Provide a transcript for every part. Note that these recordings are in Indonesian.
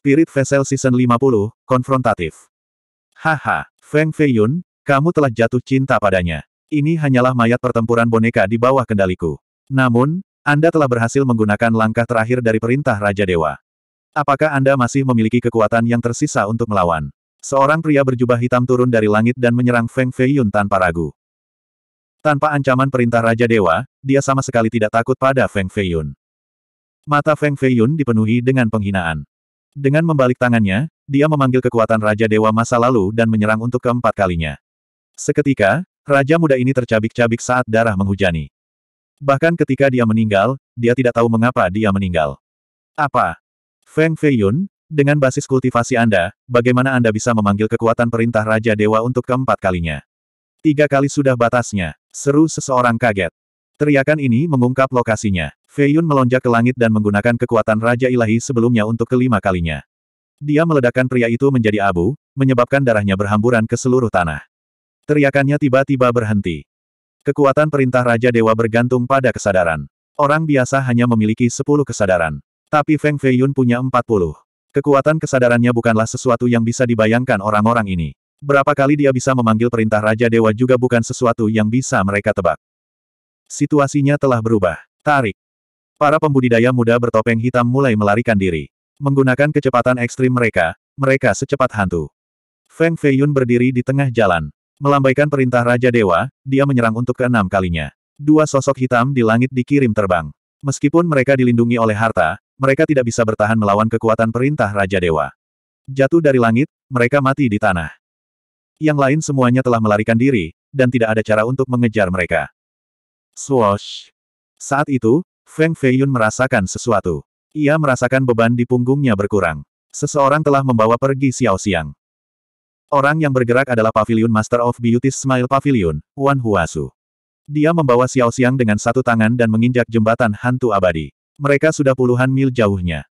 Spirit Vessel Season 50, konfrontatif. Haha, Feng Feiyun, kamu telah jatuh cinta padanya. Ini hanyalah mayat pertempuran boneka di bawah kendaliku. Namun, Anda telah berhasil menggunakan langkah terakhir dari perintah Raja Dewa. Apakah Anda masih memiliki kekuatan yang tersisa untuk melawan? Seorang pria berjubah hitam turun dari langit dan menyerang Feng Feiyun tanpa ragu. Tanpa ancaman perintah Raja Dewa, dia sama sekali tidak takut pada Feng Feiyun. Mata Feng Feiyun dipenuhi dengan penghinaan. Dengan membalik tangannya, dia memanggil kekuatan Raja Dewa masa lalu dan menyerang untuk keempat kalinya. Seketika, Raja muda ini tercabik-cabik saat darah menghujani. Bahkan ketika dia meninggal, dia tidak tahu mengapa dia meninggal. Apa? Feng Feiyun, dengan basis kultivasi Anda, bagaimana Anda bisa memanggil kekuatan perintah Raja Dewa untuk keempat kalinya? Tiga kali sudah batasnya, seru seseorang kaget. Teriakan ini mengungkap lokasinya. Fei Yun melonjak ke langit dan menggunakan kekuatan Raja Ilahi sebelumnya untuk kelima kalinya. Dia meledakkan pria itu menjadi abu, menyebabkan darahnya berhamburan ke seluruh tanah. Teriakannya tiba-tiba berhenti. Kekuatan perintah Raja Dewa bergantung pada kesadaran. Orang biasa hanya memiliki 10 kesadaran. Tapi Feng Fei Yun punya 40. Kekuatan kesadarannya bukanlah sesuatu yang bisa dibayangkan orang-orang ini. Berapa kali dia bisa memanggil perintah Raja Dewa juga bukan sesuatu yang bisa mereka tebak. Situasinya telah berubah. Tarik. Para pembudidaya muda bertopeng hitam mulai melarikan diri. Menggunakan kecepatan ekstrim mereka, mereka secepat hantu. Feng Feiyun berdiri di tengah jalan. Melambaikan perintah Raja Dewa, dia menyerang untuk keenam kalinya. Dua sosok hitam di langit dikirim terbang. Meskipun mereka dilindungi oleh harta, mereka tidak bisa bertahan melawan kekuatan perintah Raja Dewa. Jatuh dari langit, mereka mati di tanah. Yang lain semuanya telah melarikan diri, dan tidak ada cara untuk mengejar mereka. Swoosh! Saat itu, Feng Feiyun merasakan sesuatu. Ia merasakan beban di punggungnya berkurang. Seseorang telah membawa pergi Xiao Xiang. Orang yang bergerak adalah Pavilion Master of Beauty Smile Pavilion, Wan Huasu. Dia membawa Xiao Xiang dengan satu tangan dan menginjak jembatan hantu abadi. Mereka sudah puluhan mil jauhnya.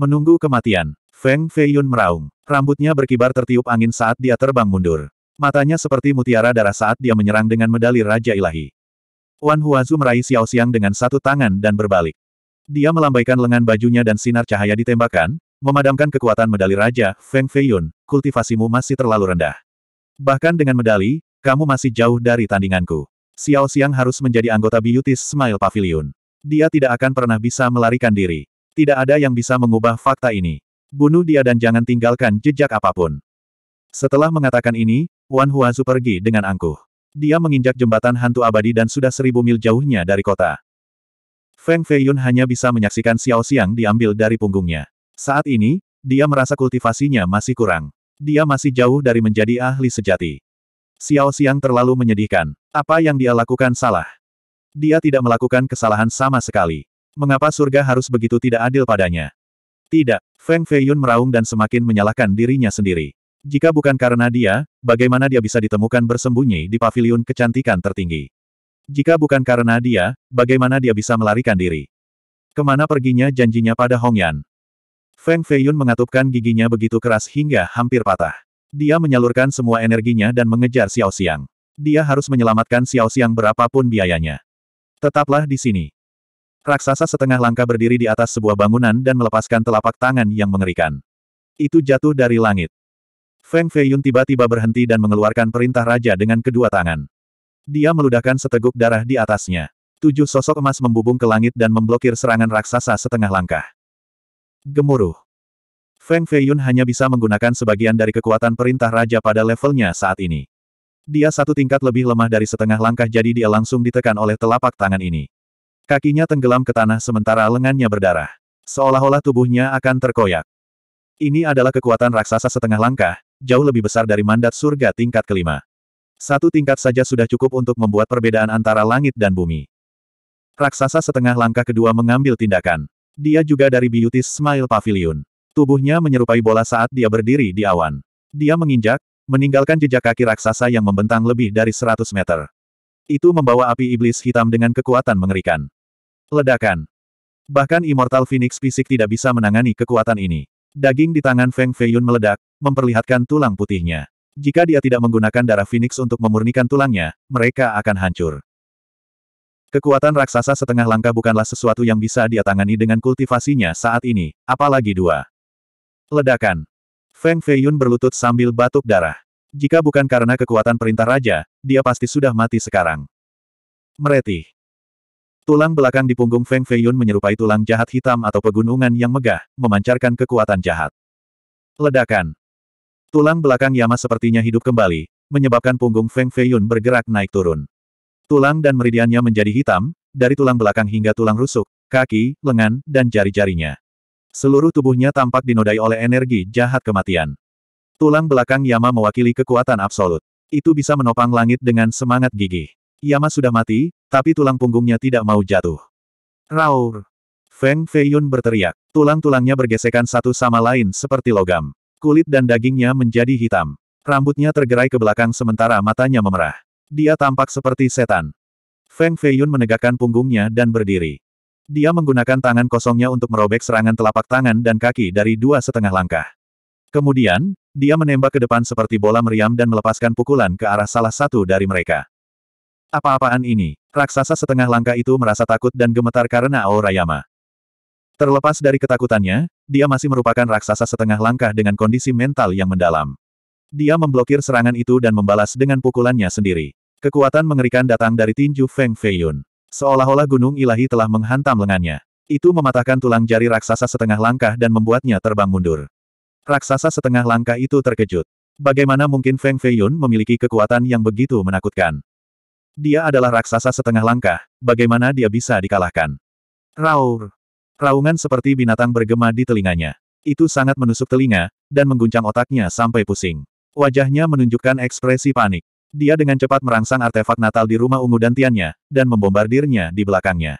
Menunggu kematian, Feng Feiyun meraung. Rambutnya berkibar tertiup angin saat dia terbang mundur. Matanya seperti mutiara darah saat dia menyerang dengan medali Raja Ilahi. Wan Huazu meraih Xiao Xiang dengan satu tangan dan berbalik. Dia melambaikan lengan bajunya dan sinar cahaya ditembakkan, memadamkan kekuatan medali Raja, Feng Feiyun, kultivasimu masih terlalu rendah. Bahkan dengan medali, kamu masih jauh dari tandinganku. Xiao Xiang harus menjadi anggota Beauty's Smile Pavilion. Dia tidak akan pernah bisa melarikan diri. Tidak ada yang bisa mengubah fakta ini. Bunuh dia dan jangan tinggalkan jejak apapun. Setelah mengatakan ini, Wan Huazu pergi dengan angkuh. Dia menginjak jembatan hantu abadi dan sudah seribu mil jauhnya dari kota. Feng Feiyun hanya bisa menyaksikan Xiao Xiang diambil dari punggungnya. Saat ini, dia merasa kultivasinya masih kurang. Dia masih jauh dari menjadi ahli sejati. Xiao Xiang terlalu menyedihkan. Apa yang dia lakukan salah? Dia tidak melakukan kesalahan sama sekali. Mengapa surga harus begitu tidak adil padanya? Tidak, Feng Feiyun meraung dan semakin menyalahkan dirinya sendiri. Jika bukan karena dia, bagaimana dia bisa ditemukan bersembunyi di paviliun kecantikan tertinggi? Jika bukan karena dia, bagaimana dia bisa melarikan diri? Kemana perginya janjinya pada Hongyan? Feng Feiyun mengatupkan giginya begitu keras hingga hampir patah. Dia menyalurkan semua energinya dan mengejar Xiao Xiang. Dia harus menyelamatkan Xiao Xiang berapapun biayanya. Tetaplah di sini. Raksasa setengah langkah berdiri di atas sebuah bangunan dan melepaskan telapak tangan yang mengerikan. Itu jatuh dari langit. Feng Feiyun tiba-tiba berhenti dan mengeluarkan perintah raja dengan kedua tangan. Dia meludahkan seteguk darah di atasnya. Tujuh sosok emas membubung ke langit dan memblokir serangan raksasa setengah langkah. Gemuruh. Feng Feiyun hanya bisa menggunakan sebagian dari kekuatan perintah raja pada levelnya saat ini. Dia satu tingkat lebih lemah dari setengah langkah jadi dia langsung ditekan oleh telapak tangan ini. Kakinya tenggelam ke tanah sementara lengannya berdarah. Seolah-olah tubuhnya akan terkoyak. Ini adalah kekuatan raksasa setengah langkah, jauh lebih besar dari mandat surga tingkat kelima. Satu tingkat saja sudah cukup untuk membuat perbedaan antara langit dan bumi. Raksasa setengah langkah kedua mengambil tindakan. Dia juga dari Beauty Smile Pavilion. Tubuhnya menyerupai bola saat dia berdiri di awan. Dia menginjak, meninggalkan jejak kaki raksasa yang membentang lebih dari 100 meter. Itu membawa api iblis hitam dengan kekuatan mengerikan. Ledakan. Bahkan Immortal Phoenix Fisik tidak bisa menangani kekuatan ini. Daging di tangan Feng Feiyun meledak, memperlihatkan tulang putihnya. Jika dia tidak menggunakan darah Phoenix untuk memurnikan tulangnya, mereka akan hancur. Kekuatan raksasa setengah langkah bukanlah sesuatu yang bisa dia tangani dengan kultivasinya saat ini, apalagi dua. Ledakan. Feng Feiyun berlutut sambil batuk darah. Jika bukan karena kekuatan perintah raja, dia pasti sudah mati sekarang. Meretih. Tulang belakang di punggung Feng Feiyun menyerupai tulang jahat hitam atau pegunungan yang megah, memancarkan kekuatan jahat. Ledakan. Tulang belakang Yama sepertinya hidup kembali, menyebabkan punggung Feng Feiyun bergerak naik turun. Tulang dan meridiannya menjadi hitam, dari tulang belakang hingga tulang rusuk, kaki, lengan, dan jari-jarinya. Seluruh tubuhnya tampak dinodai oleh energi jahat kematian. Tulang belakang Yama mewakili kekuatan absolut. Itu bisa menopang langit dengan semangat gigih. Yama sudah mati, tapi tulang punggungnya tidak mau jatuh. Raur! Feng Feiyun berteriak. Tulang-tulangnya bergesekan satu sama lain seperti logam. Kulit dan dagingnya menjadi hitam. Rambutnya tergerai ke belakang sementara matanya memerah. Dia tampak seperti setan. Feng Feiyun menegakkan punggungnya dan berdiri. Dia menggunakan tangan kosongnya untuk merobek serangan telapak tangan dan kaki dari dua setengah langkah. Kemudian, dia menembak ke depan seperti bola meriam dan melepaskan pukulan ke arah salah satu dari mereka. Apa-apaan ini? Raksasa setengah langkah itu merasa takut dan gemetar karena aura Yama. Terlepas dari ketakutannya, dia masih merupakan raksasa setengah langkah dengan kondisi mental yang mendalam. Dia memblokir serangan itu dan membalas dengan pukulannya sendiri. Kekuatan mengerikan datang dari tinju Feng Feiyun. Seolah-olah gunung ilahi telah menghantam lengannya. Itu mematahkan tulang jari raksasa setengah langkah dan membuatnya terbang mundur. Raksasa setengah langkah itu terkejut. Bagaimana mungkin Feng Feiyun memiliki kekuatan yang begitu menakutkan? Dia adalah raksasa setengah langkah, bagaimana dia bisa dikalahkan? Raur! Raungan seperti binatang bergema di telinganya. Itu sangat menusuk telinga, dan mengguncang otaknya sampai pusing. Wajahnya menunjukkan ekspresi panik. Dia dengan cepat merangsang artefak natal di rumah ungu dan tiannya, dan membombardirnya di belakangnya.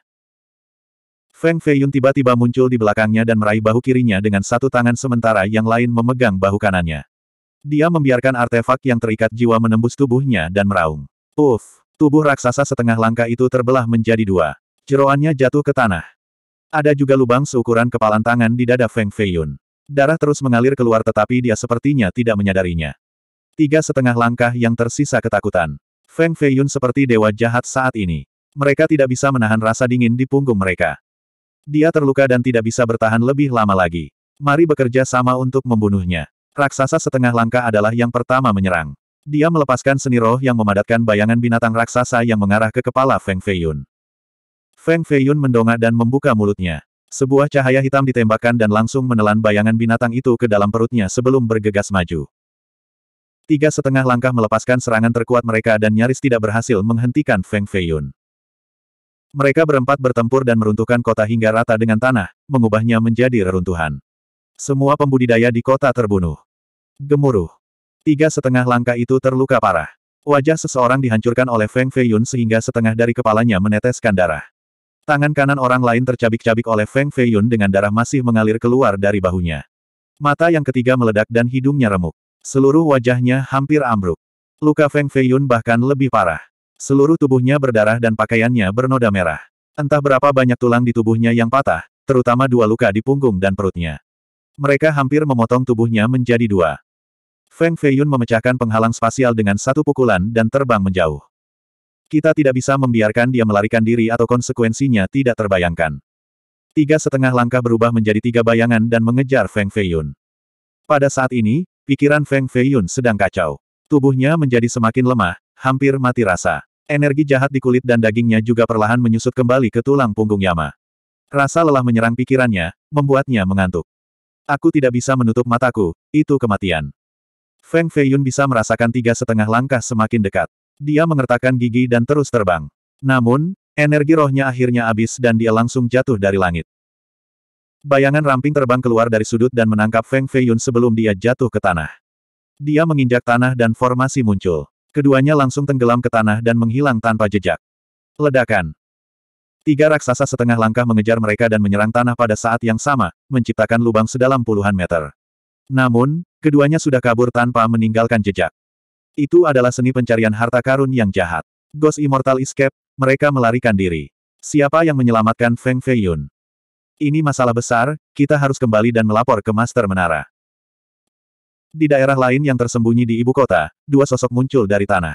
Feng Feiyun tiba-tiba muncul di belakangnya dan meraih bahu kirinya dengan satu tangan sementara yang lain memegang bahu kanannya. Dia membiarkan artefak yang terikat jiwa menembus tubuhnya dan meraung. Uff, tubuh raksasa setengah langkah itu terbelah menjadi dua. Jeroannya jatuh ke tanah. Ada juga lubang seukuran kepalan tangan di dada Feng Feiyun. Darah terus mengalir keluar tetapi dia sepertinya tidak menyadarinya. Tiga setengah langkah yang tersisa ketakutan. Feng Feiyun seperti dewa jahat saat ini. Mereka tidak bisa menahan rasa dingin di punggung mereka. Dia terluka dan tidak bisa bertahan lebih lama lagi. Mari bekerja sama untuk membunuhnya. Raksasa setengah langkah adalah yang pertama menyerang. Dia melepaskan seni roh yang memadatkan bayangan binatang raksasa yang mengarah ke kepala Feng Feiyun. Feng Feiyun mendongak dan membuka mulutnya. Sebuah cahaya hitam ditembakkan dan langsung menelan bayangan binatang itu ke dalam perutnya sebelum bergegas maju. Tiga setengah langkah melepaskan serangan terkuat mereka dan nyaris tidak berhasil menghentikan Feng Feiyun. Mereka berempat bertempur dan meruntuhkan kota hingga rata dengan tanah, mengubahnya menjadi reruntuhan. Semua pembudidaya di kota terbunuh. Gemuruh. Tiga setengah langkah itu terluka parah. Wajah seseorang dihancurkan oleh Feng Feiyun sehingga setengah dari kepalanya meneteskan darah. Tangan kanan orang lain tercabik-cabik oleh Feng Feiyun dengan darah masih mengalir keluar dari bahunya. Mata yang ketiga meledak dan hidungnya remuk. Seluruh wajahnya hampir ambruk. Luka Feng Feiyun bahkan lebih parah. Seluruh tubuhnya berdarah dan pakaiannya bernoda merah. Entah berapa banyak tulang di tubuhnya yang patah, terutama dua luka di punggung dan perutnya. Mereka hampir memotong tubuhnya menjadi dua. Feng Feiyun memecahkan penghalang spasial dengan satu pukulan dan terbang menjauh. Kita tidak bisa membiarkan dia melarikan diri atau konsekuensinya tidak terbayangkan. Tiga setengah langkah berubah menjadi tiga bayangan dan mengejar Feng Feiyun. Pada saat ini, pikiran Feng Feiyun sedang kacau. Tubuhnya menjadi semakin lemah, hampir mati rasa. Energi jahat di kulit dan dagingnya juga perlahan menyusut kembali ke tulang punggung Yama. Rasa lelah menyerang pikirannya, membuatnya mengantuk. Aku tidak bisa menutup mataku, itu kematian. Feng Feiyun bisa merasakan tiga setengah langkah semakin dekat. Dia mengertakkan gigi dan terus terbang. Namun, energi rohnya akhirnya habis dan dia langsung jatuh dari langit. Bayangan ramping terbang keluar dari sudut dan menangkap Feng Feiyun sebelum dia jatuh ke tanah. Dia menginjak tanah dan formasi muncul. Keduanya langsung tenggelam ke tanah dan menghilang tanpa jejak. Ledakan. Tiga raksasa setengah langkah mengejar mereka dan menyerang tanah pada saat yang sama, menciptakan lubang sedalam puluhan meter. Namun, keduanya sudah kabur tanpa meninggalkan jejak. Itu adalah seni pencarian harta karun yang jahat. Ghost Immortal Escape, mereka melarikan diri. Siapa yang menyelamatkan Feng Feiyun? Ini masalah besar, kita harus kembali dan melapor ke Master Menara. Di daerah lain yang tersembunyi di ibu kota, dua sosok muncul dari tanah.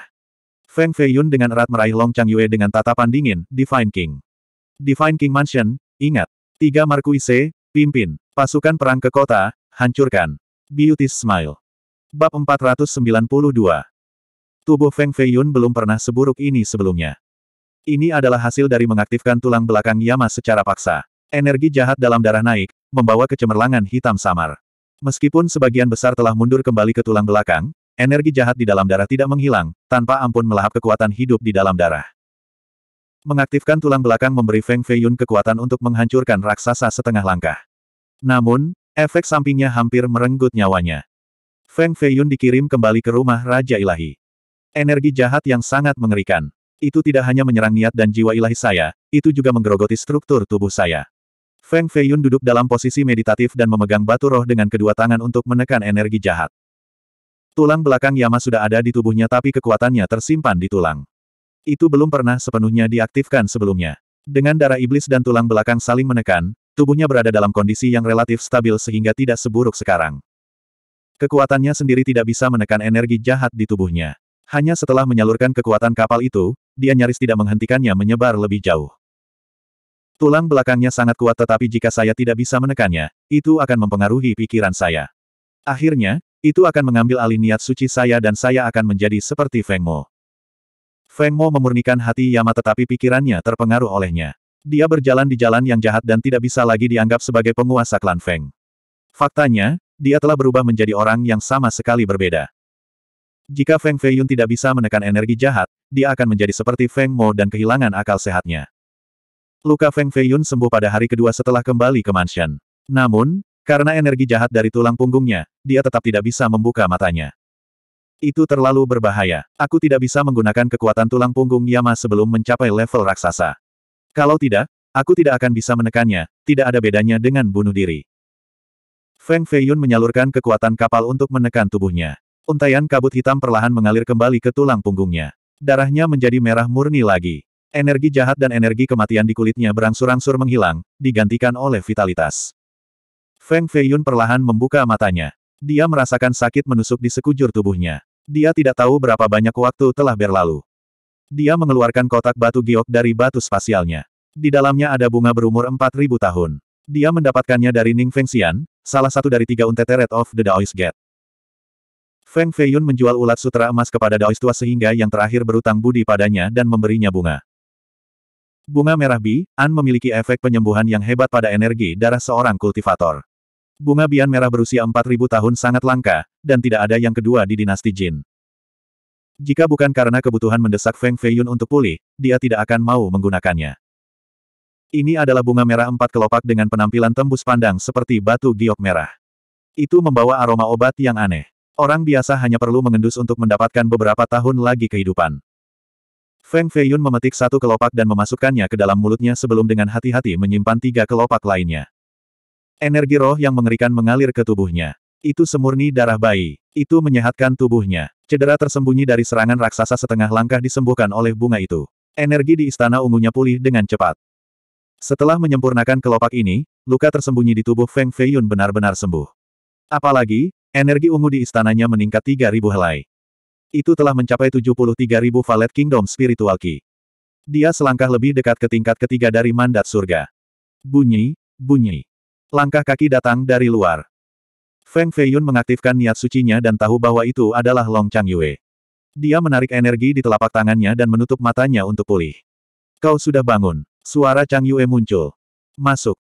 Feng Feiyun dengan erat meraih Long Chang Yue dengan tatapan dingin, Divine King. Divine King Mansion, ingat. Tiga Markuise, pimpin. Pasukan perang ke kota, hancurkan. Beauty Smile. Bab 492 Tubuh Feng Feiyun belum pernah seburuk ini sebelumnya. Ini adalah hasil dari mengaktifkan tulang belakang Yama secara paksa. Energi jahat dalam darah naik, membawa kecemerlangan hitam samar. Meskipun sebagian besar telah mundur kembali ke tulang belakang, energi jahat di dalam darah tidak menghilang, tanpa ampun melahap kekuatan hidup di dalam darah. Mengaktifkan tulang belakang memberi Feng Feiyun kekuatan untuk menghancurkan raksasa setengah langkah. Namun, efek sampingnya hampir merenggut nyawanya. Feng Feiyun dikirim kembali ke rumah Raja Ilahi. Energi jahat yang sangat mengerikan. Itu tidak hanya menyerang niat dan jiwa ilahi saya, itu juga menggerogoti struktur tubuh saya. Feng Feiyun duduk dalam posisi meditatif dan memegang batu roh dengan kedua tangan untuk menekan energi jahat. Tulang belakang Yama sudah ada di tubuhnya tapi kekuatannya tersimpan di tulang. Itu belum pernah sepenuhnya diaktifkan sebelumnya. Dengan darah iblis dan tulang belakang saling menekan, tubuhnya berada dalam kondisi yang relatif stabil sehingga tidak seburuk sekarang. Kekuatannya sendiri tidak bisa menekan energi jahat di tubuhnya. Hanya setelah menyalurkan kekuatan kapal itu, dia nyaris tidak menghentikannya menyebar lebih jauh. Tulang belakangnya sangat kuat tetapi jika saya tidak bisa menekannya, itu akan mempengaruhi pikiran saya. Akhirnya, itu akan mengambil alih niat suci saya dan saya akan menjadi seperti Feng Mo. Feng Mo memurnikan hati Yama tetapi pikirannya terpengaruh olehnya. Dia berjalan di jalan yang jahat dan tidak bisa lagi dianggap sebagai penguasa klan Feng. Faktanya, dia telah berubah menjadi orang yang sama sekali berbeda. Jika Feng Feiyun tidak bisa menekan energi jahat, dia akan menjadi seperti Feng Mo dan kehilangan akal sehatnya. Luka Feng Feiyun sembuh pada hari kedua setelah kembali ke mansion. Namun, karena energi jahat dari tulang punggungnya, dia tetap tidak bisa membuka matanya. Itu terlalu berbahaya. Aku tidak bisa menggunakan kekuatan tulang punggung Yama sebelum mencapai level raksasa. Kalau tidak, aku tidak akan bisa menekannya, tidak ada bedanya dengan bunuh diri. Feng Feiyun menyalurkan kekuatan kapal untuk menekan tubuhnya. Untaian kabut hitam perlahan mengalir kembali ke tulang punggungnya. Darahnya menjadi merah murni lagi. Energi jahat dan energi kematian di kulitnya berangsur-angsur menghilang, digantikan oleh vitalitas. Feng Feiyun perlahan membuka matanya. Dia merasakan sakit menusuk di sekujur tubuhnya. Dia tidak tahu berapa banyak waktu telah berlalu. Dia mengeluarkan kotak batu giok dari batu spasialnya. Di dalamnya ada bunga berumur 4.000 tahun. Dia mendapatkannya dari Ning Feng Xian, salah satu dari tiga unteteret of the Daoist Gate. Feng Feiyun menjual ulat sutra emas kepada Daoist tua sehingga yang terakhir berutang budi padanya dan memberinya bunga. Bunga merah bi, An memiliki efek penyembuhan yang hebat pada energi darah seorang kultivator. Bunga bian merah berusia 4000 tahun sangat langka, dan tidak ada yang kedua di dinasti Jin. Jika bukan karena kebutuhan mendesak Feng Feiyun untuk pulih, dia tidak akan mau menggunakannya. Ini adalah bunga merah empat kelopak dengan penampilan tembus pandang seperti batu giok merah. Itu membawa aroma obat yang aneh. Orang biasa hanya perlu mengendus untuk mendapatkan beberapa tahun lagi kehidupan. Feng Feiyun memetik satu kelopak dan memasukkannya ke dalam mulutnya sebelum dengan hati-hati menyimpan tiga kelopak lainnya. Energi roh yang mengerikan mengalir ke tubuhnya. Itu semurni darah bayi. Itu menyehatkan tubuhnya. Cedera tersembunyi dari serangan raksasa setengah langkah disembuhkan oleh bunga itu. Energi di istana ungunya pulih dengan cepat. Setelah menyempurnakan kelopak ini, luka tersembunyi di tubuh Feng Feiyun benar-benar sembuh. Apalagi, Energi ungu di istananya meningkat 3.000 helai. Itu telah mencapai 73.000 valet Kingdom Spiritual Key. Dia selangkah lebih dekat ke tingkat ketiga dari mandat surga. Bunyi, bunyi. Langkah kaki datang dari luar. Feng Feiyun mengaktifkan niat sucinya dan tahu bahwa itu adalah Long Chang Yue. Dia menarik energi di telapak tangannya dan menutup matanya untuk pulih. Kau sudah bangun. Suara Chang Yue muncul. Masuk.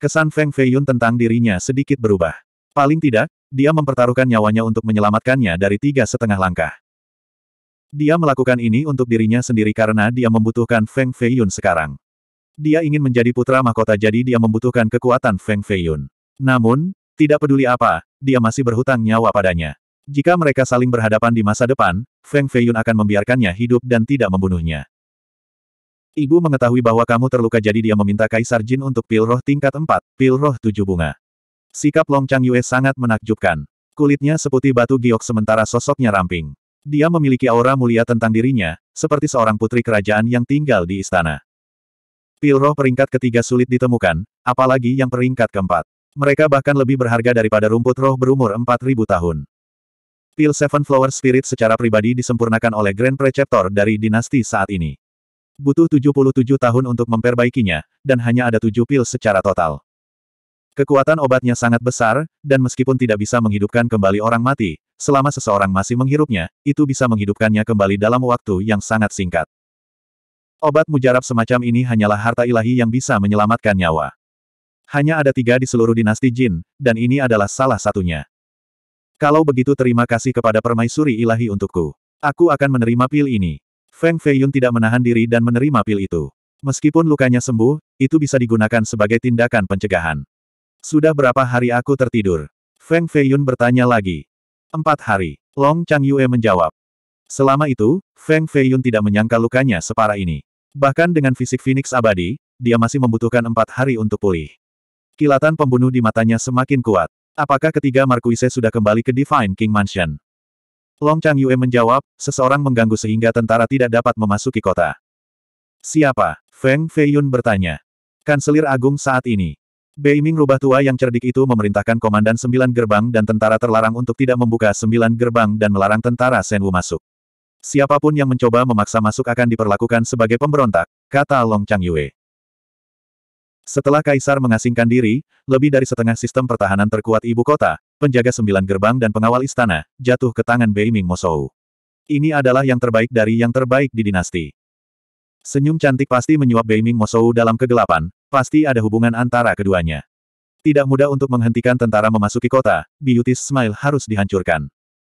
Kesan Feng Feiyun tentang dirinya sedikit berubah. Paling tidak, dia mempertaruhkan nyawanya untuk menyelamatkannya dari tiga setengah langkah. Dia melakukan ini untuk dirinya sendiri karena dia membutuhkan Feng Feiyun sekarang. Dia ingin menjadi putra mahkota jadi dia membutuhkan kekuatan Feng Feiyun. Namun, tidak peduli apa, dia masih berhutang nyawa padanya. Jika mereka saling berhadapan di masa depan, Feng Feiyun akan membiarkannya hidup dan tidak membunuhnya. Ibu mengetahui bahwa kamu terluka jadi dia meminta Kaisar Jin untuk pil roh tingkat 4, pil roh tujuh bunga. Sikap Long Chang Yue sangat menakjubkan. Kulitnya seputih batu giok sementara sosoknya ramping. Dia memiliki aura mulia tentang dirinya, seperti seorang putri kerajaan yang tinggal di istana. Pil roh peringkat ketiga sulit ditemukan, apalagi yang peringkat keempat. Mereka bahkan lebih berharga daripada rumput roh berumur 4.000 tahun. Pil Seven Flower Spirit secara pribadi disempurnakan oleh Grand Preceptor dari dinasti saat ini. Butuh 77 tahun untuk memperbaikinya, dan hanya ada 7 pil secara total. Kekuatan obatnya sangat besar, dan meskipun tidak bisa menghidupkan kembali orang mati, selama seseorang masih menghirupnya, itu bisa menghidupkannya kembali dalam waktu yang sangat singkat. Obat mujarab semacam ini hanyalah harta ilahi yang bisa menyelamatkan nyawa. Hanya ada tiga di seluruh dinasti jin, dan ini adalah salah satunya. Kalau begitu terima kasih kepada permaisuri ilahi untukku. Aku akan menerima pil ini. Feng Feiyun tidak menahan diri dan menerima pil itu. Meskipun lukanya sembuh, itu bisa digunakan sebagai tindakan pencegahan. Sudah berapa hari aku tertidur? Feng Feiyun bertanya lagi. Empat hari. Long Chang Yue menjawab. Selama itu, Feng Feiyun tidak menyangka lukanya separah ini. Bahkan dengan fisik Phoenix abadi, dia masih membutuhkan empat hari untuk pulih. Kilatan pembunuh di matanya semakin kuat. Apakah ketiga Marquise sudah kembali ke Divine King Mansion? Long Chang Yue menjawab, seseorang mengganggu sehingga tentara tidak dapat memasuki kota. Siapa? Feng Feiyun bertanya. Kanselir Agung saat ini. Beiming rubah tua yang cerdik itu memerintahkan Komandan Sembilan Gerbang dan tentara terlarang untuk tidak membuka Sembilan Gerbang dan melarang tentara Senwu masuk. Siapapun yang mencoba memaksa masuk akan diperlakukan sebagai pemberontak, kata Long Chang Yue. Setelah Kaisar mengasingkan diri, lebih dari setengah sistem pertahanan terkuat ibu kota, penjaga sembilan gerbang dan pengawal istana, jatuh ke tangan Beiming Mosou. Ini adalah yang terbaik dari yang terbaik di dinasti. Senyum cantik pasti menyuap Beiming Mosou dalam kegelapan, Pasti ada hubungan antara keduanya. Tidak mudah untuk menghentikan tentara memasuki kota, Beauty Smile harus dihancurkan.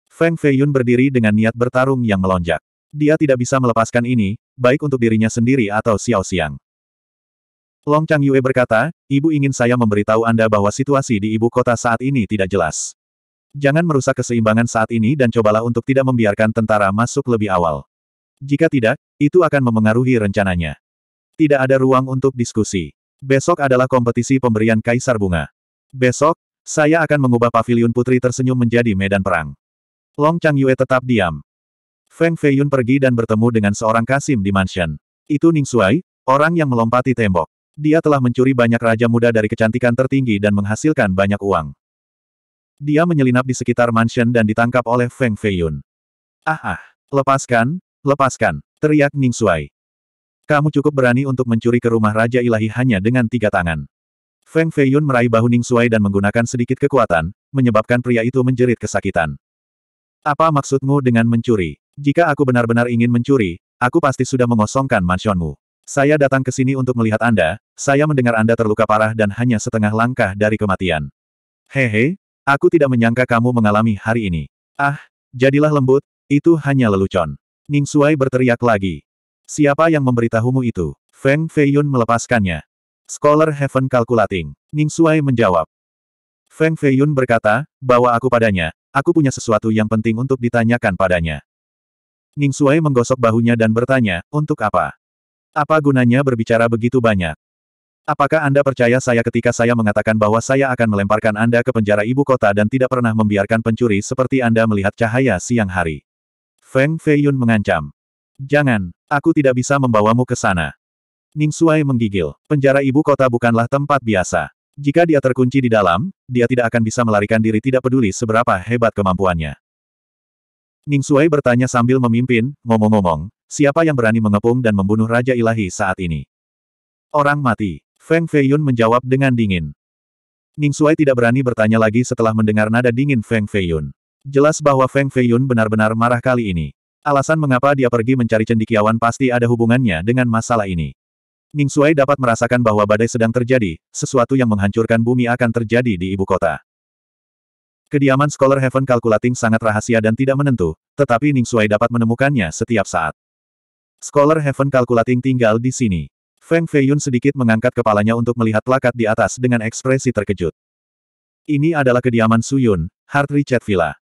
Feng Feiyun berdiri dengan niat bertarung yang melonjak. Dia tidak bisa melepaskan ini, baik untuk dirinya sendiri atau Xiao Xiang. Long Chang Yue berkata, Ibu ingin saya memberitahu Anda bahwa situasi di ibu kota saat ini tidak jelas. Jangan merusak keseimbangan saat ini dan cobalah untuk tidak membiarkan tentara masuk lebih awal. Jika tidak, itu akan memengaruhi rencananya. Tidak ada ruang untuk diskusi. Besok adalah kompetisi pemberian kaisar bunga. Besok, saya akan mengubah pavilion putri tersenyum menjadi medan perang. Long Chang Yue tetap diam. Feng Feiyun pergi dan bertemu dengan seorang kasim di mansion. Itu Ning Shuai, orang yang melompati tembok. Dia telah mencuri banyak raja muda dari kecantikan tertinggi dan menghasilkan banyak uang. Dia menyelinap di sekitar mansion dan ditangkap oleh Feng Feiyun. Ah ah, lepaskan, lepaskan, teriak Ning Shuai. Kamu cukup berani untuk mencuri ke rumah Raja Ilahi hanya dengan tiga tangan. Feng Feiyun meraih bahu Ning Suai dan menggunakan sedikit kekuatan, menyebabkan pria itu menjerit kesakitan. Apa maksudmu dengan mencuri? Jika aku benar-benar ingin mencuri, aku pasti sudah mengosongkan mansionmu. Saya datang ke sini untuk melihat Anda, saya mendengar Anda terluka parah dan hanya setengah langkah dari kematian. Hehe, aku tidak menyangka kamu mengalami hari ini. Ah, jadilah lembut, itu hanya lelucon. Ning Suai berteriak lagi. Siapa yang memberitahumu itu? Feng Feiyun melepaskannya. Scholar Heaven Calculating. Ning Suai menjawab. Feng Feiyun berkata, bawa aku padanya. Aku punya sesuatu yang penting untuk ditanyakan padanya. Ning Suai menggosok bahunya dan bertanya, untuk apa? Apa gunanya berbicara begitu banyak? Apakah Anda percaya saya ketika saya mengatakan bahwa saya akan melemparkan Anda ke penjara ibu kota dan tidak pernah membiarkan pencuri seperti Anda melihat cahaya siang hari? Feng Feiyun mengancam. Jangan. Aku tidak bisa membawamu ke sana. Ning Suai menggigil. Penjara ibu kota bukanlah tempat biasa. Jika dia terkunci di dalam, dia tidak akan bisa melarikan diri tidak peduli seberapa hebat kemampuannya. Ning Suai bertanya sambil memimpin, ngomong-ngomong, siapa yang berani mengepung dan membunuh Raja Ilahi saat ini? Orang mati. Feng Feiyun menjawab dengan dingin. Ning Suai tidak berani bertanya lagi setelah mendengar nada dingin Feng Feiyun. Jelas bahwa Feng Feiyun benar-benar marah kali ini. Alasan mengapa dia pergi mencari cendikiawan pasti ada hubungannya dengan masalah ini. Ning Sui dapat merasakan bahwa badai sedang terjadi, sesuatu yang menghancurkan bumi akan terjadi di ibu kota. Kediaman Scholar Heaven Calculating sangat rahasia dan tidak menentu, tetapi Ning Sui dapat menemukannya setiap saat. Scholar Heaven Calculating tinggal di sini. Feng Feiyun sedikit mengangkat kepalanya untuk melihat plakat di atas dengan ekspresi terkejut. Ini adalah kediaman Suyun, Heart Richard Villa.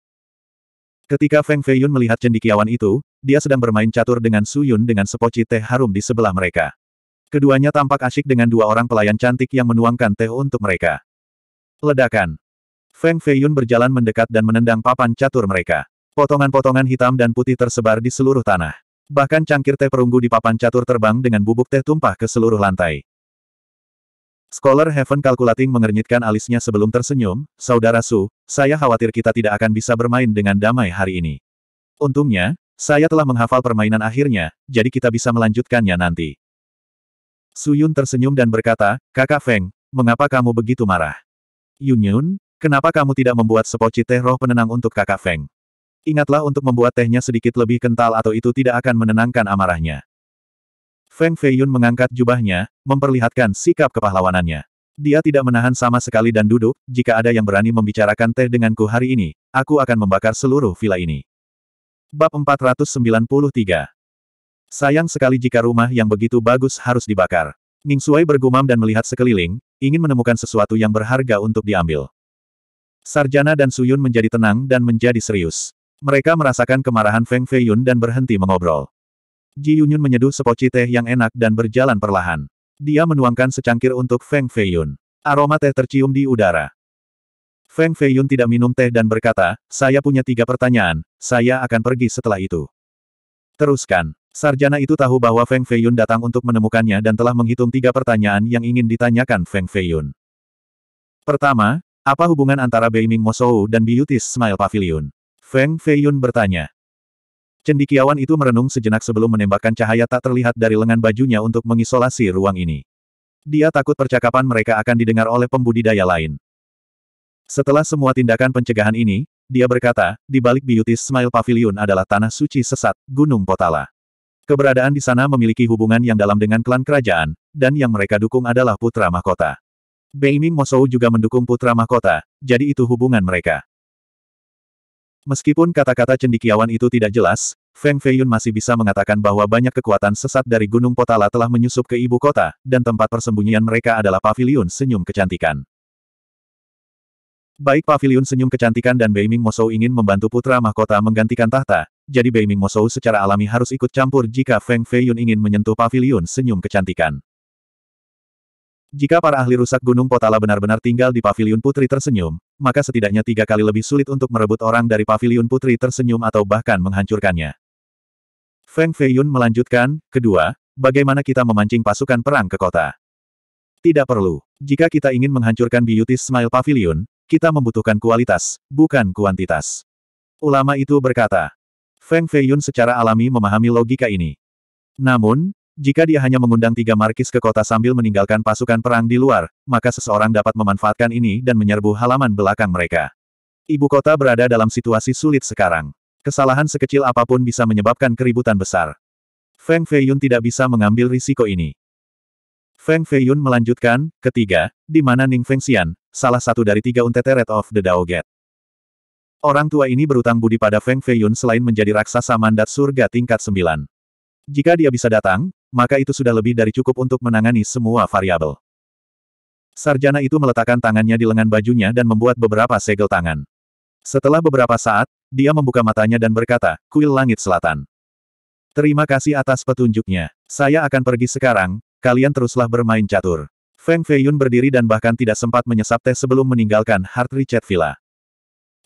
Ketika Feng Feiyun melihat cendikiawan itu, dia sedang bermain catur dengan Su Yun dengan sepoci teh harum di sebelah mereka. Keduanya tampak asyik dengan dua orang pelayan cantik yang menuangkan teh untuk mereka. Ledakan. Feng Feiyun berjalan mendekat dan menendang papan catur mereka. Potongan-potongan hitam dan putih tersebar di seluruh tanah. Bahkan cangkir teh perunggu di papan catur terbang dengan bubuk teh tumpah ke seluruh lantai. Scholar Heaven Calculating mengernyitkan alisnya sebelum tersenyum, Saudara Su, saya khawatir kita tidak akan bisa bermain dengan damai hari ini. Untungnya, saya telah menghafal permainan akhirnya, jadi kita bisa melanjutkannya nanti. Su Yun tersenyum dan berkata, Kakak Feng, mengapa kamu begitu marah? Yun Yun, kenapa kamu tidak membuat sepoci teh roh penenang untuk Kakak Feng? Ingatlah untuk membuat tehnya sedikit lebih kental atau itu tidak akan menenangkan amarahnya. Feng Feiyun mengangkat jubahnya, memperlihatkan sikap kepahlawanannya. Dia tidak menahan sama sekali dan duduk, jika ada yang berani membicarakan teh denganku hari ini, aku akan membakar seluruh villa ini. Bab 493 Sayang sekali jika rumah yang begitu bagus harus dibakar. Ning Sui bergumam dan melihat sekeliling, ingin menemukan sesuatu yang berharga untuk diambil. Sarjana dan Suyun menjadi tenang dan menjadi serius. Mereka merasakan kemarahan Feng Feiyun dan berhenti mengobrol. Ji Yunyun menyeduh sepoci teh yang enak dan berjalan perlahan. Dia menuangkan secangkir untuk Feng Feiyun. Aroma teh tercium di udara. Feng Feiyun tidak minum teh dan berkata, saya punya tiga pertanyaan, saya akan pergi setelah itu. Teruskan. Sarjana itu tahu bahwa Feng Feiyun datang untuk menemukannya dan telah menghitung tiga pertanyaan yang ingin ditanyakan Feng Feiyun. Pertama, apa hubungan antara Beiming Mosou dan Beauty Smile Pavilion? Feng Feiyun bertanya. Cendikiawan itu merenung sejenak sebelum menembakkan cahaya tak terlihat dari lengan bajunya untuk mengisolasi ruang ini. Dia takut percakapan mereka akan didengar oleh pembudidaya lain. Setelah semua tindakan pencegahan ini, dia berkata, di balik Beauty Smile Pavilion adalah tanah suci sesat, Gunung Potala. Keberadaan di sana memiliki hubungan yang dalam dengan klan kerajaan, dan yang mereka dukung adalah putra mahkota. Beiming Mosou juga mendukung putra mahkota, jadi itu hubungan mereka. Meskipun kata-kata cendikiawan itu tidak jelas, Feng Feiyun masih bisa mengatakan bahwa banyak kekuatan sesat dari Gunung Potala telah menyusup ke ibu kota, dan tempat persembunyian mereka adalah Paviliun Senyum Kecantikan. Baik Paviliun Senyum Kecantikan dan Beiming Mosou ingin membantu putra mahkota menggantikan tahta, jadi Beiming Mosou secara alami harus ikut campur jika Feng Feiyun ingin menyentuh Paviliun Senyum Kecantikan. Jika para ahli rusak Gunung Potala benar-benar tinggal di Paviliun Putri Tersenyum, maka setidaknya tiga kali lebih sulit untuk merebut orang dari Paviliun Putri Tersenyum atau bahkan menghancurkannya. Feng Feiyun melanjutkan, kedua, bagaimana kita memancing pasukan perang ke kota? Tidak perlu. Jika kita ingin menghancurkan Beauty Smile Pavilion, kita membutuhkan kualitas, bukan kuantitas. Ulama itu berkata. Feng Feiyun secara alami memahami logika ini. Namun, jika dia hanya mengundang tiga markis ke kota sambil meninggalkan pasukan perang di luar, maka seseorang dapat memanfaatkan ini dan menyerbu halaman belakang mereka. Ibu kota berada dalam situasi sulit sekarang. Kesalahan sekecil apapun bisa menyebabkan keributan besar. Feng Feiyun tidak bisa mengambil risiko ini. Feng Feiyun melanjutkan, ketiga, di mana Ning Feng Xian, salah satu dari tiga unteteret of the Dao Gate. Orang tua ini berutang budi pada Feng Feiyun selain menjadi raksasa mandat surga tingkat sembilan. Jika dia bisa datang, maka itu sudah lebih dari cukup untuk menangani semua variabel. Sarjana itu meletakkan tangannya di lengan bajunya dan membuat beberapa segel tangan. Setelah beberapa saat, dia membuka matanya dan berkata, Kuil Langit Selatan. Terima kasih atas petunjuknya. Saya akan pergi sekarang, kalian teruslah bermain catur. Feng Feiyun berdiri dan bahkan tidak sempat menyesap teh sebelum meninggalkan Heart Richard Villa.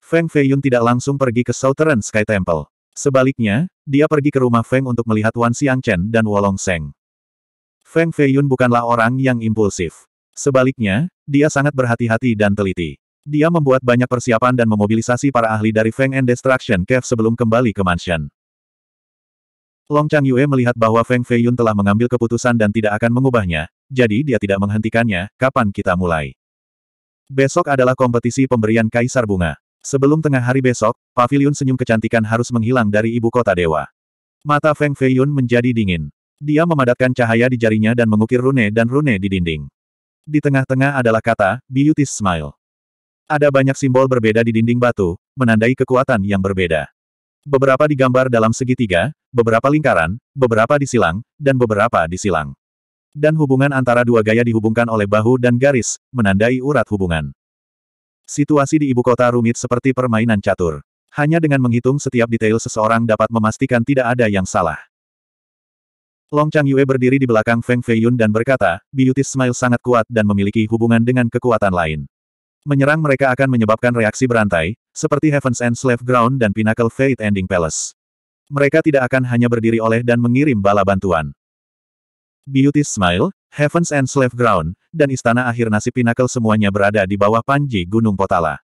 Feng Feiyun tidak langsung pergi ke Southern Sky Temple. Sebaliknya, dia pergi ke rumah Feng untuk melihat Wan Xiang Chen dan Wolong Seng. Feng Feiyun bukanlah orang yang impulsif. Sebaliknya, dia sangat berhati-hati dan teliti. Dia membuat banyak persiapan dan memobilisasi para ahli dari Feng and Destruction Cave sebelum kembali ke mansion. Long Chang Yue melihat bahwa Feng Feiyun telah mengambil keputusan dan tidak akan mengubahnya, jadi dia tidak menghentikannya, kapan kita mulai. Besok adalah kompetisi pemberian kaisar bunga. Sebelum tengah hari besok, pavilion senyum kecantikan harus menghilang dari ibu kota dewa. Mata Feng Feiyun menjadi dingin. Dia memadatkan cahaya di jarinya dan mengukir rune dan rune di dinding. Di tengah-tengah adalah kata, Beauty Smile. Ada banyak simbol berbeda di dinding batu, menandai kekuatan yang berbeda. Beberapa digambar dalam segitiga, beberapa lingkaran, beberapa disilang, dan beberapa disilang. Dan hubungan antara dua gaya dihubungkan oleh bahu dan garis, menandai urat hubungan. Situasi di ibu kota rumit seperti permainan catur. Hanya dengan menghitung setiap detail seseorang dapat memastikan tidak ada yang salah. Long Chang Yue berdiri di belakang Feng Feiyun dan berkata, Beauty Smile sangat kuat dan memiliki hubungan dengan kekuatan lain. Menyerang mereka akan menyebabkan reaksi berantai, seperti Heaven's End Slave Ground dan Pinnacle Fate Ending Palace. Mereka tidak akan hanya berdiri oleh dan mengirim bala bantuan. Beauty Smile, Heavens and Slave Ground, dan Istana Akhir Nasib Pinnacle semuanya berada di bawah Panji Gunung Potala.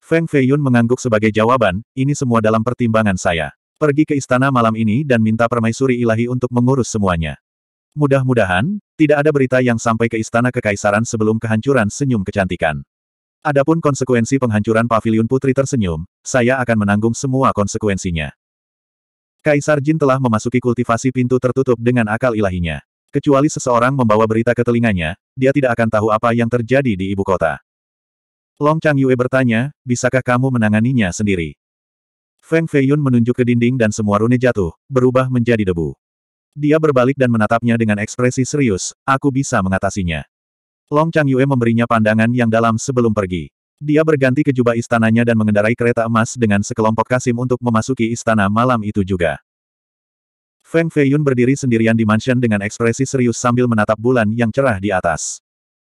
Feng Feiyun mengangguk sebagai jawaban, ini semua dalam pertimbangan saya. Pergi ke istana malam ini dan minta permaisuri ilahi untuk mengurus semuanya. Mudah-mudahan, tidak ada berita yang sampai ke istana kekaisaran sebelum kehancuran senyum kecantikan. Adapun konsekuensi penghancuran pavilion putri tersenyum, saya akan menanggung semua konsekuensinya. Kaisar Jin telah memasuki kultivasi pintu tertutup dengan akal ilahinya. Kecuali seseorang membawa berita ke telinganya, dia tidak akan tahu apa yang terjadi di ibu kota. Long Chang Yue bertanya, bisakah kamu menanganinya sendiri? Feng Feiyun menunjuk ke dinding dan semua rune jatuh, berubah menjadi debu. Dia berbalik dan menatapnya dengan ekspresi serius, aku bisa mengatasinya. Long Chang Yue memberinya pandangan yang dalam sebelum pergi. Dia berganti ke jubah istananya dan mengendarai kereta emas dengan sekelompok kasim untuk memasuki istana malam itu juga. Feng Feiyun berdiri sendirian di mansion dengan ekspresi serius sambil menatap bulan yang cerah di atas.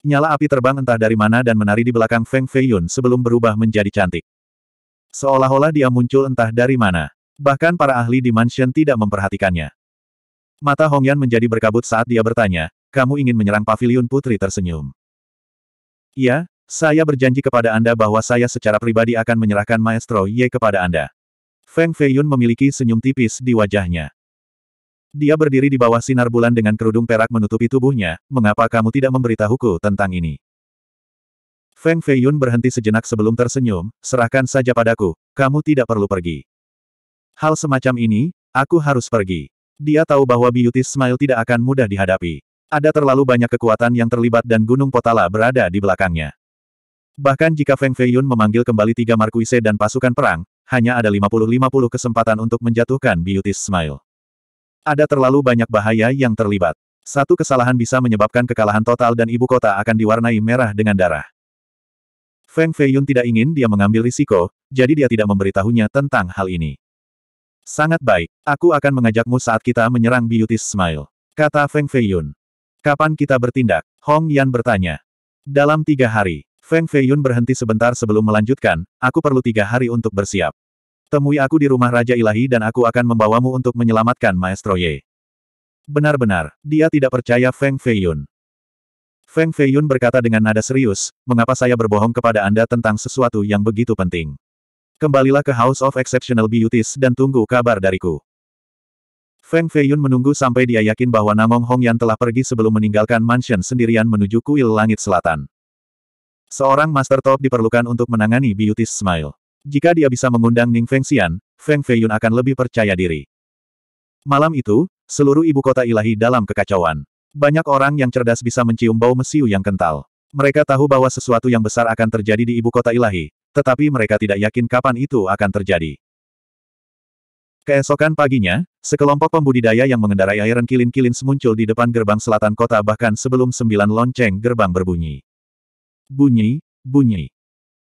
Nyala api terbang entah dari mana dan menari di belakang Feng Feiyun sebelum berubah menjadi cantik. Seolah-olah dia muncul entah dari mana. Bahkan para ahli di mansion tidak memperhatikannya. Mata Hongyan menjadi berkabut saat dia bertanya, kamu ingin menyerang pavilion putri tersenyum. "Ya, saya berjanji kepada Anda bahwa saya secara pribadi akan menyerahkan Maestro Ye kepada Anda. Feng Feiyun memiliki senyum tipis di wajahnya. Dia berdiri di bawah sinar bulan dengan kerudung perak menutupi tubuhnya, mengapa kamu tidak memberitahuku tentang ini? Feng Feiyun berhenti sejenak sebelum tersenyum, serahkan saja padaku, kamu tidak perlu pergi. Hal semacam ini, aku harus pergi. Dia tahu bahwa Beauty Smile tidak akan mudah dihadapi. Ada terlalu banyak kekuatan yang terlibat dan Gunung Potala berada di belakangnya. Bahkan jika Feng Feiyun memanggil kembali tiga Markuise dan pasukan perang, hanya ada 50-50 kesempatan untuk menjatuhkan Beauty Smile. Ada terlalu banyak bahaya yang terlibat. Satu kesalahan bisa menyebabkan kekalahan total dan ibu kota akan diwarnai merah dengan darah. Feng Feiyun tidak ingin dia mengambil risiko, jadi dia tidak memberitahunya tentang hal ini. Sangat baik, aku akan mengajakmu saat kita menyerang Beauty Smile. Kata Feng Feiyun. Kapan kita bertindak? Hong Yan bertanya. Dalam tiga hari, Feng Feiyun berhenti sebentar sebelum melanjutkan, aku perlu tiga hari untuk bersiap. Temui aku di rumah Raja Ilahi dan aku akan membawamu untuk menyelamatkan Maestro Ye. Benar-benar, dia tidak percaya Feng Feiyun. Feng Feiyun berkata dengan nada serius, mengapa saya berbohong kepada Anda tentang sesuatu yang begitu penting? Kembalilah ke House of Exceptional Beauties dan tunggu kabar dariku. Feng Feiyun menunggu sampai dia yakin bahwa Namong Hongyan telah pergi sebelum meninggalkan mansion sendirian menuju kuil langit selatan. Seorang Master Top diperlukan untuk menangani Beauties Smile. Jika dia bisa mengundang Ning Feng Xian, Feng Feiyun akan lebih percaya diri. Malam itu, seluruh ibu kota ilahi dalam kekacauan. Banyak orang yang cerdas bisa mencium bau mesiu yang kental. Mereka tahu bahwa sesuatu yang besar akan terjadi di ibu kota ilahi, tetapi mereka tidak yakin kapan itu akan terjadi. Keesokan paginya, sekelompok pembudidaya yang mengendarai airan kilin-kilin semuncul di depan gerbang selatan kota bahkan sebelum sembilan lonceng gerbang berbunyi. Bunyi, bunyi.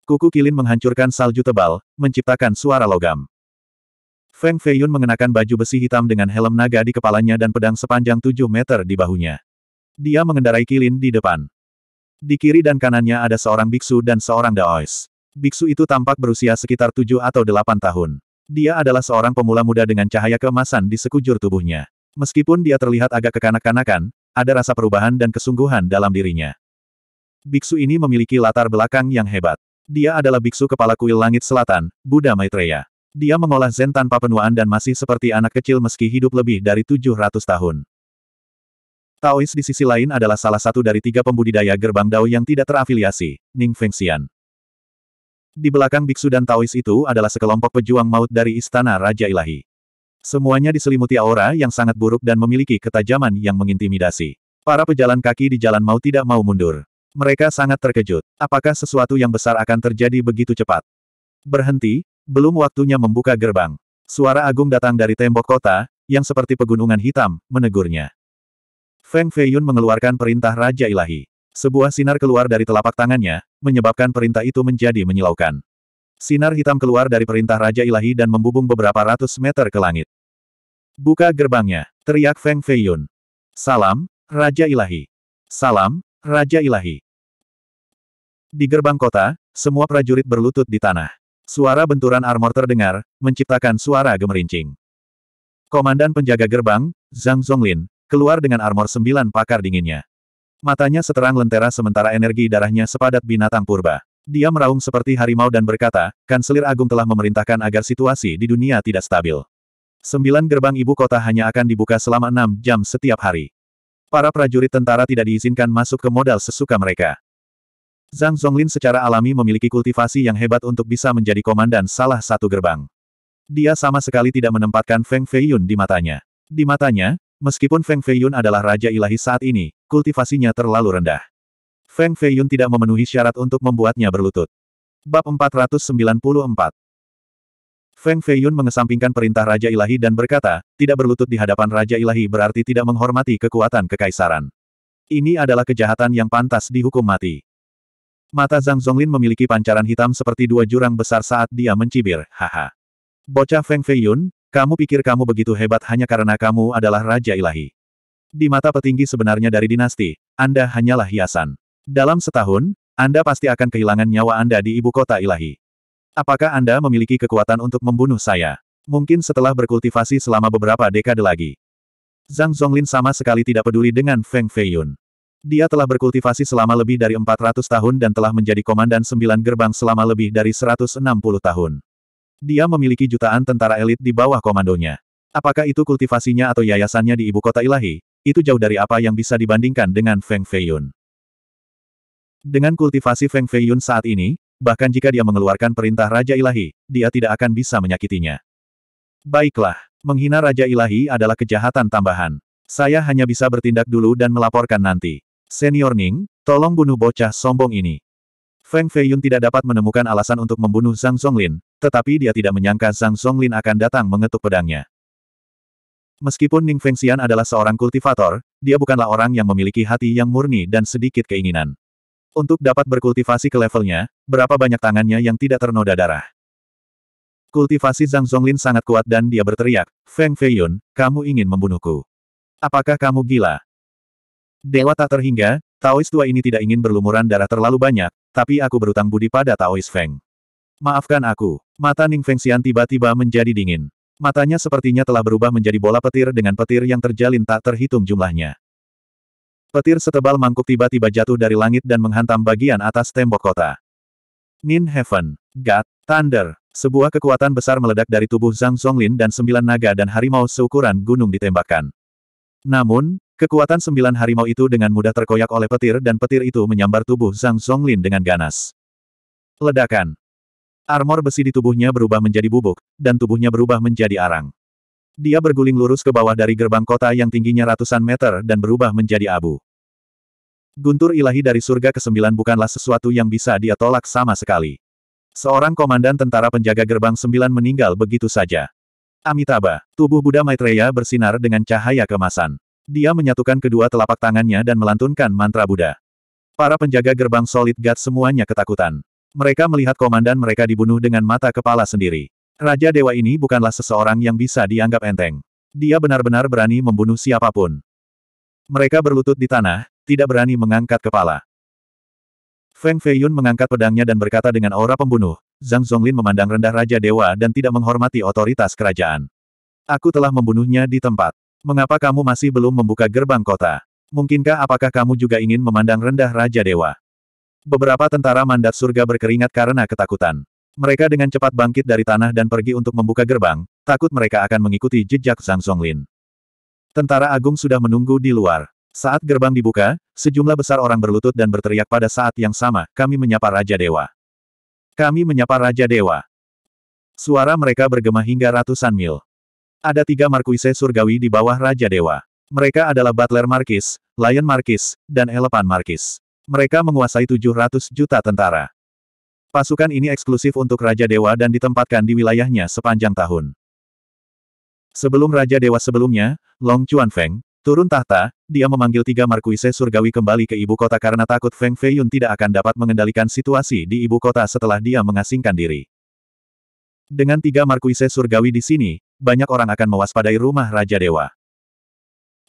Kuku kilin menghancurkan salju tebal, menciptakan suara logam. Feng Feiyun mengenakan baju besi hitam dengan helm naga di kepalanya dan pedang sepanjang 7 meter di bahunya. Dia mengendarai kilin di depan. Di kiri dan kanannya ada seorang biksu dan seorang daois. Biksu itu tampak berusia sekitar 7 atau 8 tahun. Dia adalah seorang pemula muda dengan cahaya kemasan di sekujur tubuhnya. Meskipun dia terlihat agak kekanak-kanakan, ada rasa perubahan dan kesungguhan dalam dirinya. Biksu ini memiliki latar belakang yang hebat. Dia adalah biksu kepala kuil langit selatan, Buddha Maitreya. Dia mengolah Zen tanpa penuaan dan masih seperti anak kecil meski hidup lebih dari 700 tahun. Taois di sisi lain adalah salah satu dari tiga pembudidaya gerbang Dao yang tidak terafiliasi, Ning Feng Xian. Di belakang biksu dan Taois itu adalah sekelompok pejuang maut dari Istana Raja Ilahi. Semuanya diselimuti aura yang sangat buruk dan memiliki ketajaman yang mengintimidasi. Para pejalan kaki di jalan mau tidak mau mundur. Mereka sangat terkejut. Apakah sesuatu yang besar akan terjadi begitu cepat? Berhenti, belum waktunya membuka gerbang. Suara agung datang dari tembok kota, yang seperti pegunungan hitam, menegurnya. Feng Feiyun mengeluarkan perintah Raja Ilahi. Sebuah sinar keluar dari telapak tangannya, menyebabkan perintah itu menjadi menyilaukan. Sinar hitam keluar dari perintah Raja Ilahi dan membubung beberapa ratus meter ke langit. Buka gerbangnya, teriak Feng Feiyun. Salam, Raja Ilahi. Salam, Raja Ilahi. Di gerbang kota, semua prajurit berlutut di tanah. Suara benturan armor terdengar, menciptakan suara gemerincing. Komandan penjaga gerbang, Zhang Zhonglin keluar dengan armor sembilan pakar dinginnya. Matanya seterang lentera sementara energi darahnya sepadat binatang purba. Dia meraung seperti harimau dan berkata, Kanselir Agung telah memerintahkan agar situasi di dunia tidak stabil. Sembilan gerbang ibu kota hanya akan dibuka selama enam jam setiap hari. Para prajurit tentara tidak diizinkan masuk ke modal sesuka mereka. Zhang Zonglin secara alami memiliki kultivasi yang hebat untuk bisa menjadi komandan salah satu gerbang. Dia sama sekali tidak menempatkan Feng Feiyun di matanya. Di matanya, meskipun Feng Feiyun adalah Raja Ilahi saat ini, kultivasinya terlalu rendah. Feng Feiyun tidak memenuhi syarat untuk membuatnya berlutut. Bab 494 Feng Feiyun mengesampingkan perintah Raja Ilahi dan berkata, tidak berlutut di hadapan Raja Ilahi berarti tidak menghormati kekuatan kekaisaran. Ini adalah kejahatan yang pantas dihukum mati. Mata Zhang Zonglin memiliki pancaran hitam seperti dua jurang besar saat dia mencibir, haha. Bocah Feng Feiyun, kamu pikir kamu begitu hebat hanya karena kamu adalah Raja Ilahi. Di mata petinggi sebenarnya dari dinasti, Anda hanyalah hiasan. Dalam setahun, Anda pasti akan kehilangan nyawa Anda di ibu kota ilahi. Apakah Anda memiliki kekuatan untuk membunuh saya? Mungkin setelah berkultivasi selama beberapa dekade lagi. Zhang Zonglin sama sekali tidak peduli dengan Feng Feiyun. Dia telah berkultivasi selama lebih dari 400 tahun dan telah menjadi komandan sembilan gerbang selama lebih dari 160 tahun. Dia memiliki jutaan tentara elit di bawah komandonya. Apakah itu kultivasinya atau yayasannya di ibu kota ilahi? Itu jauh dari apa yang bisa dibandingkan dengan Feng Feiyun. Dengan kultivasi Feng Feiyun saat ini, Bahkan jika dia mengeluarkan perintah Raja Ilahi, dia tidak akan bisa menyakitinya. Baiklah, menghina Raja Ilahi adalah kejahatan tambahan. Saya hanya bisa bertindak dulu dan melaporkan nanti. Senior Ning, tolong bunuh bocah sombong ini. Feng Feiyun tidak dapat menemukan alasan untuk membunuh Zhang Songlin, tetapi dia tidak menyangka Zhang Songlin akan datang mengetuk pedangnya. Meskipun Ning Fengxian adalah seorang kultivator, dia bukanlah orang yang memiliki hati yang murni dan sedikit keinginan. Untuk dapat berkultivasi ke levelnya, berapa banyak tangannya yang tidak ternoda darah. Kultivasi Zhang Zhonglin sangat kuat dan dia berteriak, Feng Feiyun, kamu ingin membunuhku. Apakah kamu gila? Dewa tak terhingga, Taois tua ini tidak ingin berlumuran darah terlalu banyak, tapi aku berutang budi pada Taois Feng. Maafkan aku. Mata Ning Feng Fengxian tiba-tiba menjadi dingin. Matanya sepertinya telah berubah menjadi bola petir dengan petir yang terjalin tak terhitung jumlahnya. Petir setebal mangkuk tiba-tiba jatuh dari langit dan menghantam bagian atas tembok kota. Nin Heaven, God, Thunder, sebuah kekuatan besar meledak dari tubuh Zhang Songlin dan sembilan naga dan harimau seukuran gunung ditembakkan. Namun, kekuatan sembilan harimau itu dengan mudah terkoyak oleh petir dan petir itu menyambar tubuh Zhang Songlin dengan ganas. Ledakan. Armor besi di tubuhnya berubah menjadi bubuk, dan tubuhnya berubah menjadi arang. Dia berguling lurus ke bawah dari gerbang kota yang tingginya ratusan meter dan berubah menjadi abu. Guntur ilahi dari surga ke kesembilan bukanlah sesuatu yang bisa dia tolak sama sekali. Seorang komandan tentara penjaga gerbang sembilan meninggal begitu saja. Amitabha, tubuh Buddha Maitreya bersinar dengan cahaya kemasan. Dia menyatukan kedua telapak tangannya dan melantunkan mantra Buddha. Para penjaga gerbang solid God semuanya ketakutan. Mereka melihat komandan mereka dibunuh dengan mata kepala sendiri. Raja Dewa ini bukanlah seseorang yang bisa dianggap enteng. Dia benar-benar berani membunuh siapapun. Mereka berlutut di tanah, tidak berani mengangkat kepala. Feng Feiyun mengangkat pedangnya dan berkata dengan aura pembunuh, Zhang Zonglin memandang rendah Raja Dewa dan tidak menghormati otoritas kerajaan. Aku telah membunuhnya di tempat. Mengapa kamu masih belum membuka gerbang kota? Mungkinkah apakah kamu juga ingin memandang rendah Raja Dewa? Beberapa tentara mandat surga berkeringat karena ketakutan. Mereka dengan cepat bangkit dari tanah dan pergi untuk membuka gerbang, takut mereka akan mengikuti jejak Zhang Songlin. Tentara agung sudah menunggu di luar. Saat gerbang dibuka, sejumlah besar orang berlutut dan berteriak pada saat yang sama, kami menyapa Raja Dewa. Kami menyapa Raja Dewa. Suara mereka bergema hingga ratusan mil. Ada tiga Markuise surgawi di bawah Raja Dewa. Mereka adalah Butler Markis, Lion Markis, dan Elepan Markis. Mereka menguasai 700 juta tentara. Pasukan ini eksklusif untuk Raja Dewa dan ditempatkan di wilayahnya sepanjang tahun. Sebelum Raja Dewa sebelumnya, Long Feng, turun tahta, dia memanggil tiga markuise surgawi kembali ke ibu kota karena takut Feng Feiyun tidak akan dapat mengendalikan situasi di ibu kota setelah dia mengasingkan diri. Dengan tiga markuise surgawi di sini, banyak orang akan mewaspadai rumah Raja Dewa.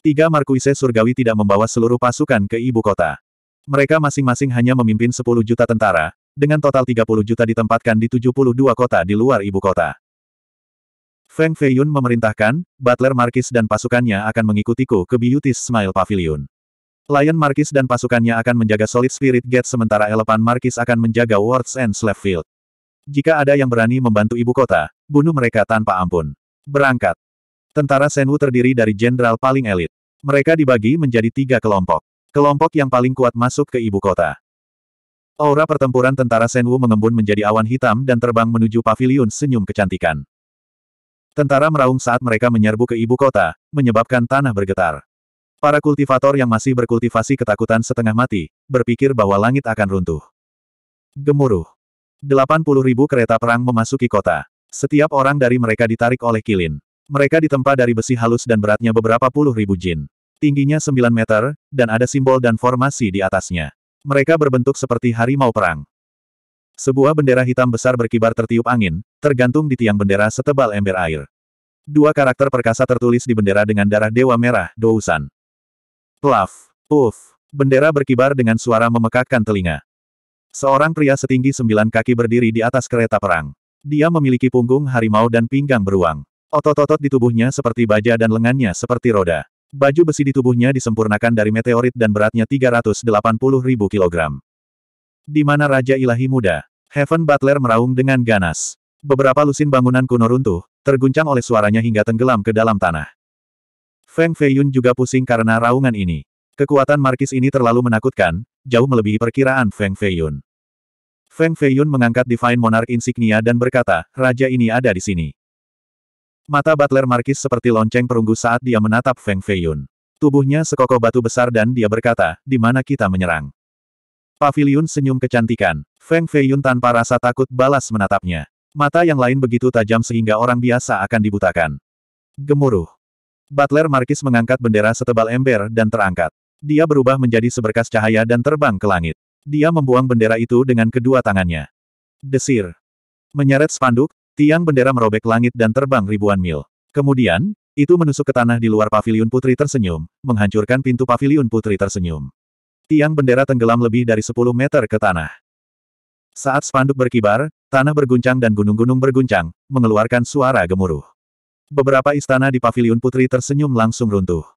Tiga markuise surgawi tidak membawa seluruh pasukan ke ibu kota. Mereka masing-masing hanya memimpin 10 juta tentara, dengan total 30 juta ditempatkan di 72 kota di luar ibu kota. Feng Feiyun memerintahkan, Butler Markis dan pasukannya akan mengikutiku ke Beauty Smile Pavilion. Lion Markis dan pasukannya akan menjaga Solid Spirit Gate sementara Elephant Markis akan menjaga Wards and Slave Field. Jika ada yang berani membantu ibu kota, bunuh mereka tanpa ampun. Berangkat. Tentara Senwu terdiri dari jenderal paling elit. Mereka dibagi menjadi tiga kelompok. Kelompok yang paling kuat masuk ke ibu kota. Aura pertempuran tentara Senwu mengembun menjadi awan hitam dan terbang menuju paviliun senyum kecantikan. Tentara meraung saat mereka menyerbu ke ibu kota, menyebabkan tanah bergetar. Para kultivator yang masih berkultivasi ketakutan setengah mati, berpikir bahwa langit akan runtuh. Gemuruh. 80 ribu kereta perang memasuki kota. Setiap orang dari mereka ditarik oleh kilin. Mereka ditempa dari besi halus dan beratnya beberapa puluh ribu jin. Tingginya 9 meter, dan ada simbol dan formasi di atasnya. Mereka berbentuk seperti harimau perang. Sebuah bendera hitam besar berkibar tertiup angin, tergantung di tiang bendera setebal ember air. Dua karakter perkasa tertulis di bendera dengan darah Dewa Merah, Dousan. Plaf, puff, bendera berkibar dengan suara memekakkan telinga. Seorang pria setinggi sembilan kaki berdiri di atas kereta perang. Dia memiliki punggung harimau dan pinggang beruang. Otot-otot di tubuhnya seperti baja dan lengannya seperti roda. Baju besi di tubuhnya disempurnakan dari meteorit dan beratnya 380 ribu kilogram. Di mana Raja Ilahi Muda? Heaven Butler meraung dengan ganas. Beberapa lusin bangunan kuno runtuh, terguncang oleh suaranya hingga tenggelam ke dalam tanah. Feng Feiyun juga pusing karena raungan ini. Kekuatan Markis ini terlalu menakutkan, jauh melebihi perkiraan Feng Feiyun. Feng Feiyun mengangkat Divine Monarch Insignia dan berkata, Raja ini ada di sini. Mata Butler Markis seperti lonceng perunggu saat dia menatap Feng Feiyun. Tubuhnya sekokoh batu besar dan dia berkata, di mana kita menyerang. Pavilion senyum kecantikan. Feng Feiyun tanpa rasa takut balas menatapnya. Mata yang lain begitu tajam sehingga orang biasa akan dibutakan. Gemuruh. Butler Markis mengangkat bendera setebal ember dan terangkat. Dia berubah menjadi seberkas cahaya dan terbang ke langit. Dia membuang bendera itu dengan kedua tangannya. Desir. Menyeret spanduk, Tiang bendera merobek langit dan terbang ribuan mil. Kemudian, itu menusuk ke tanah di luar pavilion putri tersenyum, menghancurkan pintu pavilion putri tersenyum. Tiang bendera tenggelam lebih dari 10 meter ke tanah. Saat spanduk berkibar, tanah berguncang dan gunung-gunung berguncang, mengeluarkan suara gemuruh. Beberapa istana di pavilion putri tersenyum langsung runtuh.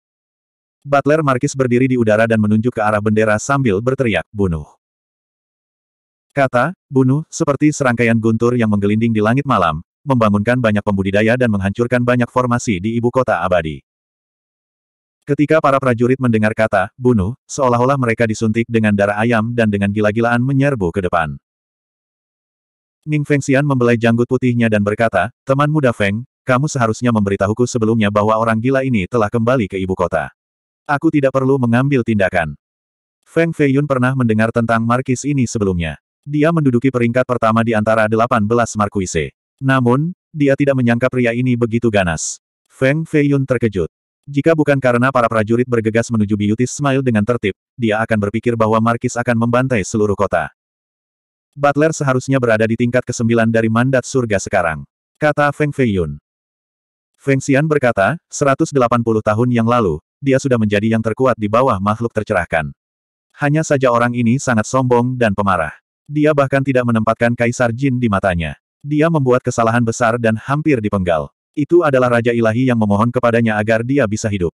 Butler Markis berdiri di udara dan menunjuk ke arah bendera sambil berteriak, bunuh. Kata, bunuh, seperti serangkaian guntur yang menggelinding di langit malam, membangunkan banyak pembudidaya dan menghancurkan banyak formasi di ibu kota abadi. Ketika para prajurit mendengar kata, bunuh, seolah-olah mereka disuntik dengan darah ayam dan dengan gila-gilaan menyerbu ke depan. Ning Feng Xian membelai janggut putihnya dan berkata, teman muda Feng, kamu seharusnya memberitahuku sebelumnya bahwa orang gila ini telah kembali ke ibu kota. Aku tidak perlu mengambil tindakan. Feng Feiyun pernah mendengar tentang markis ini sebelumnya. Dia menduduki peringkat pertama di antara 18 Markuise. Namun, dia tidak menyangka pria ini begitu ganas. Feng Feiyun terkejut. Jika bukan karena para prajurit bergegas menuju Beauty Smile dengan tertib, dia akan berpikir bahwa Markis akan membantai seluruh kota. Butler seharusnya berada di tingkat ke-9 dari mandat surga sekarang. Kata Feng Feiyun. Feng Xian berkata, 180 tahun yang lalu, dia sudah menjadi yang terkuat di bawah makhluk tercerahkan. Hanya saja orang ini sangat sombong dan pemarah. Dia bahkan tidak menempatkan Kaisar Jin di matanya. Dia membuat kesalahan besar dan hampir dipenggal. Itu adalah Raja Ilahi yang memohon kepadanya agar dia bisa hidup.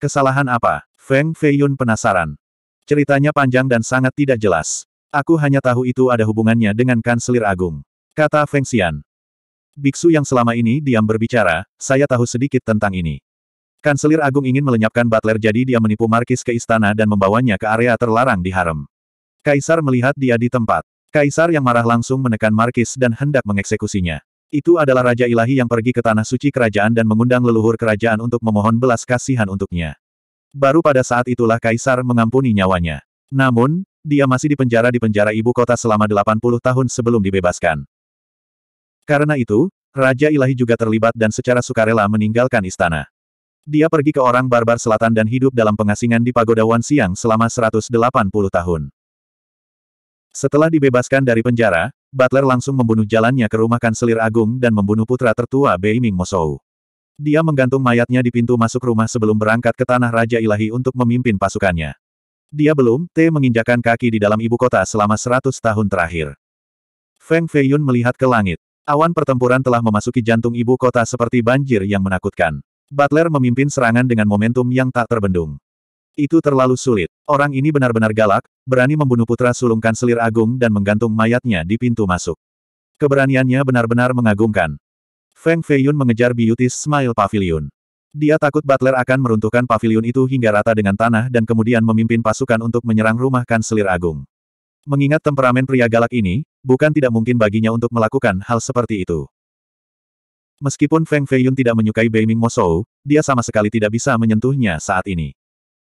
Kesalahan apa? Feng Feiyun penasaran. Ceritanya panjang dan sangat tidak jelas. Aku hanya tahu itu ada hubungannya dengan Kanselir Agung. Kata Feng Xian. Biksu yang selama ini diam berbicara, saya tahu sedikit tentang ini. Kanselir Agung ingin melenyapkan Butler jadi dia menipu Markis ke istana dan membawanya ke area terlarang di harem. Kaisar melihat dia di tempat. Kaisar yang marah langsung menekan Markis dan hendak mengeksekusinya. Itu adalah Raja Ilahi yang pergi ke Tanah Suci Kerajaan dan mengundang leluhur kerajaan untuk memohon belas kasihan untuknya. Baru pada saat itulah Kaisar mengampuni nyawanya. Namun, dia masih dipenjara di penjara ibu kota selama 80 tahun sebelum dibebaskan. Karena itu, Raja Ilahi juga terlibat dan secara sukarela meninggalkan istana. Dia pergi ke orang barbar selatan dan hidup dalam pengasingan di Pagoda siang selama 180 tahun. Setelah dibebaskan dari penjara, Butler langsung membunuh jalannya ke rumah kanselir agung dan membunuh putra tertua Bei Ming Mosou. Dia menggantung mayatnya di pintu masuk rumah sebelum berangkat ke tanah Raja Ilahi untuk memimpin pasukannya. Dia belum, T menginjakan kaki di dalam ibu kota selama seratus tahun terakhir. Feng Feiyun melihat ke langit. Awan pertempuran telah memasuki jantung ibu kota seperti banjir yang menakutkan. Butler memimpin serangan dengan momentum yang tak terbendung. Itu terlalu sulit. Orang ini benar-benar galak, berani membunuh putra sulung kanselir agung dan menggantung mayatnya di pintu masuk. Keberaniannya benar-benar mengagumkan. Feng Feiyun mengejar Biutis Smile Pavilion. Dia takut Butler akan meruntuhkan pavilion itu hingga rata dengan tanah dan kemudian memimpin pasukan untuk menyerang rumah kanselir agung. Mengingat temperamen pria galak ini, bukan tidak mungkin baginya untuk melakukan hal seperti itu. Meskipun Feng Feiyun tidak menyukai Beiming Mosou, dia sama sekali tidak bisa menyentuhnya saat ini.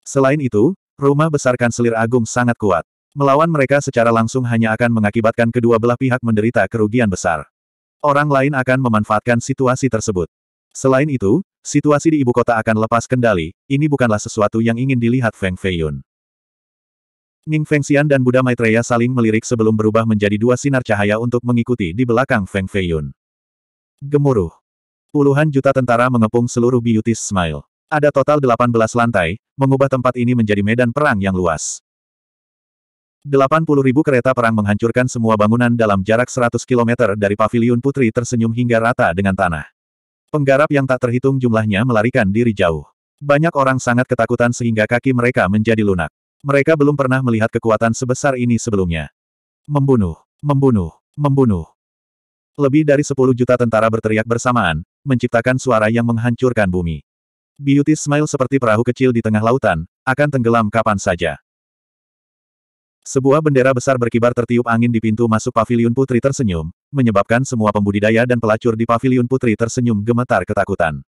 Selain itu, rumah besar Kanselir Agung sangat kuat. Melawan mereka secara langsung hanya akan mengakibatkan kedua belah pihak menderita kerugian besar. Orang lain akan memanfaatkan situasi tersebut. Selain itu, situasi di ibu kota akan lepas kendali, ini bukanlah sesuatu yang ingin dilihat Feng Feiyun. Ning Feng Xian dan Buddha Maitreya saling melirik sebelum berubah menjadi dua sinar cahaya untuk mengikuti di belakang Feng Feiyun. Gemuruh. Puluhan juta tentara mengepung seluruh Beauty Smile. Ada total 18 lantai, mengubah tempat ini menjadi medan perang yang luas. 80 ribu kereta perang menghancurkan semua bangunan dalam jarak 100 km dari paviliun putri tersenyum hingga rata dengan tanah. Penggarap yang tak terhitung jumlahnya melarikan diri jauh. Banyak orang sangat ketakutan sehingga kaki mereka menjadi lunak. Mereka belum pernah melihat kekuatan sebesar ini sebelumnya. Membunuh, membunuh, membunuh. Lebih dari 10 juta tentara berteriak bersamaan, menciptakan suara yang menghancurkan bumi. Beauty Smile seperti perahu kecil di tengah lautan, akan tenggelam kapan saja. Sebuah bendera besar berkibar tertiup angin di pintu masuk pavilion putri tersenyum, menyebabkan semua pembudidaya dan pelacur di pavilion putri tersenyum gemetar ketakutan.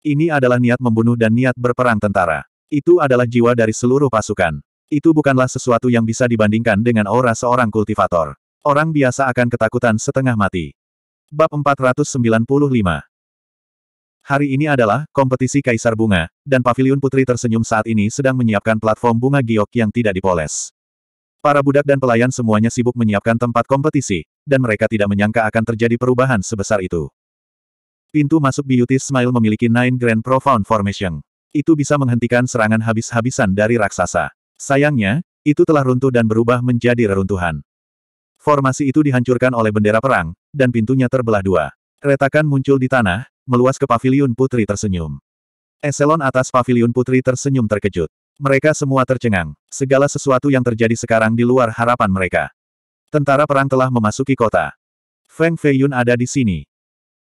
Ini adalah niat membunuh dan niat berperang tentara. Itu adalah jiwa dari seluruh pasukan. Itu bukanlah sesuatu yang bisa dibandingkan dengan aura seorang kultivator. Orang biasa akan ketakutan setengah mati. Bab 495 Hari ini adalah kompetisi Kaisar Bunga, dan Paviliun Putri tersenyum saat ini sedang menyiapkan platform bunga giok yang tidak dipoles. Para budak dan pelayan semuanya sibuk menyiapkan tempat kompetisi, dan mereka tidak menyangka akan terjadi perubahan sebesar itu. Pintu masuk Beauty Smile memiliki Nine Grand Profound Formation. Itu bisa menghentikan serangan habis-habisan dari raksasa. Sayangnya, itu telah runtuh dan berubah menjadi reruntuhan. Formasi itu dihancurkan oleh bendera perang, dan pintunya terbelah dua. Retakan muncul di tanah, meluas ke pavilion putri tersenyum. Eselon atas pavilion putri tersenyum terkejut. Mereka semua tercengang. Segala sesuatu yang terjadi sekarang di luar harapan mereka. Tentara perang telah memasuki kota. Feng Feiyun ada di sini.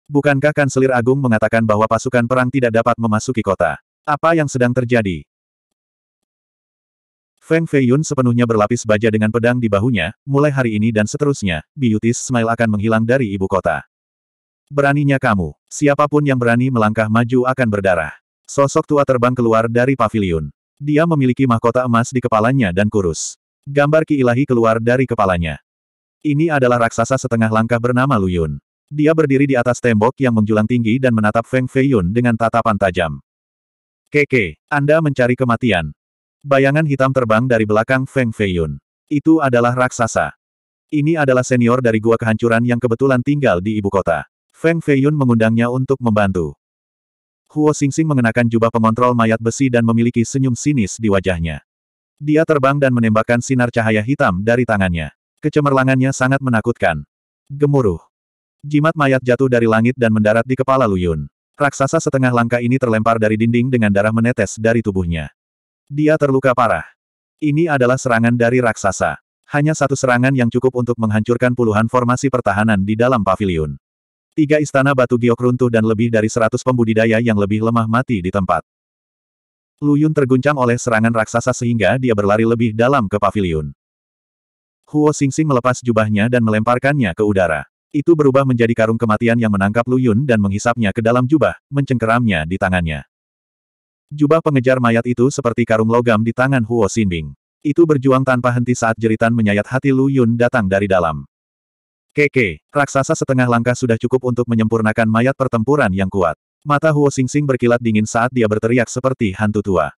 Bukankah Kanselir Agung mengatakan bahwa pasukan perang tidak dapat memasuki kota? Apa yang sedang terjadi? Feng Feiyun sepenuhnya berlapis baja dengan pedang di bahunya, mulai hari ini dan seterusnya, Biutis Smile akan menghilang dari ibu kota. Beraninya kamu. Siapapun yang berani melangkah maju akan berdarah. Sosok tua terbang keluar dari pavilion. Dia memiliki mahkota emas di kepalanya dan kurus. Gambar Ki Ilahi keluar dari kepalanya. Ini adalah raksasa setengah langkah bernama Luyun. Dia berdiri di atas tembok yang menjulang tinggi dan menatap Feng Feiyun dengan tatapan tajam. Keke, Anda mencari kematian. Bayangan hitam terbang dari belakang Feng Feiyun. Itu adalah raksasa. Ini adalah senior dari gua kehancuran yang kebetulan tinggal di ibu kota. Feng Feiyun mengundangnya untuk membantu. Huo Xingxing mengenakan jubah pengontrol mayat besi dan memiliki senyum sinis di wajahnya. Dia terbang dan menembakkan sinar cahaya hitam dari tangannya. Kecemerlangannya sangat menakutkan. Gemuruh. Jimat mayat jatuh dari langit dan mendarat di kepala Luyun. Raksasa setengah langkah ini terlempar dari dinding dengan darah menetes dari tubuhnya. Dia terluka parah. Ini adalah serangan dari raksasa. Hanya satu serangan yang cukup untuk menghancurkan puluhan formasi pertahanan di dalam paviliun. Tiga istana batu giok runtuh dan lebih dari seratus pembudidaya yang lebih lemah mati di tempat. Luyun terguncang oleh serangan raksasa sehingga dia berlari lebih dalam ke paviliun. Huo Xingxing melepas jubahnya dan melemparkannya ke udara. Itu berubah menjadi karung kematian yang menangkap Luyun dan menghisapnya ke dalam jubah, mencengkeramnya di tangannya. Jubah pengejar mayat itu seperti karung logam di tangan Huo Xinbing. Itu berjuang tanpa henti saat jeritan menyayat hati Lu Yun datang dari dalam. Keke, raksasa setengah langkah sudah cukup untuk menyempurnakan mayat pertempuran yang kuat. Mata Huo Sing berkilat dingin saat dia berteriak seperti hantu tua.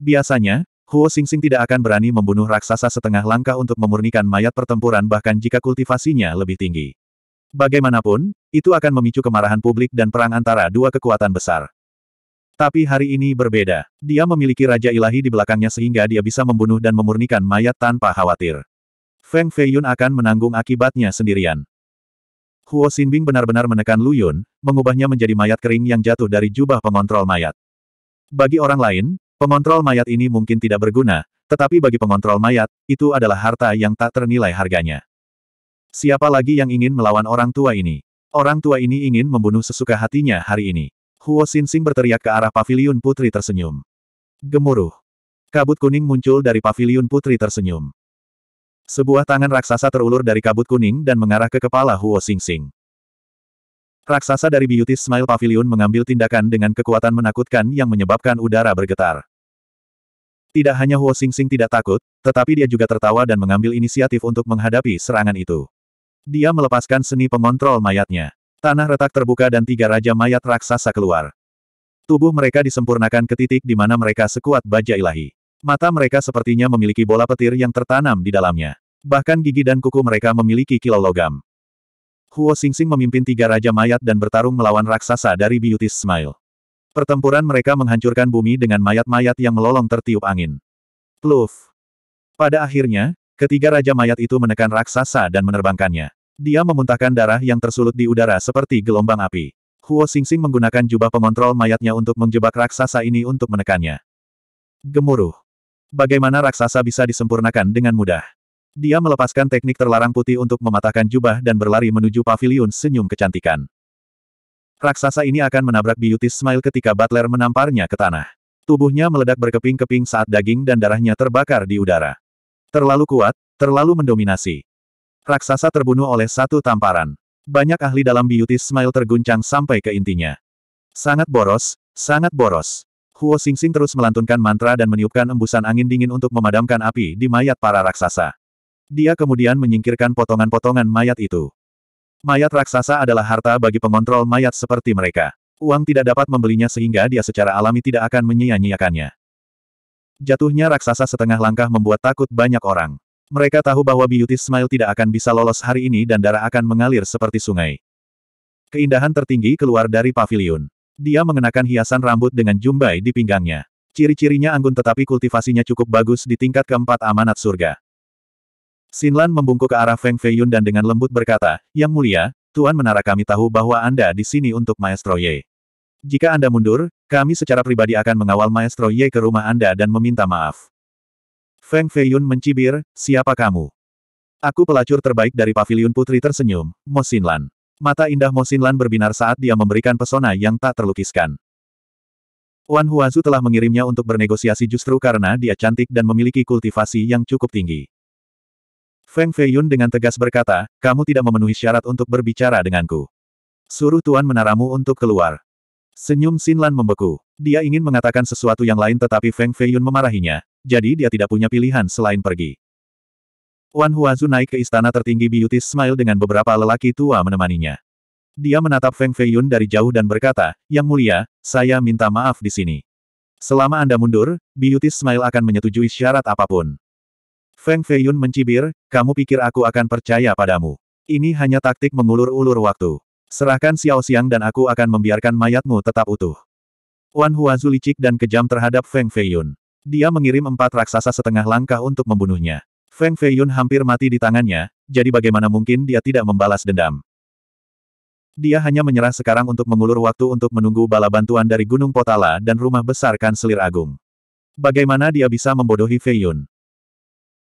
Biasanya, Huo Sing tidak akan berani membunuh raksasa setengah langkah untuk memurnikan mayat pertempuran bahkan jika kultivasinya lebih tinggi. Bagaimanapun, itu akan memicu kemarahan publik dan perang antara dua kekuatan besar. Tapi hari ini berbeda. Dia memiliki Raja Ilahi di belakangnya sehingga dia bisa membunuh dan memurnikan mayat tanpa khawatir. Feng Feiyun akan menanggung akibatnya sendirian. Huo Xinbing benar-benar menekan Lu Yun, mengubahnya menjadi mayat kering yang jatuh dari jubah pengontrol mayat. Bagi orang lain, pengontrol mayat ini mungkin tidak berguna, tetapi bagi pengontrol mayat, itu adalah harta yang tak ternilai harganya. Siapa lagi yang ingin melawan orang tua ini? Orang tua ini ingin membunuh sesuka hatinya hari ini. Huo Xinxing berteriak ke arah paviliun putri tersenyum. Gemuruh. Kabut kuning muncul dari paviliun putri tersenyum. Sebuah tangan raksasa terulur dari kabut kuning dan mengarah ke kepala Huo Sing Sing. Raksasa dari Beauty Smile Pavilion mengambil tindakan dengan kekuatan menakutkan yang menyebabkan udara bergetar. Tidak hanya Huo Sing Sing tidak takut, tetapi dia juga tertawa dan mengambil inisiatif untuk menghadapi serangan itu. Dia melepaskan seni pengontrol mayatnya. Tanah retak terbuka dan tiga raja mayat raksasa keluar. Tubuh mereka disempurnakan ke titik di mana mereka sekuat baja ilahi. Mata mereka sepertinya memiliki bola petir yang tertanam di dalamnya. Bahkan gigi dan kuku mereka memiliki kilau logam. Huo Xingxing memimpin tiga raja mayat dan bertarung melawan raksasa dari Beauty Smile. Pertempuran mereka menghancurkan bumi dengan mayat-mayat yang melolong tertiup angin. Pluf. Pada akhirnya, ketiga raja mayat itu menekan raksasa dan menerbangkannya. Dia memuntahkan darah yang tersulut di udara seperti gelombang api. Huo Xingxing menggunakan jubah pengontrol mayatnya untuk menjebak raksasa ini untuk menekannya. Gemuruh. Bagaimana raksasa bisa disempurnakan dengan mudah? Dia melepaskan teknik terlarang putih untuk mematahkan jubah dan berlari menuju paviliun senyum kecantikan. Raksasa ini akan menabrak Beauty Smile ketika Butler menamparnya ke tanah. Tubuhnya meledak berkeping-keping saat daging dan darahnya terbakar di udara. Terlalu kuat, terlalu mendominasi. Raksasa terbunuh oleh satu tamparan. Banyak ahli dalam Beauty Smile terguncang sampai ke intinya. Sangat boros, sangat boros. Huo Xingxing terus melantunkan mantra dan meniupkan embusan angin dingin untuk memadamkan api di mayat para raksasa. Dia kemudian menyingkirkan potongan-potongan mayat itu. Mayat raksasa adalah harta bagi pengontrol mayat seperti mereka. Uang tidak dapat membelinya sehingga dia secara alami tidak akan menyia-nyiakannya. Jatuhnya raksasa setengah langkah membuat takut banyak orang. Mereka tahu bahwa Beauty Smile tidak akan bisa lolos hari ini dan darah akan mengalir seperti sungai. Keindahan tertinggi keluar dari pavilion. Dia mengenakan hiasan rambut dengan jumbai di pinggangnya. Ciri-cirinya anggun tetapi kultivasinya cukup bagus di tingkat keempat amanat surga. Sinlan membungkuk ke arah Feng Feiyun dan dengan lembut berkata, Yang mulia, Tuan menara kami tahu bahwa Anda di sini untuk Maestro Ye. Jika Anda mundur, kami secara pribadi akan mengawal Maestro Ye ke rumah Anda dan meminta maaf. Feng Feiyun mencibir, siapa kamu? Aku pelacur terbaik dari Paviliun putri tersenyum, Mo Sinlan. Mata indah Mosinlan berbinar saat dia memberikan pesona yang tak terlukiskan. Wan Huazu telah mengirimnya untuk bernegosiasi justru karena dia cantik dan memiliki kultivasi yang cukup tinggi. Feng Feiyun dengan tegas berkata, kamu tidak memenuhi syarat untuk berbicara denganku. Suruh Tuan menaramu untuk keluar. Senyum Sinlan membeku. Dia ingin mengatakan sesuatu yang lain tetapi Feng Feiyun memarahinya, jadi dia tidak punya pilihan selain pergi. Wan Huazu naik ke istana tertinggi Beauty Smile dengan beberapa lelaki tua menemaninya. Dia menatap Feng Feiyun dari jauh dan berkata, Yang mulia, saya minta maaf di sini. Selama Anda mundur, Beauty Smile akan menyetujui syarat apapun. Feng Feiyun mencibir, kamu pikir aku akan percaya padamu. Ini hanya taktik mengulur-ulur waktu. Serahkan Xiao Xiang dan aku akan membiarkan mayatmu tetap utuh. Wan Huazu licik dan kejam terhadap Feng Feiyun. Dia mengirim empat raksasa setengah langkah untuk membunuhnya. Feng Feiyun hampir mati di tangannya, jadi bagaimana mungkin dia tidak membalas dendam. Dia hanya menyerah sekarang untuk mengulur waktu untuk menunggu bala bantuan dari Gunung Potala dan rumah besar Kanselir Agung. Bagaimana dia bisa membodohi Feiyun?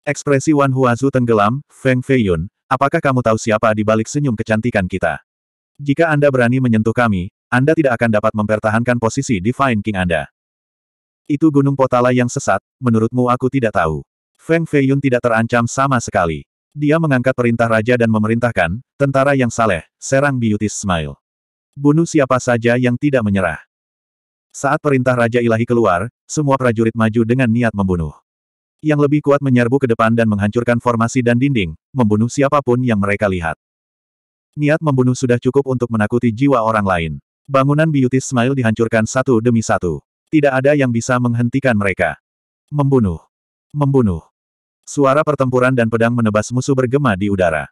Ekspresi Wan Huazu tenggelam, Feng Feiyun, apakah kamu tahu siapa di balik senyum kecantikan kita? Jika Anda berani menyentuh kami, Anda tidak akan dapat mempertahankan posisi Divine King Anda. Itu gunung potala yang sesat, menurutmu aku tidak tahu. Feng Feiyun tidak terancam sama sekali. Dia mengangkat perintah raja dan memerintahkan, tentara yang saleh, serang Beauty Smile. Bunuh siapa saja yang tidak menyerah. Saat perintah Raja Ilahi keluar, semua prajurit maju dengan niat membunuh. Yang lebih kuat menyerbu ke depan dan menghancurkan formasi dan dinding, membunuh siapapun yang mereka lihat. Niat membunuh sudah cukup untuk menakuti jiwa orang lain. Bangunan Beauty Smile dihancurkan satu demi satu. Tidak ada yang bisa menghentikan mereka. Membunuh. Membunuh. Suara pertempuran dan pedang menebas musuh bergema di udara.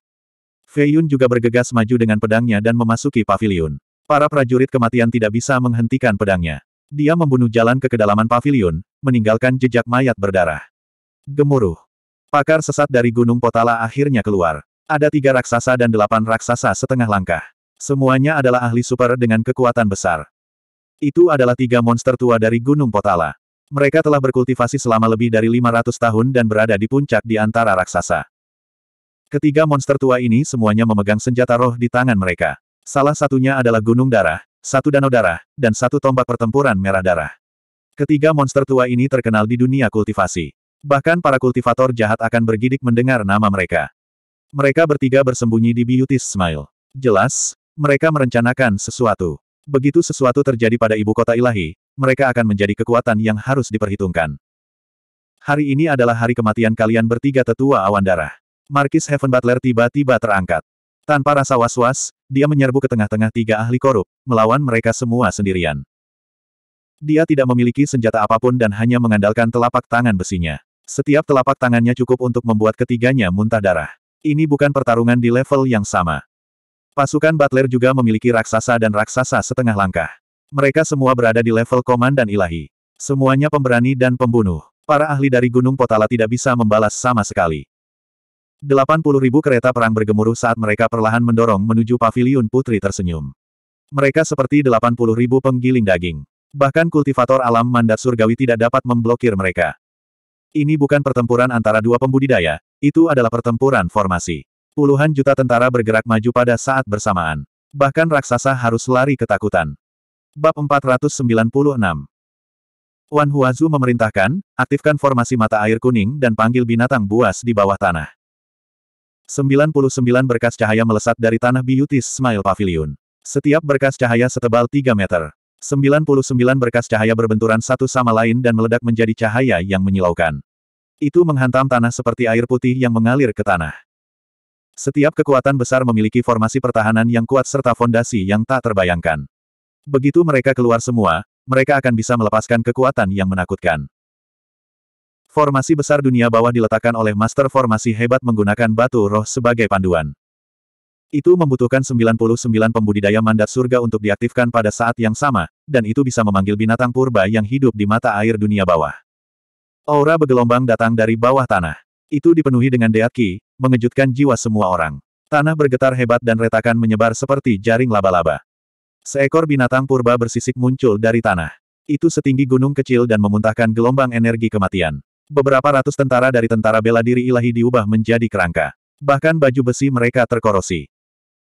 Fei Yun juga bergegas maju dengan pedangnya dan memasuki pavilion. Para prajurit kematian tidak bisa menghentikan pedangnya. Dia membunuh jalan ke kedalaman pavilion, meninggalkan jejak mayat berdarah. Gemuruh. Pakar sesat dari Gunung Potala akhirnya keluar. Ada tiga raksasa dan delapan raksasa setengah langkah. Semuanya adalah ahli super dengan kekuatan besar. Itu adalah tiga monster tua dari Gunung Potala. Mereka telah berkultivasi selama lebih dari 500 tahun dan berada di puncak di antara raksasa. Ketiga monster tua ini semuanya memegang senjata roh di tangan mereka. Salah satunya adalah gunung darah, satu danau darah, dan satu tombak pertempuran merah darah. Ketiga monster tua ini terkenal di dunia kultivasi. Bahkan para kultivator jahat akan bergidik mendengar nama mereka. Mereka bertiga bersembunyi di Beauty Smile. Jelas, mereka merencanakan sesuatu. Begitu sesuatu terjadi pada ibu kota ilahi, mereka akan menjadi kekuatan yang harus diperhitungkan. Hari ini adalah hari kematian kalian bertiga tetua awan darah. Markis Heaven Butler tiba-tiba terangkat. Tanpa rasa was-was, dia menyerbu ke tengah-tengah tiga ahli korup, melawan mereka semua sendirian. Dia tidak memiliki senjata apapun dan hanya mengandalkan telapak tangan besinya. Setiap telapak tangannya cukup untuk membuat ketiganya muntah darah. Ini bukan pertarungan di level yang sama. Pasukan Butler juga memiliki raksasa dan raksasa setengah langkah. Mereka semua berada di level komandan ilahi. Semuanya pemberani dan pembunuh. Para ahli dari Gunung Potala tidak bisa membalas sama sekali. 80 ribu kereta perang bergemuruh saat mereka perlahan mendorong menuju paviliun putri tersenyum. Mereka seperti 80 ribu penggiling daging. Bahkan kultivator alam mandat surgawi tidak dapat memblokir mereka. Ini bukan pertempuran antara dua pembudidaya, itu adalah pertempuran formasi. Puluhan juta tentara bergerak maju pada saat bersamaan. Bahkan raksasa harus lari ketakutan. Bab 496 Wan Huazu memerintahkan, aktifkan formasi mata air kuning dan panggil binatang buas di bawah tanah. 99 berkas cahaya melesat dari tanah biutis Smile Pavilion. Setiap berkas cahaya setebal 3 meter. 99 berkas cahaya berbenturan satu sama lain dan meledak menjadi cahaya yang menyilaukan. Itu menghantam tanah seperti air putih yang mengalir ke tanah. Setiap kekuatan besar memiliki formasi pertahanan yang kuat serta fondasi yang tak terbayangkan. Begitu mereka keluar semua, mereka akan bisa melepaskan kekuatan yang menakutkan. Formasi besar dunia bawah diletakkan oleh master formasi hebat menggunakan batu roh sebagai panduan. Itu membutuhkan 99 pembudidaya mandat surga untuk diaktifkan pada saat yang sama, dan itu bisa memanggil binatang purba yang hidup di mata air dunia bawah. Aura bergelombang datang dari bawah tanah. Itu dipenuhi dengan deaki, mengejutkan jiwa semua orang. Tanah bergetar hebat dan retakan menyebar seperti jaring laba-laba. Seekor binatang purba bersisik muncul dari tanah. Itu setinggi gunung kecil dan memuntahkan gelombang energi kematian. Beberapa ratus tentara dari tentara bela diri ilahi diubah menjadi kerangka. Bahkan baju besi mereka terkorosi.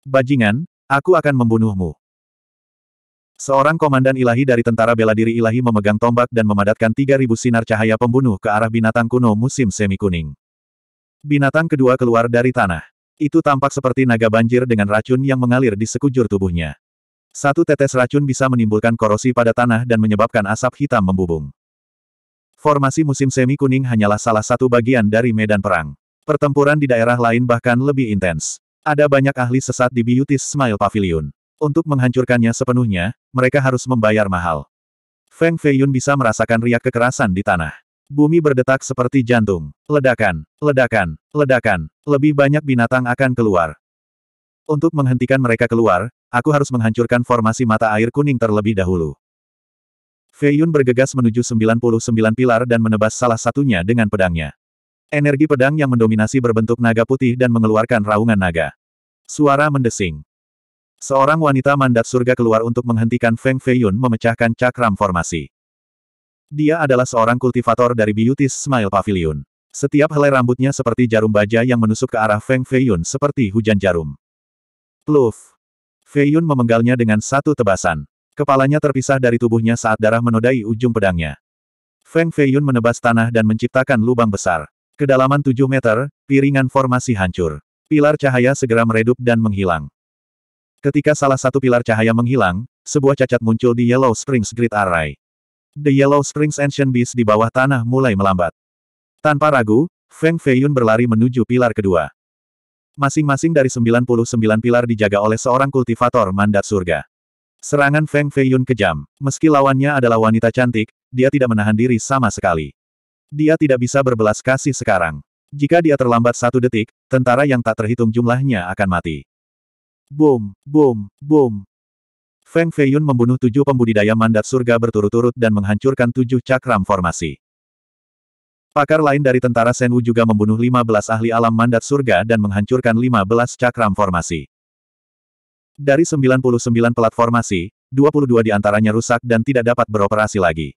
Bajingan, aku akan membunuhmu. Seorang komandan ilahi dari tentara bela diri ilahi memegang tombak dan memadatkan 3.000 sinar cahaya pembunuh ke arah binatang kuno musim semi kuning. Binatang kedua keluar dari tanah. Itu tampak seperti naga banjir dengan racun yang mengalir di sekujur tubuhnya. Satu tetes racun bisa menimbulkan korosi pada tanah dan menyebabkan asap hitam membubung. Formasi musim semi kuning hanyalah salah satu bagian dari medan perang. Pertempuran di daerah lain bahkan lebih intens. Ada banyak ahli sesat di Beauty's Smile Pavilion. Untuk menghancurkannya sepenuhnya, mereka harus membayar mahal. Feng Feiyun bisa merasakan riak kekerasan di tanah. Bumi berdetak seperti jantung. Ledakan, ledakan, ledakan. Lebih banyak binatang akan keluar. Untuk menghentikan mereka keluar, aku harus menghancurkan formasi mata air kuning terlebih dahulu. Fei Yun bergegas menuju 99 pilar dan menebas salah satunya dengan pedangnya. Energi pedang yang mendominasi berbentuk naga putih dan mengeluarkan raungan naga. Suara mendesing. Seorang wanita mandat surga keluar untuk menghentikan Feng Fei Yun memecahkan cakram formasi. Dia adalah seorang kultivator dari Beauty Smile Pavilion. Setiap helai rambutnya seperti jarum baja yang menusuk ke arah Feng Fei Yun seperti hujan jarum. Pluf. Fei Yun memenggalnya dengan satu tebasan. Kepalanya terpisah dari tubuhnya saat darah menodai ujung pedangnya. Feng Fei Yun menebas tanah dan menciptakan lubang besar. Kedalaman 7 meter, piringan formasi hancur. Pilar cahaya segera meredup dan menghilang. Ketika salah satu pilar cahaya menghilang, sebuah cacat muncul di Yellow Springs Grid Array. The Yellow Springs Ancient Beast di bawah tanah mulai melambat. Tanpa ragu, Feng Feiyun berlari menuju pilar kedua. Masing-masing dari 99 pilar dijaga oleh seorang kultivator mandat surga. Serangan Feng Feiyun kejam. Meski lawannya adalah wanita cantik, dia tidak menahan diri sama sekali. Dia tidak bisa berbelas kasih sekarang. Jika dia terlambat satu detik, tentara yang tak terhitung jumlahnya akan mati. Boom, boom, boom. Feng Feiyun membunuh tujuh pembudidaya mandat surga berturut-turut dan menghancurkan tujuh cakram formasi. Pakar lain dari tentara Senwu juga membunuh 15 ahli alam mandat surga dan menghancurkan 15 cakram formasi. Dari 99 platformasi, 22 antaranya rusak dan tidak dapat beroperasi lagi.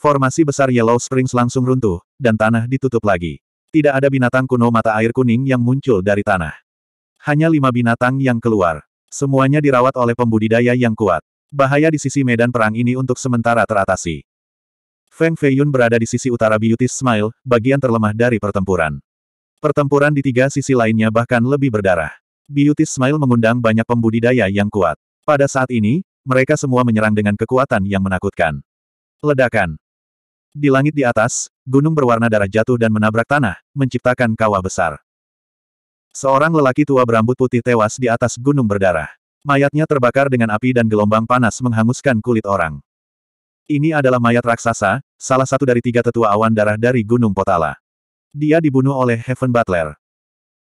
Formasi besar Yellow Springs langsung runtuh, dan tanah ditutup lagi. Tidak ada binatang kuno mata air kuning yang muncul dari tanah. Hanya lima binatang yang keluar. Semuanya dirawat oleh pembudidaya yang kuat. Bahaya di sisi medan perang ini untuk sementara teratasi. Feng Feiyun berada di sisi utara Beauty Smile, bagian terlemah dari pertempuran. Pertempuran di tiga sisi lainnya bahkan lebih berdarah. Beauty Smile mengundang banyak pembudidaya yang kuat. Pada saat ini, mereka semua menyerang dengan kekuatan yang menakutkan. Ledakan. Di langit di atas, gunung berwarna darah jatuh dan menabrak tanah, menciptakan kawah besar. Seorang lelaki tua berambut putih tewas di atas gunung berdarah. Mayatnya terbakar dengan api dan gelombang panas menghanguskan kulit orang. Ini adalah mayat raksasa, salah satu dari tiga tetua awan darah dari Gunung Potala. Dia dibunuh oleh Heaven Butler.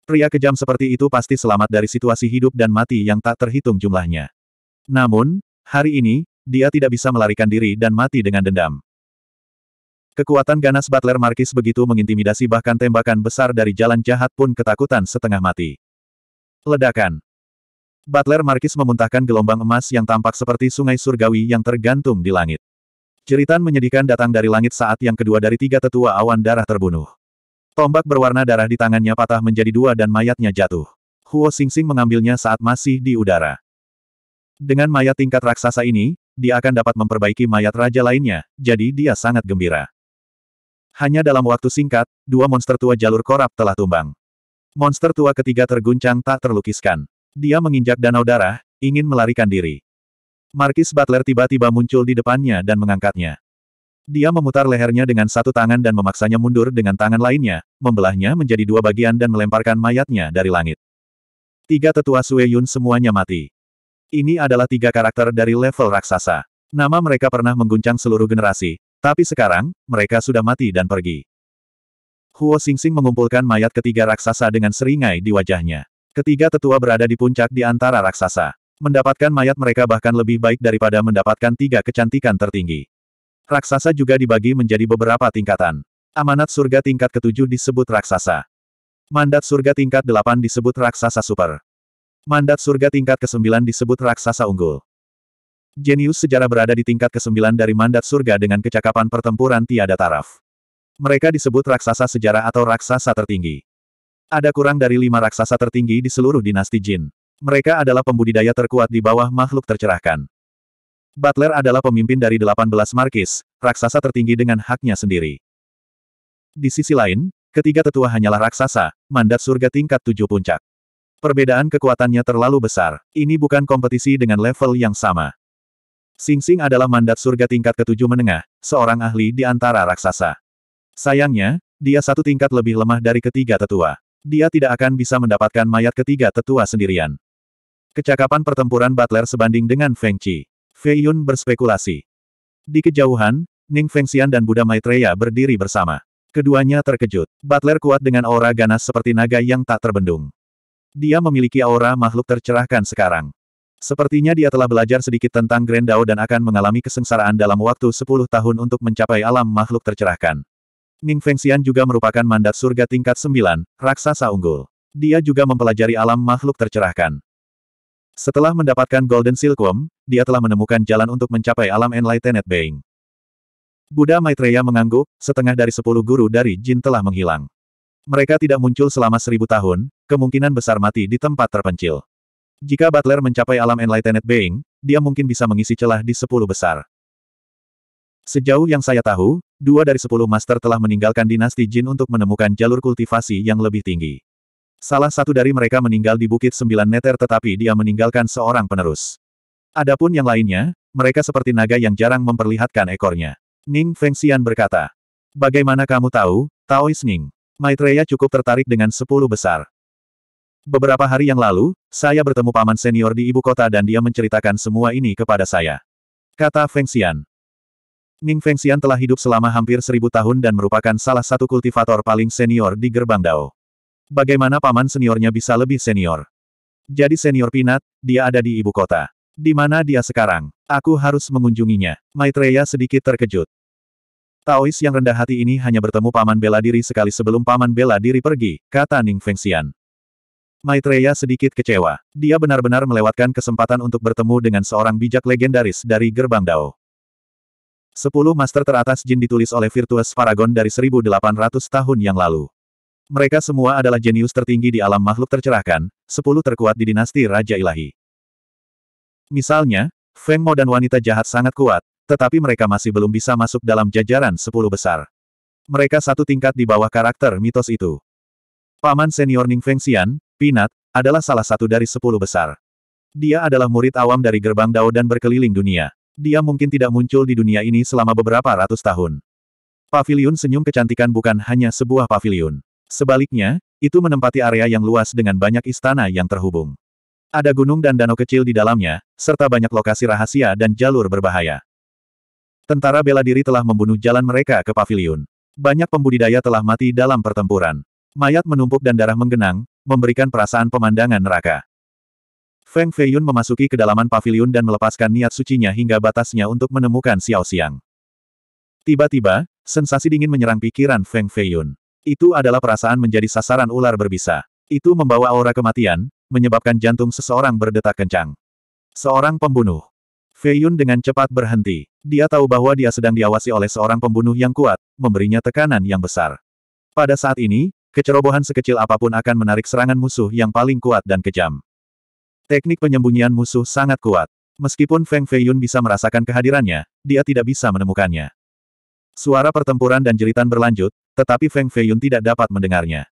Pria kejam seperti itu pasti selamat dari situasi hidup dan mati yang tak terhitung jumlahnya. Namun, hari ini, dia tidak bisa melarikan diri dan mati dengan dendam. Kekuatan ganas Butler Markis begitu mengintimidasi bahkan tembakan besar dari jalan jahat pun ketakutan setengah mati. Ledakan. Butler Markis memuntahkan gelombang emas yang tampak seperti sungai surgawi yang tergantung di langit. Jeritan menyedihkan datang dari langit saat yang kedua dari tiga tetua awan darah terbunuh. Tombak berwarna darah di tangannya patah menjadi dua dan mayatnya jatuh. Huo Xingxing mengambilnya saat masih di udara. Dengan mayat tingkat raksasa ini, dia akan dapat memperbaiki mayat raja lainnya, jadi dia sangat gembira. Hanya dalam waktu singkat, dua monster tua jalur korap telah tumbang. Monster tua ketiga terguncang tak terlukiskan. Dia menginjak danau darah, ingin melarikan diri. Markis Butler tiba-tiba muncul di depannya dan mengangkatnya. Dia memutar lehernya dengan satu tangan dan memaksanya mundur dengan tangan lainnya, membelahnya menjadi dua bagian dan melemparkan mayatnya dari langit. Tiga tetua Sue Yun semuanya mati. Ini adalah tiga karakter dari level raksasa. Nama mereka pernah mengguncang seluruh generasi, tapi sekarang, mereka sudah mati dan pergi. Huo Sing mengumpulkan mayat ketiga raksasa dengan seringai di wajahnya. Ketiga tetua berada di puncak di antara raksasa. Mendapatkan mayat mereka bahkan lebih baik daripada mendapatkan tiga kecantikan tertinggi. Raksasa juga dibagi menjadi beberapa tingkatan. Amanat surga tingkat ketujuh disebut raksasa. Mandat surga tingkat delapan disebut raksasa super. Mandat surga tingkat ke-9 disebut raksasa unggul. Jenius sejarah berada di tingkat ke-9 dari mandat surga dengan kecakapan pertempuran tiada taraf. Mereka disebut raksasa sejarah atau raksasa tertinggi. Ada kurang dari lima raksasa tertinggi di seluruh dinasti Jin. Mereka adalah pembudidaya terkuat di bawah makhluk tercerahkan. Butler adalah pemimpin dari 18 markis, raksasa tertinggi dengan haknya sendiri. Di sisi lain, ketiga tetua hanyalah raksasa, mandat surga tingkat tujuh puncak. Perbedaan kekuatannya terlalu besar. Ini bukan kompetisi dengan level yang sama. Sing Sing adalah mandat surga tingkat ketujuh menengah, seorang ahli di antara raksasa. Sayangnya, dia satu tingkat lebih lemah dari ketiga tetua. Dia tidak akan bisa mendapatkan mayat ketiga tetua sendirian. Kecakapan pertempuran Butler sebanding dengan Feng Qi. Fei Yun berspekulasi. Di kejauhan, Ning Feng Xian dan Buddha Maitreya berdiri bersama. Keduanya terkejut. Butler kuat dengan aura ganas seperti naga yang tak terbendung. Dia memiliki aura makhluk tercerahkan sekarang. Sepertinya dia telah belajar sedikit tentang Grand Dao dan akan mengalami kesengsaraan dalam waktu 10 tahun untuk mencapai alam makhluk tercerahkan. Ning Feng Xian juga merupakan mandat surga tingkat 9, raksasa unggul. Dia juga mempelajari alam makhluk tercerahkan. Setelah mendapatkan Golden Silkworm, dia telah menemukan jalan untuk mencapai alam Enlightened Being. Buddha Maitreya mengangguk, setengah dari sepuluh guru dari jin telah menghilang. Mereka tidak muncul selama seribu tahun, kemungkinan besar mati di tempat terpencil. Jika Butler mencapai alam Enlightened Being, dia mungkin bisa mengisi celah di sepuluh besar. Sejauh yang saya tahu, dua dari sepuluh master telah meninggalkan dinasti jin untuk menemukan jalur kultivasi yang lebih tinggi. Salah satu dari mereka meninggal di Bukit Sembilan Neter tetapi dia meninggalkan seorang penerus. Adapun yang lainnya, mereka seperti naga yang jarang memperlihatkan ekornya. Ning Feng Xian berkata, Bagaimana kamu tahu, Taois Ning? Maitreya cukup tertarik dengan sepuluh besar. Beberapa hari yang lalu, saya bertemu paman senior di ibu kota dan dia menceritakan semua ini kepada saya. Kata Feng Xian. Ning Feng Xian telah hidup selama hampir seribu tahun dan merupakan salah satu kultivator paling senior di Gerbang Dao. Bagaimana paman seniornya bisa lebih senior? Jadi senior Pinat, dia ada di ibu kota. Di mana dia sekarang? Aku harus mengunjunginya. Maitreya sedikit terkejut. Taois yang rendah hati ini hanya bertemu paman bela diri sekali sebelum paman bela diri pergi, kata Ning Feng Fengxian. Maitreya sedikit kecewa. Dia benar-benar melewatkan kesempatan untuk bertemu dengan seorang bijak legendaris dari Gerbang Dao. Sepuluh master teratas jin ditulis oleh Virtuous Paragon dari 1800 tahun yang lalu. Mereka semua adalah jenius tertinggi di alam makhluk tercerahkan, sepuluh terkuat di dinasti Raja Ilahi. Misalnya, Feng Mo dan wanita jahat sangat kuat, tetapi mereka masih belum bisa masuk dalam jajaran sepuluh besar. Mereka satu tingkat di bawah karakter mitos itu. Paman senior Ning Feng Xian, Pinat, adalah salah satu dari sepuluh besar. Dia adalah murid awam dari gerbang Dao dan berkeliling dunia. Dia mungkin tidak muncul di dunia ini selama beberapa ratus tahun. Pavilion senyum kecantikan bukan hanya sebuah pavilion. Sebaliknya, itu menempati area yang luas dengan banyak istana yang terhubung. Ada gunung dan danau kecil di dalamnya, serta banyak lokasi rahasia dan jalur berbahaya. Tentara bela diri telah membunuh jalan mereka ke pavilion. Banyak pembudidaya telah mati dalam pertempuran. Mayat menumpuk dan darah menggenang, memberikan perasaan pemandangan neraka. Feng Feiyun memasuki kedalaman pavilion dan melepaskan niat sucinya hingga batasnya untuk menemukan Xiao Xiang. Tiba-tiba, sensasi dingin menyerang pikiran Feng Feiyun. Itu adalah perasaan menjadi sasaran ular berbisa. Itu membawa aura kematian, menyebabkan jantung seseorang berdetak kencang. Seorang pembunuh. Fei Yun dengan cepat berhenti. Dia tahu bahwa dia sedang diawasi oleh seorang pembunuh yang kuat, memberinya tekanan yang besar. Pada saat ini, kecerobohan sekecil apapun akan menarik serangan musuh yang paling kuat dan kejam. Teknik penyembunyian musuh sangat kuat. Meskipun Feng Fei Yun bisa merasakan kehadirannya, dia tidak bisa menemukannya. Suara pertempuran dan jeritan berlanjut, tetapi Feng Feiyun tidak dapat mendengarnya.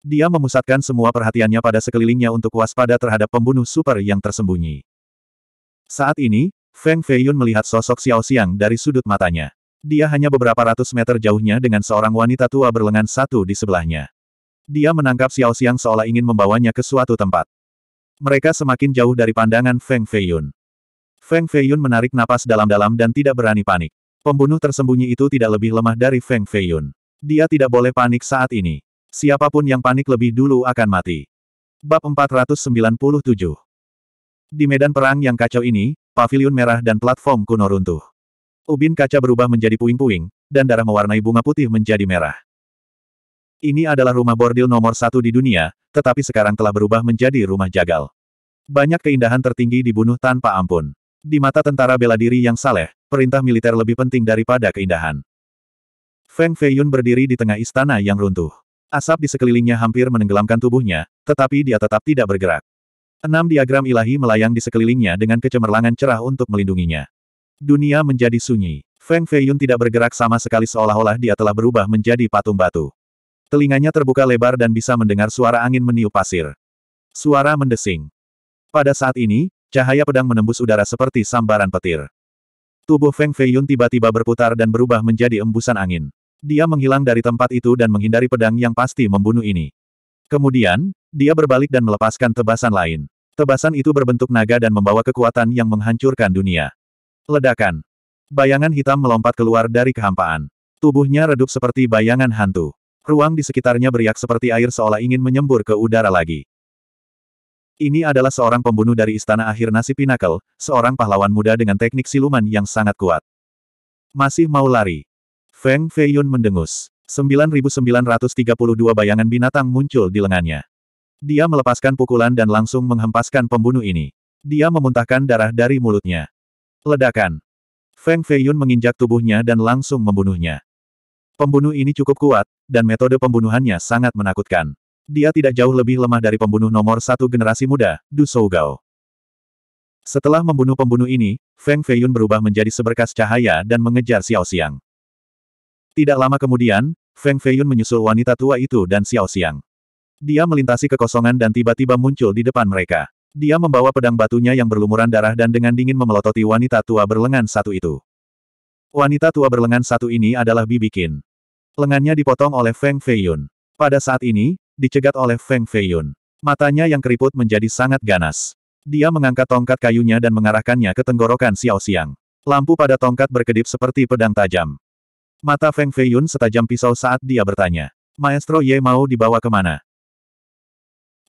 Dia memusatkan semua perhatiannya pada sekelilingnya untuk waspada terhadap pembunuh super yang tersembunyi. Saat ini, Feng Feiyun melihat sosok Xiao Xiang dari sudut matanya. Dia hanya beberapa ratus meter jauhnya dengan seorang wanita tua berlengan satu di sebelahnya. Dia menangkap Xiao Xiang seolah ingin membawanya ke suatu tempat. Mereka semakin jauh dari pandangan Feng Feiyun. Feng Feiyun menarik napas dalam-dalam dan tidak berani panik. Pembunuh tersembunyi itu tidak lebih lemah dari Feng Feiyun. Dia tidak boleh panik saat ini. Siapapun yang panik lebih dulu akan mati. Bab 497 Di medan perang yang kacau ini, pavilion merah dan platform kuno runtuh. Ubin kaca berubah menjadi puing-puing, dan darah mewarnai bunga putih menjadi merah. Ini adalah rumah bordil nomor satu di dunia, tetapi sekarang telah berubah menjadi rumah jagal. Banyak keindahan tertinggi dibunuh tanpa ampun. Di mata tentara bela diri yang saleh, perintah militer lebih penting daripada keindahan. Feng Feiyun berdiri di tengah istana yang runtuh. Asap di sekelilingnya hampir menenggelamkan tubuhnya, tetapi dia tetap tidak bergerak. Enam diagram ilahi melayang di sekelilingnya dengan kecemerlangan cerah untuk melindunginya. Dunia menjadi sunyi. Feng Feiyun tidak bergerak sama sekali seolah-olah dia telah berubah menjadi patung batu. Telinganya terbuka lebar dan bisa mendengar suara angin meniup pasir. Suara mendesing. Pada saat ini, cahaya pedang menembus udara seperti sambaran petir. Tubuh Feng Feiyun tiba-tiba berputar dan berubah menjadi embusan angin. Dia menghilang dari tempat itu dan menghindari pedang yang pasti membunuh ini. Kemudian, dia berbalik dan melepaskan tebasan lain. Tebasan itu berbentuk naga dan membawa kekuatan yang menghancurkan dunia. Ledakan. Bayangan hitam melompat keluar dari kehampaan. Tubuhnya redup seperti bayangan hantu. Ruang di sekitarnya beriak seperti air seolah ingin menyembur ke udara lagi. Ini adalah seorang pembunuh dari Istana Akhir Nasi Pinnacle, seorang pahlawan muda dengan teknik siluman yang sangat kuat. Masih mau lari. Feng Feiyun mendengus. 9932 bayangan binatang muncul di lengannya. Dia melepaskan pukulan dan langsung menghempaskan pembunuh ini. Dia memuntahkan darah dari mulutnya. Ledakan. Feng Feiyun menginjak tubuhnya dan langsung membunuhnya. Pembunuh ini cukup kuat, dan metode pembunuhannya sangat menakutkan. Dia tidak jauh lebih lemah dari pembunuh nomor satu generasi muda, Du Gao. Setelah membunuh pembunuh ini, Feng Feiyun berubah menjadi seberkas cahaya dan mengejar Xiao Xiang. Tidak lama kemudian, Feng Feiyun menyusul wanita tua itu dan Xiao Xiang. Dia melintasi kekosongan dan tiba-tiba muncul di depan mereka. Dia membawa pedang batunya yang berlumuran darah dan dengan dingin memelototi wanita tua berlengan satu itu. Wanita tua berlengan satu ini adalah Bibi Qin. Lengannya dipotong oleh Feng Feiyun. Pada saat ini, dicegat oleh Feng Feiyun. Matanya yang keriput menjadi sangat ganas. Dia mengangkat tongkat kayunya dan mengarahkannya ke tenggorokan Xiao Xiang. Lampu pada tongkat berkedip seperti pedang tajam. Mata Feng Feiyun setajam pisau saat dia bertanya. Maestro Ye mau dibawa kemana?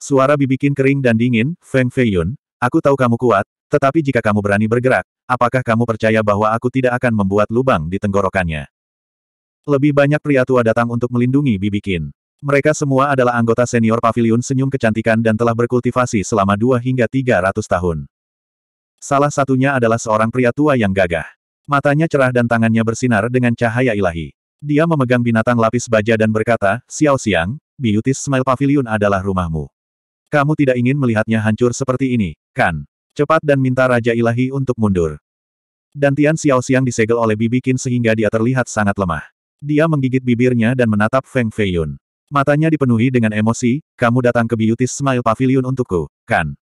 Suara bibikin kering dan dingin, Feng Feiyun, aku tahu kamu kuat, tetapi jika kamu berani bergerak, apakah kamu percaya bahwa aku tidak akan membuat lubang di tenggorokannya? Lebih banyak pria tua datang untuk melindungi bibikin. Mereka semua adalah anggota senior pavilion senyum kecantikan dan telah berkultivasi selama dua hingga tiga ratus tahun. Salah satunya adalah seorang pria tua yang gagah. Matanya cerah dan tangannya bersinar dengan cahaya ilahi. Dia memegang binatang lapis baja dan berkata, Xiao Xiang, Beauty Smile Pavilion adalah rumahmu. Kamu tidak ingin melihatnya hancur seperti ini, kan? Cepat dan minta Raja Ilahi untuk mundur. Dan Tian Xiao Xiang disegel oleh Bibi Qin sehingga dia terlihat sangat lemah. Dia menggigit bibirnya dan menatap Feng Feiyun. Matanya dipenuhi dengan emosi, kamu datang ke Biutis Smile Pavilion untukku, kan?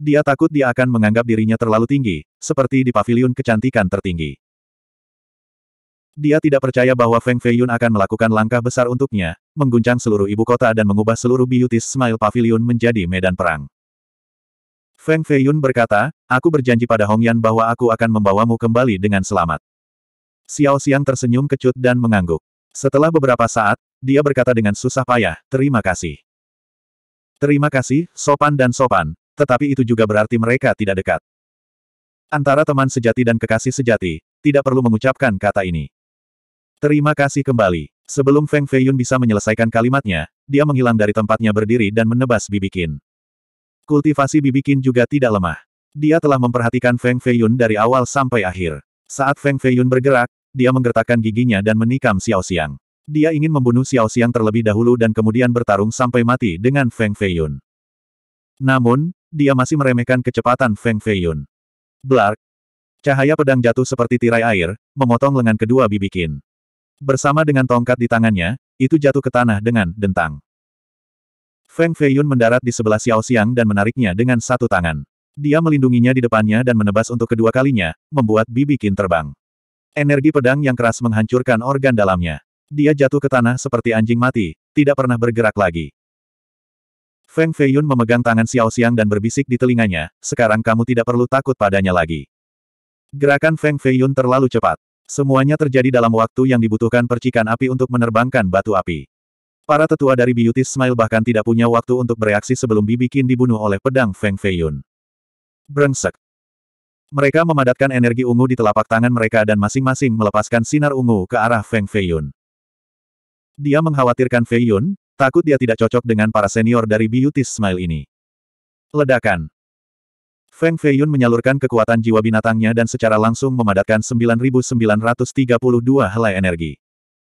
Dia takut dia akan menganggap dirinya terlalu tinggi, seperti di pavilion kecantikan tertinggi. Dia tidak percaya bahwa Feng Feiyun akan melakukan langkah besar untuknya, mengguncang seluruh ibu kota dan mengubah seluruh Beauty Smile Pavilion menjadi medan perang. Feng Feiyun berkata, aku berjanji pada Hong Yan bahwa aku akan membawamu kembali dengan selamat. Xiao Xiang tersenyum kecut dan mengangguk. Setelah beberapa saat, dia berkata dengan susah payah, terima kasih. Terima kasih, sopan dan sopan, tetapi itu juga berarti mereka tidak dekat. Antara teman sejati dan kekasih sejati, tidak perlu mengucapkan kata ini. Terima kasih kembali. Sebelum Feng Feiyun bisa menyelesaikan kalimatnya, dia menghilang dari tempatnya berdiri dan menebas bibikin. Kultivasi bibikin juga tidak lemah. Dia telah memperhatikan Feng Feiyun dari awal sampai akhir. Saat Feng Feiyun bergerak, dia menggertakkan giginya dan menikam Xiao Xiang. Dia ingin membunuh Xiao Xiang terlebih dahulu dan kemudian bertarung sampai mati dengan Feng Feiyun. Namun, dia masih meremehkan kecepatan Feng Feiyun. Blark! Cahaya pedang jatuh seperti tirai air, memotong lengan kedua bibikin. Bersama dengan tongkat di tangannya, itu jatuh ke tanah dengan dentang. Feng Feiyun mendarat di sebelah Xiao Xiang dan menariknya dengan satu tangan. Dia melindunginya di depannya dan menebas untuk kedua kalinya, membuat bibikin terbang. Energi pedang yang keras menghancurkan organ dalamnya. Dia jatuh ke tanah seperti anjing mati, tidak pernah bergerak lagi. Feng Feiyun memegang tangan Xiao Xiang dan berbisik di telinganya, sekarang kamu tidak perlu takut padanya lagi. Gerakan Feng Feiyun terlalu cepat. Semuanya terjadi dalam waktu yang dibutuhkan percikan api untuk menerbangkan batu api. Para tetua dari Beauty Smile bahkan tidak punya waktu untuk bereaksi sebelum Bibi dibunuh oleh pedang Feng Feiyun. Brengsek. Mereka memadatkan energi ungu di telapak tangan mereka dan masing-masing melepaskan sinar ungu ke arah Feng Feiyun. Dia mengkhawatirkan Feiyun? Takut dia tidak cocok dengan para senior dari Beauty Smile ini. Ledakan. Feng Feiyun menyalurkan kekuatan jiwa binatangnya dan secara langsung memadatkan 9932 helai energi.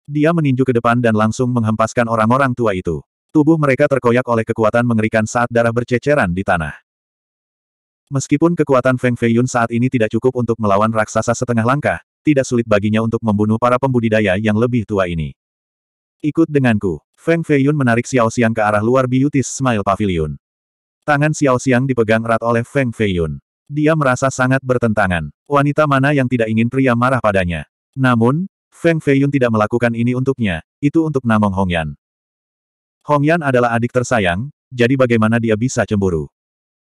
Dia meninju ke depan dan langsung menghempaskan orang-orang tua itu. Tubuh mereka terkoyak oleh kekuatan mengerikan saat darah berceceran di tanah. Meskipun kekuatan Feng Feiyun saat ini tidak cukup untuk melawan raksasa setengah langkah, tidak sulit baginya untuk membunuh para pembudidaya yang lebih tua ini. Ikut denganku. Feng Feiyun menarik Xiao Xiang ke arah luar Beauty Smile Pavilion. Tangan Xiao Xiang dipegang erat oleh Feng Feiyun. Dia merasa sangat bertentangan. Wanita mana yang tidak ingin pria marah padanya. Namun, Feng Feiyun tidak melakukan ini untuknya, itu untuk Namong Hongyan. Hongyan adalah adik tersayang, jadi bagaimana dia bisa cemburu?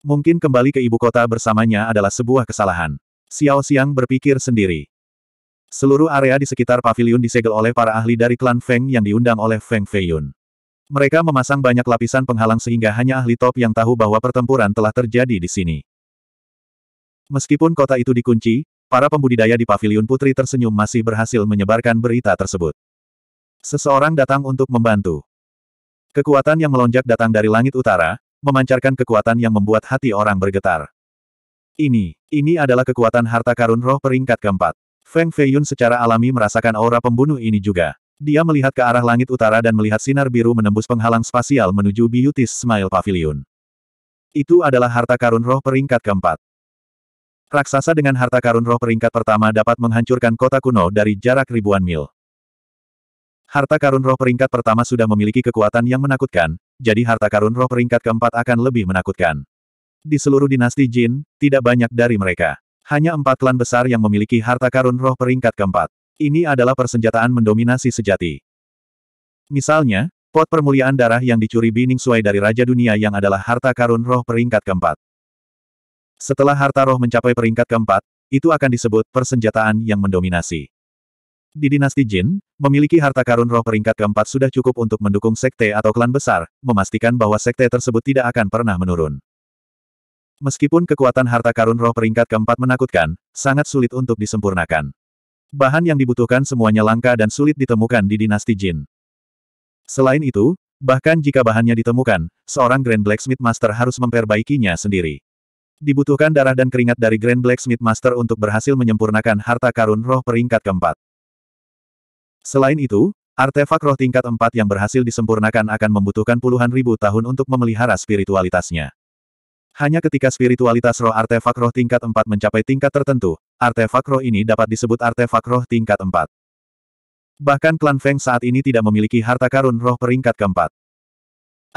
Mungkin kembali ke ibu kota bersamanya adalah sebuah kesalahan. Xiao Xiang berpikir sendiri. Seluruh area di sekitar pavilion disegel oleh para ahli dari klan Feng yang diundang oleh Feng Feiyun. Mereka memasang banyak lapisan penghalang sehingga hanya ahli top yang tahu bahwa pertempuran telah terjadi di sini. Meskipun kota itu dikunci, para pembudidaya di pavilion putri tersenyum masih berhasil menyebarkan berita tersebut. Seseorang datang untuk membantu. Kekuatan yang melonjak datang dari langit utara, memancarkan kekuatan yang membuat hati orang bergetar. Ini, ini adalah kekuatan harta karun roh peringkat keempat. Feng Feiyun secara alami merasakan aura pembunuh ini juga. Dia melihat ke arah langit utara dan melihat sinar biru menembus penghalang spasial menuju Beauty's Smile Pavilion. Itu adalah harta karun roh peringkat keempat. Raksasa dengan harta karun roh peringkat pertama dapat menghancurkan kota kuno dari jarak ribuan mil. Harta karun roh peringkat pertama sudah memiliki kekuatan yang menakutkan, jadi harta karun roh peringkat keempat akan lebih menakutkan. Di seluruh dinasti Jin, tidak banyak dari mereka. Hanya empat klan besar yang memiliki harta karun roh peringkat keempat. Ini adalah persenjataan mendominasi sejati. Misalnya, pot permuliaan darah yang dicuri Bining Suai dari Raja Dunia yang adalah harta karun roh peringkat keempat. Setelah harta roh mencapai peringkat keempat, itu akan disebut persenjataan yang mendominasi. Di dinasti Jin, memiliki harta karun roh peringkat keempat sudah cukup untuk mendukung sekte atau klan besar, memastikan bahwa sekte tersebut tidak akan pernah menurun. Meskipun kekuatan harta karun roh peringkat keempat menakutkan, sangat sulit untuk disempurnakan. Bahan yang dibutuhkan semuanya langka dan sulit ditemukan di dinasti Jin. Selain itu, bahkan jika bahannya ditemukan, seorang Grand Blacksmith Master harus memperbaikinya sendiri. Dibutuhkan darah dan keringat dari Grand Blacksmith Master untuk berhasil menyempurnakan harta karun roh peringkat keempat. Selain itu, artefak roh tingkat empat yang berhasil disempurnakan akan membutuhkan puluhan ribu tahun untuk memelihara spiritualitasnya. Hanya ketika spiritualitas roh artefak roh tingkat 4 mencapai tingkat tertentu, artefak roh ini dapat disebut artefak roh tingkat 4. Bahkan klan Feng saat ini tidak memiliki harta karun roh peringkat keempat.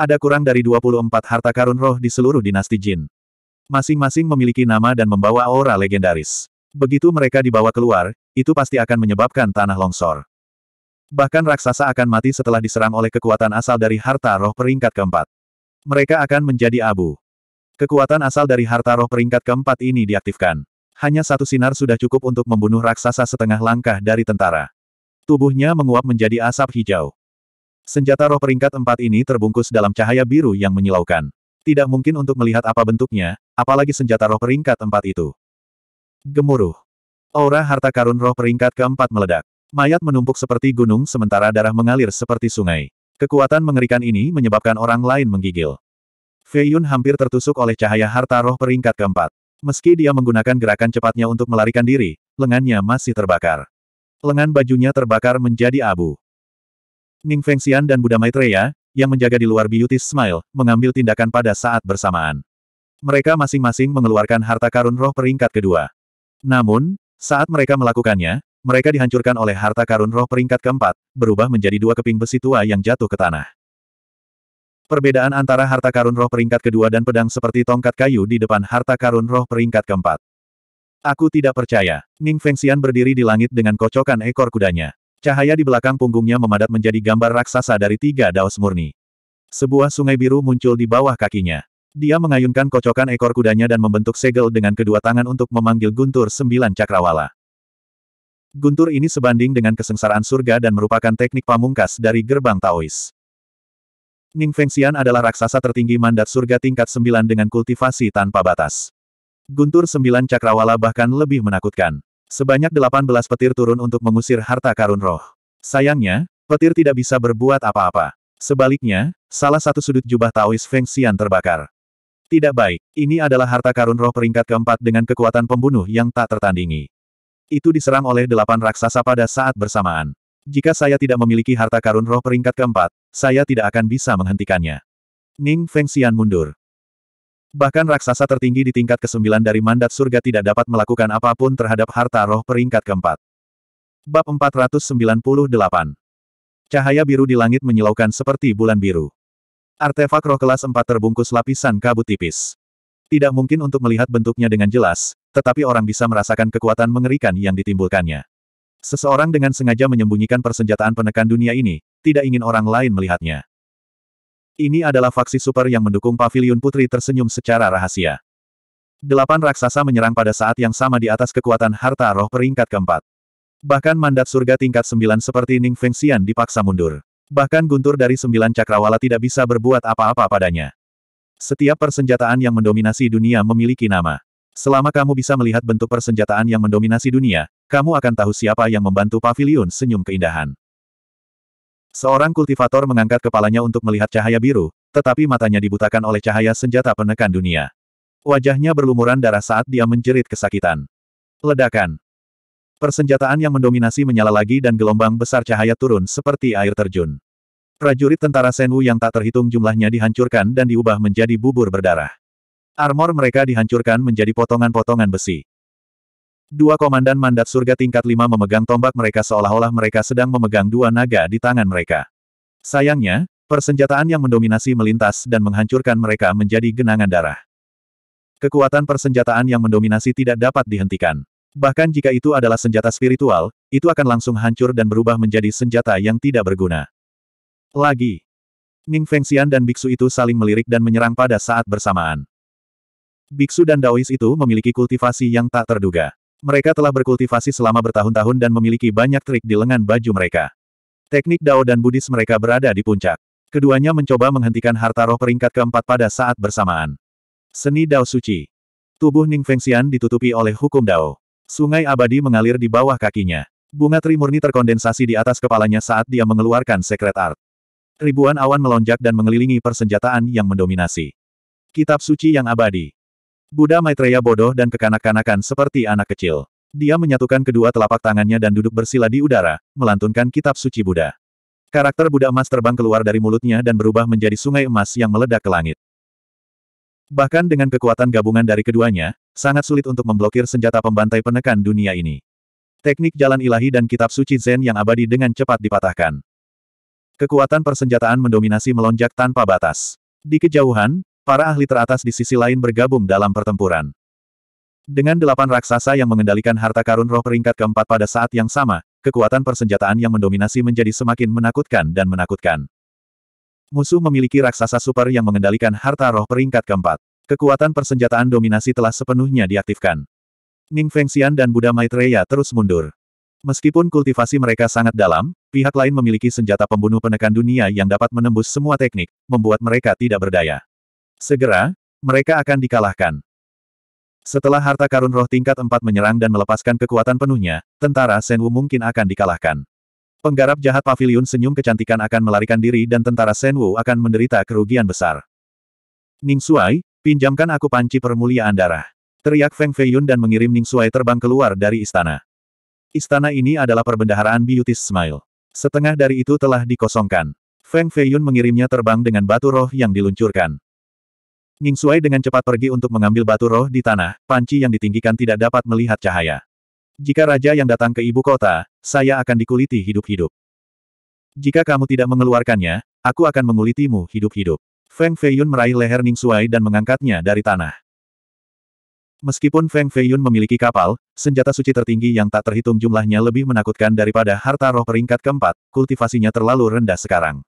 Ada kurang dari 24 harta karun roh di seluruh dinasti Jin. Masing-masing memiliki nama dan membawa aura legendaris. Begitu mereka dibawa keluar, itu pasti akan menyebabkan tanah longsor. Bahkan raksasa akan mati setelah diserang oleh kekuatan asal dari harta roh peringkat keempat. Mereka akan menjadi abu. Kekuatan asal dari harta roh peringkat keempat ini diaktifkan. Hanya satu sinar sudah cukup untuk membunuh raksasa setengah langkah dari tentara. Tubuhnya menguap menjadi asap hijau. Senjata roh peringkat empat ini terbungkus dalam cahaya biru yang menyilaukan. Tidak mungkin untuk melihat apa bentuknya, apalagi senjata roh peringkat empat itu. Gemuruh. Aura harta karun roh peringkat keempat meledak. Mayat menumpuk seperti gunung sementara darah mengalir seperti sungai. Kekuatan mengerikan ini menyebabkan orang lain menggigil. Fei Yun hampir tertusuk oleh cahaya harta roh peringkat keempat. Meski dia menggunakan gerakan cepatnya untuk melarikan diri, lengannya masih terbakar. Lengan bajunya terbakar menjadi abu. Ning Feng Xian dan Buddha Maitreya, yang menjaga di luar Beauty Smile, mengambil tindakan pada saat bersamaan. Mereka masing-masing mengeluarkan harta karun roh peringkat kedua. Namun, saat mereka melakukannya, mereka dihancurkan oleh harta karun roh peringkat keempat, berubah menjadi dua keping besi tua yang jatuh ke tanah. Perbedaan antara harta karun roh peringkat kedua dan pedang seperti tongkat kayu di depan harta karun roh peringkat keempat. Aku tidak percaya. Ning Feng Xian berdiri di langit dengan kocokan ekor kudanya. Cahaya di belakang punggungnya memadat menjadi gambar raksasa dari tiga daos murni. Sebuah sungai biru muncul di bawah kakinya. Dia mengayunkan kocokan ekor kudanya dan membentuk segel dengan kedua tangan untuk memanggil guntur sembilan cakrawala. Guntur ini sebanding dengan kesengsaraan surga dan merupakan teknik pamungkas dari gerbang Taois. Ning Feng Xian adalah raksasa tertinggi mandat surga tingkat 9 dengan kultivasi tanpa batas. Guntur sembilan cakrawala bahkan lebih menakutkan. Sebanyak 18 petir turun untuk mengusir harta karun roh. Sayangnya, petir tidak bisa berbuat apa-apa. Sebaliknya, salah satu sudut jubah Taois Feng Xian terbakar. Tidak baik, ini adalah harta karun roh peringkat keempat dengan kekuatan pembunuh yang tak tertandingi. Itu diserang oleh delapan raksasa pada saat bersamaan. Jika saya tidak memiliki harta karun roh peringkat keempat, saya tidak akan bisa menghentikannya. Ning Feng Xian mundur. Bahkan raksasa tertinggi di tingkat ke-9 dari mandat surga tidak dapat melakukan apapun terhadap harta roh peringkat keempat. Bab 498 Cahaya biru di langit menyilaukan seperti bulan biru. Artefak roh kelas 4 terbungkus lapisan kabut tipis. Tidak mungkin untuk melihat bentuknya dengan jelas, tetapi orang bisa merasakan kekuatan mengerikan yang ditimbulkannya. Seseorang dengan sengaja menyembunyikan persenjataan penekan dunia ini, tidak ingin orang lain melihatnya. Ini adalah faksi super yang mendukung pavilion putri tersenyum secara rahasia. Delapan raksasa menyerang pada saat yang sama di atas kekuatan harta roh peringkat keempat. Bahkan mandat surga tingkat sembilan seperti Ning Feng Xian dipaksa mundur. Bahkan guntur dari sembilan cakrawala tidak bisa berbuat apa-apa padanya. Setiap persenjataan yang mendominasi dunia memiliki nama. Selama kamu bisa melihat bentuk persenjataan yang mendominasi dunia, kamu akan tahu siapa yang membantu pavilion senyum keindahan. Seorang kultivator mengangkat kepalanya untuk melihat cahaya biru, tetapi matanya dibutakan oleh cahaya senjata penekan dunia. Wajahnya berlumuran darah saat dia menjerit kesakitan. Ledakan. Persenjataan yang mendominasi menyala lagi dan gelombang besar cahaya turun seperti air terjun. Prajurit tentara Senwu yang tak terhitung jumlahnya dihancurkan dan diubah menjadi bubur berdarah. Armor mereka dihancurkan menjadi potongan-potongan besi. Dua komandan mandat surga tingkat lima memegang tombak mereka seolah-olah mereka sedang memegang dua naga di tangan mereka. Sayangnya, persenjataan yang mendominasi melintas dan menghancurkan mereka menjadi genangan darah. Kekuatan persenjataan yang mendominasi tidak dapat dihentikan. Bahkan jika itu adalah senjata spiritual, itu akan langsung hancur dan berubah menjadi senjata yang tidak berguna. Lagi, Ning Fengxian dan biksu itu saling melirik dan menyerang pada saat bersamaan. Biksu dan Daois itu memiliki kultivasi yang tak terduga. Mereka telah berkultivasi selama bertahun-tahun dan memiliki banyak trik di lengan baju mereka. Teknik Dao dan Buddhis mereka berada di puncak. Keduanya mencoba menghentikan harta roh peringkat keempat pada saat bersamaan. Seni Dao Suci. Tubuh Ning Feng Xian ditutupi oleh hukum Dao. Sungai abadi mengalir di bawah kakinya. Bunga trimurni terkondensasi di atas kepalanya saat dia mengeluarkan secret art. Ribuan awan melonjak dan mengelilingi persenjataan yang mendominasi. Kitab suci yang abadi. Buddha Maitreya bodoh dan kekanak-kanakan seperti anak kecil. Dia menyatukan kedua telapak tangannya dan duduk bersila di udara, melantunkan kitab suci Buddha. Karakter Buddha emas terbang keluar dari mulutnya dan berubah menjadi sungai emas yang meledak ke langit. Bahkan dengan kekuatan gabungan dari keduanya, sangat sulit untuk memblokir senjata pembantai penekan dunia ini. Teknik jalan ilahi dan kitab suci Zen yang abadi dengan cepat dipatahkan. Kekuatan persenjataan mendominasi melonjak tanpa batas. Di kejauhan, Para ahli teratas di sisi lain bergabung dalam pertempuran. Dengan delapan raksasa yang mengendalikan harta karun roh peringkat keempat pada saat yang sama, kekuatan persenjataan yang mendominasi menjadi semakin menakutkan dan menakutkan. Musuh memiliki raksasa super yang mengendalikan harta roh peringkat keempat. Kekuatan persenjataan dominasi telah sepenuhnya diaktifkan. Ning Feng Xian dan Buddha Maitreya terus mundur. Meskipun kultivasi mereka sangat dalam, pihak lain memiliki senjata pembunuh penekan dunia yang dapat menembus semua teknik, membuat mereka tidak berdaya. Segera, mereka akan dikalahkan. Setelah harta karun roh tingkat 4 menyerang dan melepaskan kekuatan penuhnya, tentara Senwu mungkin akan dikalahkan. Penggarap jahat pavilion senyum kecantikan akan melarikan diri dan tentara Senwu akan menderita kerugian besar. Ning Suai, pinjamkan aku panci permuliaan darah. Teriak Feng Feiyun dan mengirim Ning Suai terbang keluar dari istana. Istana ini adalah perbendaharaan Beauty Smile. Setengah dari itu telah dikosongkan. Feng Feiyun mengirimnya terbang dengan batu roh yang diluncurkan. Ning Suai dengan cepat pergi untuk mengambil batu roh di tanah, panci yang ditinggikan tidak dapat melihat cahaya. Jika raja yang datang ke ibu kota, saya akan dikuliti hidup-hidup. Jika kamu tidak mengeluarkannya, aku akan mengulitimu hidup-hidup. Feng Feiyun meraih leher Ning Suai dan mengangkatnya dari tanah. Meskipun Feng Feiyun memiliki kapal, senjata suci tertinggi yang tak terhitung jumlahnya lebih menakutkan daripada harta roh peringkat keempat, kultivasinya terlalu rendah sekarang.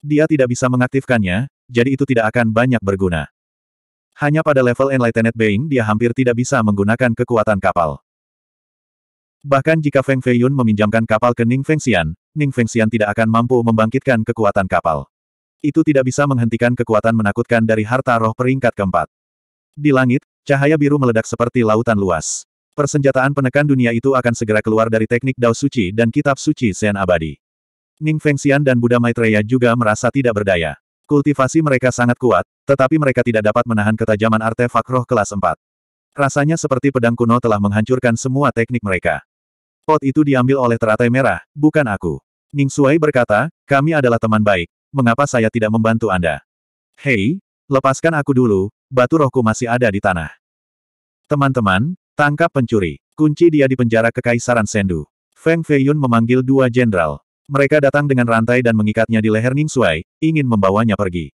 Dia tidak bisa mengaktifkannya, jadi itu tidak akan banyak berguna. Hanya pada level Enlightened Being dia hampir tidak bisa menggunakan kekuatan kapal. Bahkan jika Feng Feiyun meminjamkan kapal ke Ning Feng Xian, Ning Feng Xian tidak akan mampu membangkitkan kekuatan kapal. Itu tidak bisa menghentikan kekuatan menakutkan dari harta roh peringkat keempat. Di langit, cahaya biru meledak seperti lautan luas. Persenjataan penekan dunia itu akan segera keluar dari teknik Dao Suci dan Kitab Suci Zen Abadi. Ning Feng Xian dan Buddha Maitreya juga merasa tidak berdaya. Kultivasi mereka sangat kuat, tetapi mereka tidak dapat menahan ketajaman artefak roh kelas 4. Rasanya seperti pedang kuno telah menghancurkan semua teknik mereka. Pot itu diambil oleh teratai merah, bukan aku. Ning Suai berkata, kami adalah teman baik, mengapa saya tidak membantu Anda? Hei, lepaskan aku dulu, batu rohku masih ada di tanah. Teman-teman, tangkap pencuri. Kunci dia di penjara kekaisaran Sendu. Feng Feiyun memanggil dua jenderal. Mereka datang dengan rantai dan mengikatnya di leher Ning Suai, ingin membawanya pergi.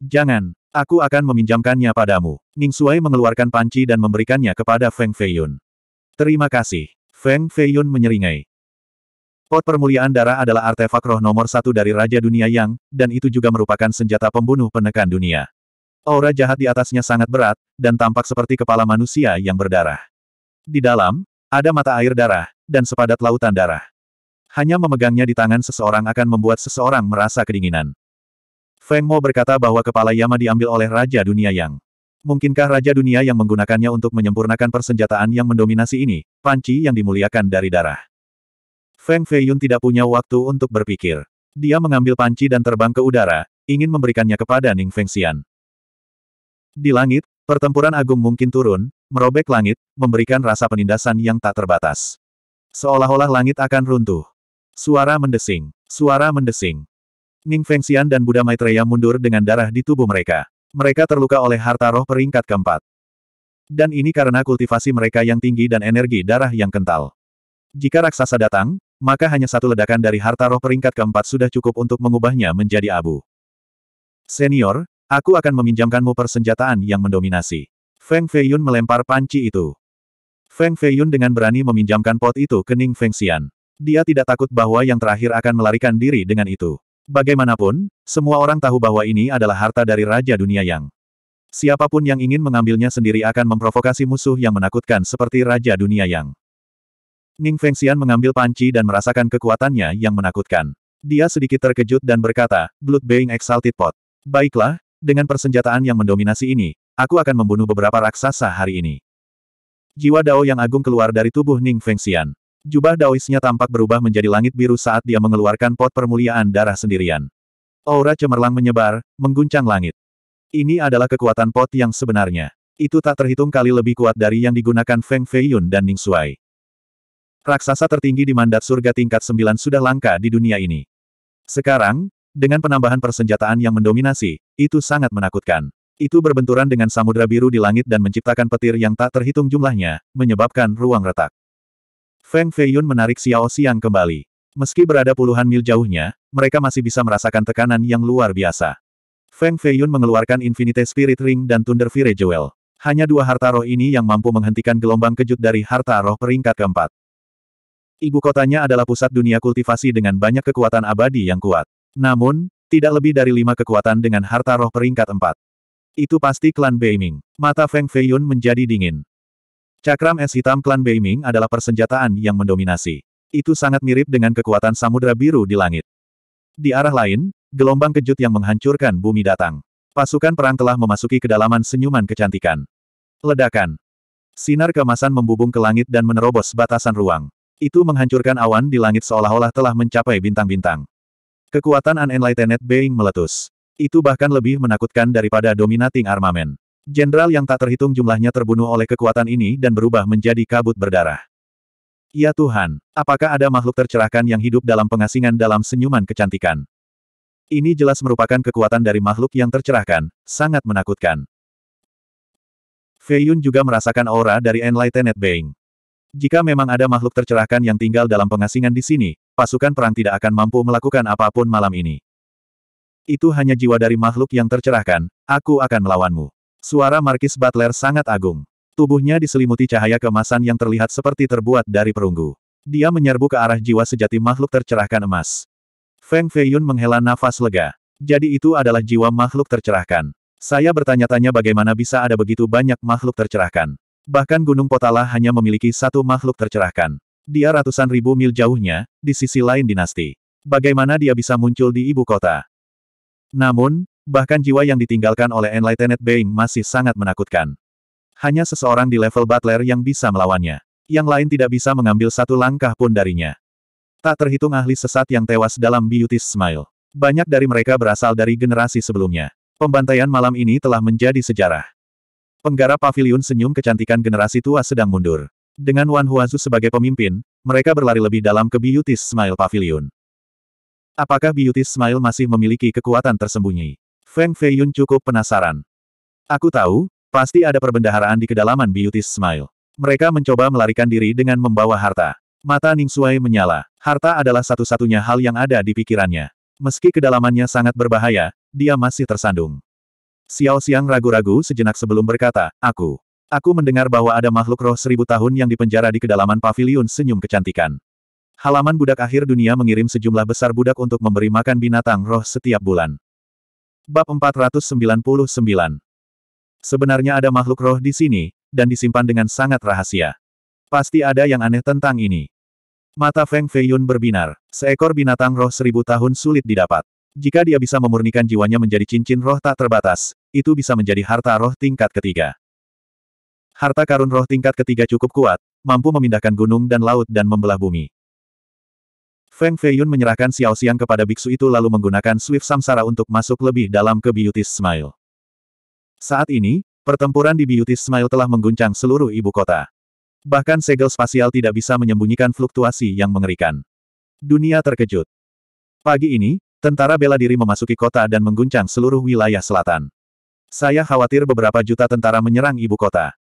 Jangan, aku akan meminjamkannya padamu. Ning Suai mengeluarkan panci dan memberikannya kepada Feng Feiyun. Terima kasih. Feng Feiyun menyeringai. Pot permuliaan darah adalah artefak roh nomor satu dari Raja Dunia Yang, dan itu juga merupakan senjata pembunuh penekan dunia. Aura jahat di atasnya sangat berat, dan tampak seperti kepala manusia yang berdarah. Di dalam, ada mata air darah, dan sepadat lautan darah. Hanya memegangnya di tangan seseorang akan membuat seseorang merasa kedinginan. Feng Mo berkata bahwa kepala Yama diambil oleh Raja Dunia Yang. Mungkinkah Raja Dunia yang menggunakannya untuk menyempurnakan persenjataan yang mendominasi ini, panci yang dimuliakan dari darah? Feng Feiyun tidak punya waktu untuk berpikir. Dia mengambil panci dan terbang ke udara, ingin memberikannya kepada Ning Feng Xian. Di langit, pertempuran agung mungkin turun, merobek langit, memberikan rasa penindasan yang tak terbatas. Seolah-olah langit akan runtuh. Suara mendesing. Suara mendesing. Ning Feng Xian dan Buddha Maitreya mundur dengan darah di tubuh mereka. Mereka terluka oleh harta roh peringkat keempat. Dan ini karena kultivasi mereka yang tinggi dan energi darah yang kental. Jika raksasa datang, maka hanya satu ledakan dari harta roh peringkat keempat sudah cukup untuk mengubahnya menjadi abu. Senior, aku akan meminjamkanmu persenjataan yang mendominasi. Feng Feiyun melempar panci itu. Feng Feiyun dengan berani meminjamkan pot itu ke Ning Feng Xian. Dia tidak takut bahwa yang terakhir akan melarikan diri dengan itu. Bagaimanapun, semua orang tahu bahwa ini adalah harta dari Raja Dunia Yang. Siapapun yang ingin mengambilnya sendiri akan memprovokasi musuh yang menakutkan seperti Raja Dunia Yang. Ning Fengxian mengambil panci dan merasakan kekuatannya yang menakutkan. Dia sedikit terkejut dan berkata, Blood Being Exalted Pot. Baiklah, dengan persenjataan yang mendominasi ini, aku akan membunuh beberapa raksasa hari ini. Jiwa Dao yang agung keluar dari tubuh Ning Fengxian. Jubah Daoisnya tampak berubah menjadi langit biru saat dia mengeluarkan pot permuliaan darah sendirian. Aura cemerlang menyebar, mengguncang langit. Ini adalah kekuatan pot yang sebenarnya. Itu tak terhitung kali lebih kuat dari yang digunakan Feng Feiyun dan Ning Shuai. Raksasa tertinggi di mandat surga tingkat 9 sudah langka di dunia ini. Sekarang, dengan penambahan persenjataan yang mendominasi, itu sangat menakutkan. Itu berbenturan dengan samudra biru di langit dan menciptakan petir yang tak terhitung jumlahnya, menyebabkan ruang retak. Feng Feiyun menarik Xiao Xiang kembali. Meski berada puluhan mil jauhnya, mereka masih bisa merasakan tekanan yang luar biasa. Feng Feiyun mengeluarkan Infinity Spirit Ring dan Thunder Fire Jewel. Hanya dua harta roh ini yang mampu menghentikan gelombang kejut dari harta roh peringkat keempat. Ibu kotanya adalah pusat dunia kultivasi dengan banyak kekuatan abadi yang kuat. Namun, tidak lebih dari lima kekuatan dengan harta roh peringkat empat. Itu pasti klan Beiming. Mata Feng Feiyun menjadi dingin. Cakram es hitam klan Beiming adalah persenjataan yang mendominasi. Itu sangat mirip dengan kekuatan samudera biru di langit. Di arah lain, gelombang kejut yang menghancurkan bumi datang. Pasukan perang telah memasuki kedalaman senyuman kecantikan. Ledakan. Sinar kemasan membubung ke langit dan menerobos batasan ruang. Itu menghancurkan awan di langit seolah-olah telah mencapai bintang-bintang. Kekuatan Unenlightened Being meletus. Itu bahkan lebih menakutkan daripada Dominating Armament. Jenderal yang tak terhitung jumlahnya terbunuh oleh kekuatan ini dan berubah menjadi kabut berdarah. Ya Tuhan, apakah ada makhluk tercerahkan yang hidup dalam pengasingan dalam senyuman kecantikan? Ini jelas merupakan kekuatan dari makhluk yang tercerahkan, sangat menakutkan. Fei Yun juga merasakan aura dari Enlightened Being. Jika memang ada makhluk tercerahkan yang tinggal dalam pengasingan di sini, pasukan perang tidak akan mampu melakukan apapun malam ini. Itu hanya jiwa dari makhluk yang tercerahkan, aku akan melawanmu. Suara Markis Butler sangat agung. Tubuhnya diselimuti cahaya kemasan yang terlihat seperti terbuat dari perunggu. Dia menyerbu ke arah jiwa sejati makhluk tercerahkan emas. Feng Feiyun menghela nafas lega. Jadi itu adalah jiwa makhluk tercerahkan. Saya bertanya-tanya bagaimana bisa ada begitu banyak makhluk tercerahkan. Bahkan Gunung Potala hanya memiliki satu makhluk tercerahkan. Dia ratusan ribu mil jauhnya, di sisi lain dinasti. Bagaimana dia bisa muncul di ibu kota? Namun, Bahkan jiwa yang ditinggalkan oleh Enlightened Being masih sangat menakutkan. Hanya seseorang di level Butler yang bisa melawannya. Yang lain tidak bisa mengambil satu langkah pun darinya. Tak terhitung ahli sesat yang tewas dalam Beauty Smile. Banyak dari mereka berasal dari generasi sebelumnya. Pembantaian malam ini telah menjadi sejarah. Penggarap pavilion senyum kecantikan generasi tua sedang mundur. Dengan Wan Huazu sebagai pemimpin, mereka berlari lebih dalam ke Beauty Smile Pavilion. Apakah Beauty Smile masih memiliki kekuatan tersembunyi? Feng Feiyun cukup penasaran. Aku tahu, pasti ada perbendaharaan di kedalaman Beauty Smile. Mereka mencoba melarikan diri dengan membawa harta. Mata Ning Suai menyala. Harta adalah satu-satunya hal yang ada di pikirannya. Meski kedalamannya sangat berbahaya, dia masih tersandung. Xiao Xiang ragu-ragu sejenak sebelum berkata, Aku. Aku mendengar bahwa ada makhluk roh seribu tahun yang dipenjara di kedalaman pavilion senyum kecantikan. Halaman budak akhir dunia mengirim sejumlah besar budak untuk memberi makan binatang roh setiap bulan. Bab 499 Sebenarnya ada makhluk roh di sini, dan disimpan dengan sangat rahasia. Pasti ada yang aneh tentang ini. Mata Feng Feiyun berbinar. Seekor binatang roh seribu tahun sulit didapat. Jika dia bisa memurnikan jiwanya menjadi cincin roh tak terbatas, itu bisa menjadi harta roh tingkat ketiga. Harta karun roh tingkat ketiga cukup kuat, mampu memindahkan gunung dan laut dan membelah bumi. Feng Feiyun menyerahkan Xiao Xiang kepada biksu itu lalu menggunakan Swift Samsara untuk masuk lebih dalam ke Beauty Smile. Saat ini, pertempuran di Beauty Smile telah mengguncang seluruh ibu kota. Bahkan segel spasial tidak bisa menyembunyikan fluktuasi yang mengerikan. Dunia terkejut. Pagi ini, tentara bela diri memasuki kota dan mengguncang seluruh wilayah selatan. Saya khawatir beberapa juta tentara menyerang ibu kota.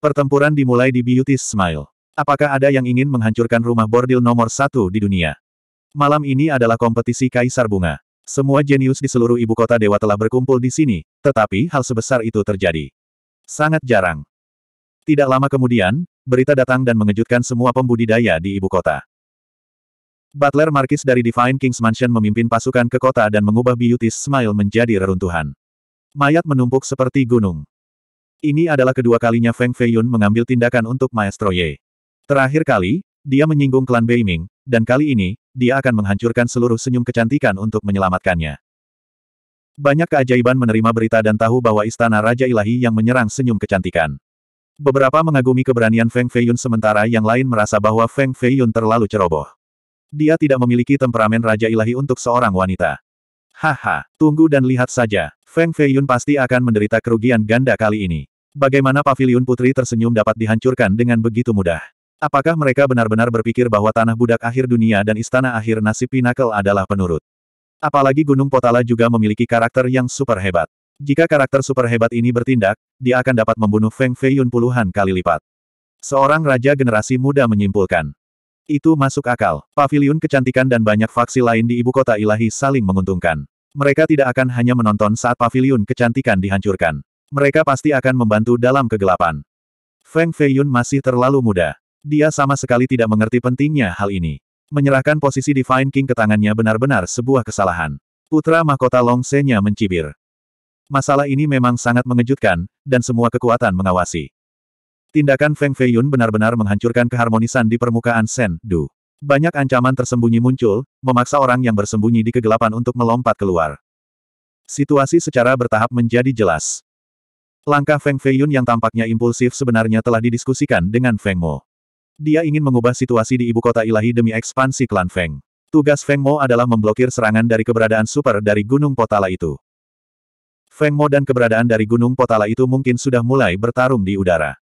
Pertempuran dimulai di Beauty Smile. Apakah ada yang ingin menghancurkan rumah bordil nomor satu di dunia? Malam ini adalah kompetisi Kaisar Bunga. Semua jenius di seluruh ibu kota dewa telah berkumpul di sini, tetapi hal sebesar itu terjadi. Sangat jarang. Tidak lama kemudian, berita datang dan mengejutkan semua pembudidaya di ibu kota. Butler Markis dari Divine King's Mansion memimpin pasukan ke kota dan mengubah Beauty Smile menjadi reruntuhan. Mayat menumpuk seperti gunung. Ini adalah kedua kalinya Feng Feiyun mengambil tindakan untuk Maestro Ye. Terakhir kali, dia menyinggung klan Beiming, dan kali ini, dia akan menghancurkan seluruh senyum kecantikan untuk menyelamatkannya. Banyak keajaiban menerima berita dan tahu bahwa istana Raja Ilahi yang menyerang senyum kecantikan. Beberapa mengagumi keberanian Feng Feiyun sementara yang lain merasa bahwa Feng Feiyun terlalu ceroboh. Dia tidak memiliki temperamen Raja Ilahi untuk seorang wanita. Haha, tunggu dan lihat saja. Feng Feiyun pasti akan menderita kerugian ganda kali ini. Bagaimana pavilion putri tersenyum dapat dihancurkan dengan begitu mudah? Apakah mereka benar-benar berpikir bahwa tanah budak akhir dunia dan istana akhir nasib Pinnacle adalah penurut? Apalagi Gunung Potala juga memiliki karakter yang super hebat. Jika karakter super hebat ini bertindak, dia akan dapat membunuh Feng Feiyun puluhan kali lipat. Seorang raja generasi muda menyimpulkan. Itu masuk akal. Paviliun kecantikan dan banyak faksi lain di ibu kota ilahi saling menguntungkan. Mereka tidak akan hanya menonton saat paviliun kecantikan dihancurkan. Mereka pasti akan membantu dalam kegelapan. Feng Feiyun masih terlalu muda. Dia sama sekali tidak mengerti pentingnya hal ini. Menyerahkan posisi Divine King ke tangannya benar-benar sebuah kesalahan. Putra mahkota Long Senya mencibir. Masalah ini memang sangat mengejutkan, dan semua kekuatan mengawasi. Tindakan Feng Feiyun benar-benar menghancurkan keharmonisan di permukaan Sen, Du. Banyak ancaman tersembunyi muncul, memaksa orang yang bersembunyi di kegelapan untuk melompat keluar. Situasi secara bertahap menjadi jelas. Langkah Feng Feiyun yang tampaknya impulsif sebenarnya telah didiskusikan dengan Feng Mo. Dia ingin mengubah situasi di ibu kota ilahi demi ekspansi klan Feng. Tugas Feng Mo adalah memblokir serangan dari keberadaan super dari Gunung Potala itu. Feng Mo dan keberadaan dari Gunung Potala itu mungkin sudah mulai bertarung di udara.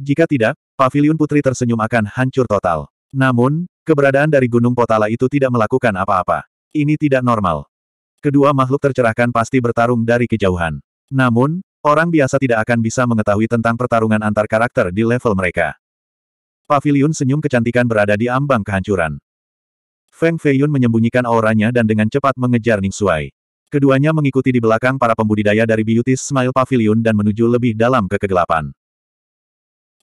Jika tidak, pavilion putri tersenyum akan hancur total. Namun, keberadaan dari Gunung Potala itu tidak melakukan apa-apa. Ini tidak normal. Kedua makhluk tercerahkan pasti bertarung dari kejauhan. Namun, orang biasa tidak akan bisa mengetahui tentang pertarungan antar karakter di level mereka. Pavilion senyum kecantikan berada di ambang kehancuran. Feng Feiyun menyembunyikan auranya dan dengan cepat mengejar Ning Suai. Keduanya mengikuti di belakang para pembudidaya dari Beauty Smile Pavilion dan menuju lebih dalam ke kegelapan.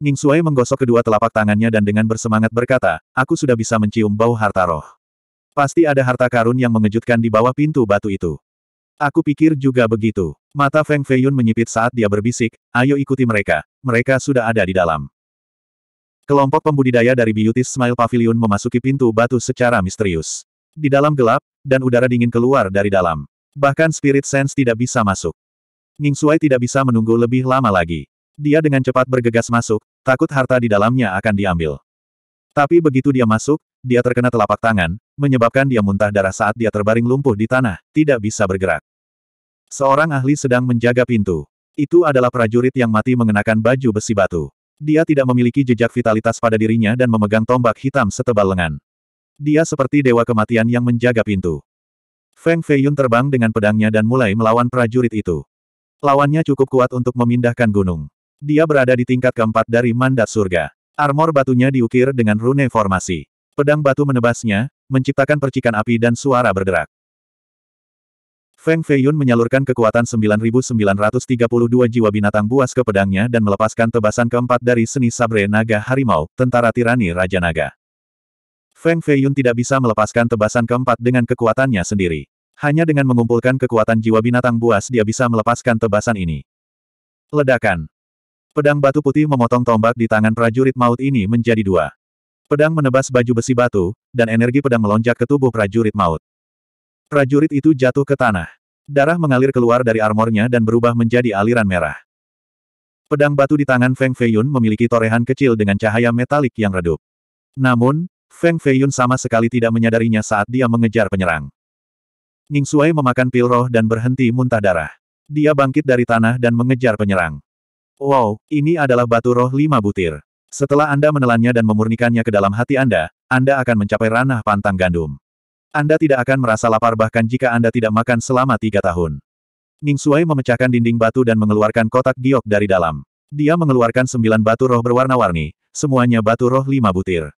Ning Suai menggosok kedua telapak tangannya dan dengan bersemangat berkata, aku sudah bisa mencium bau harta roh. Pasti ada harta karun yang mengejutkan di bawah pintu batu itu. Aku pikir juga begitu. Mata Feng Feiyun menyipit saat dia berbisik, ayo ikuti mereka, mereka sudah ada di dalam. Kelompok pembudidaya dari Beauty Smile Pavilion memasuki pintu batu secara misterius. Di dalam gelap, dan udara dingin keluar dari dalam. Bahkan Spirit Sense tidak bisa masuk. Ning Suai tidak bisa menunggu lebih lama lagi. Dia dengan cepat bergegas masuk, takut harta di dalamnya akan diambil. Tapi begitu dia masuk, dia terkena telapak tangan, menyebabkan dia muntah darah saat dia terbaring lumpuh di tanah, tidak bisa bergerak. Seorang ahli sedang menjaga pintu. Itu adalah prajurit yang mati mengenakan baju besi batu. Dia tidak memiliki jejak vitalitas pada dirinya dan memegang tombak hitam setebal lengan. Dia seperti dewa kematian yang menjaga pintu. Feng Feiyun terbang dengan pedangnya dan mulai melawan prajurit itu. Lawannya cukup kuat untuk memindahkan gunung. Dia berada di tingkat keempat dari mandat surga. Armor batunya diukir dengan rune formasi. Pedang batu menebasnya, menciptakan percikan api dan suara berderak. Feng Feiyun menyalurkan kekuatan 9932 jiwa binatang buas ke pedangnya dan melepaskan tebasan keempat dari seni sabre naga harimau, tentara tirani Raja Naga. Feng Feiyun tidak bisa melepaskan tebasan keempat dengan kekuatannya sendiri. Hanya dengan mengumpulkan kekuatan jiwa binatang buas dia bisa melepaskan tebasan ini. Ledakan. Pedang batu putih memotong tombak di tangan prajurit maut ini menjadi dua. Pedang menebas baju besi batu, dan energi pedang melonjak ke tubuh prajurit maut. Prajurit itu jatuh ke tanah. Darah mengalir keluar dari armornya dan berubah menjadi aliran merah. Pedang batu di tangan Feng Feiyun memiliki torehan kecil dengan cahaya metalik yang redup. Namun, Feng Feiyun sama sekali tidak menyadarinya saat dia mengejar penyerang. Ning Suai memakan pil roh dan berhenti muntah darah. Dia bangkit dari tanah dan mengejar penyerang. Wow, ini adalah batu roh lima butir. Setelah Anda menelannya dan memurnikannya ke dalam hati Anda, Anda akan mencapai ranah pantang gandum. Anda tidak akan merasa lapar bahkan jika Anda tidak makan selama tiga tahun. Ning Shuai memecahkan dinding batu dan mengeluarkan kotak giok dari dalam. Dia mengeluarkan sembilan batu roh berwarna-warni, semuanya batu roh lima butir.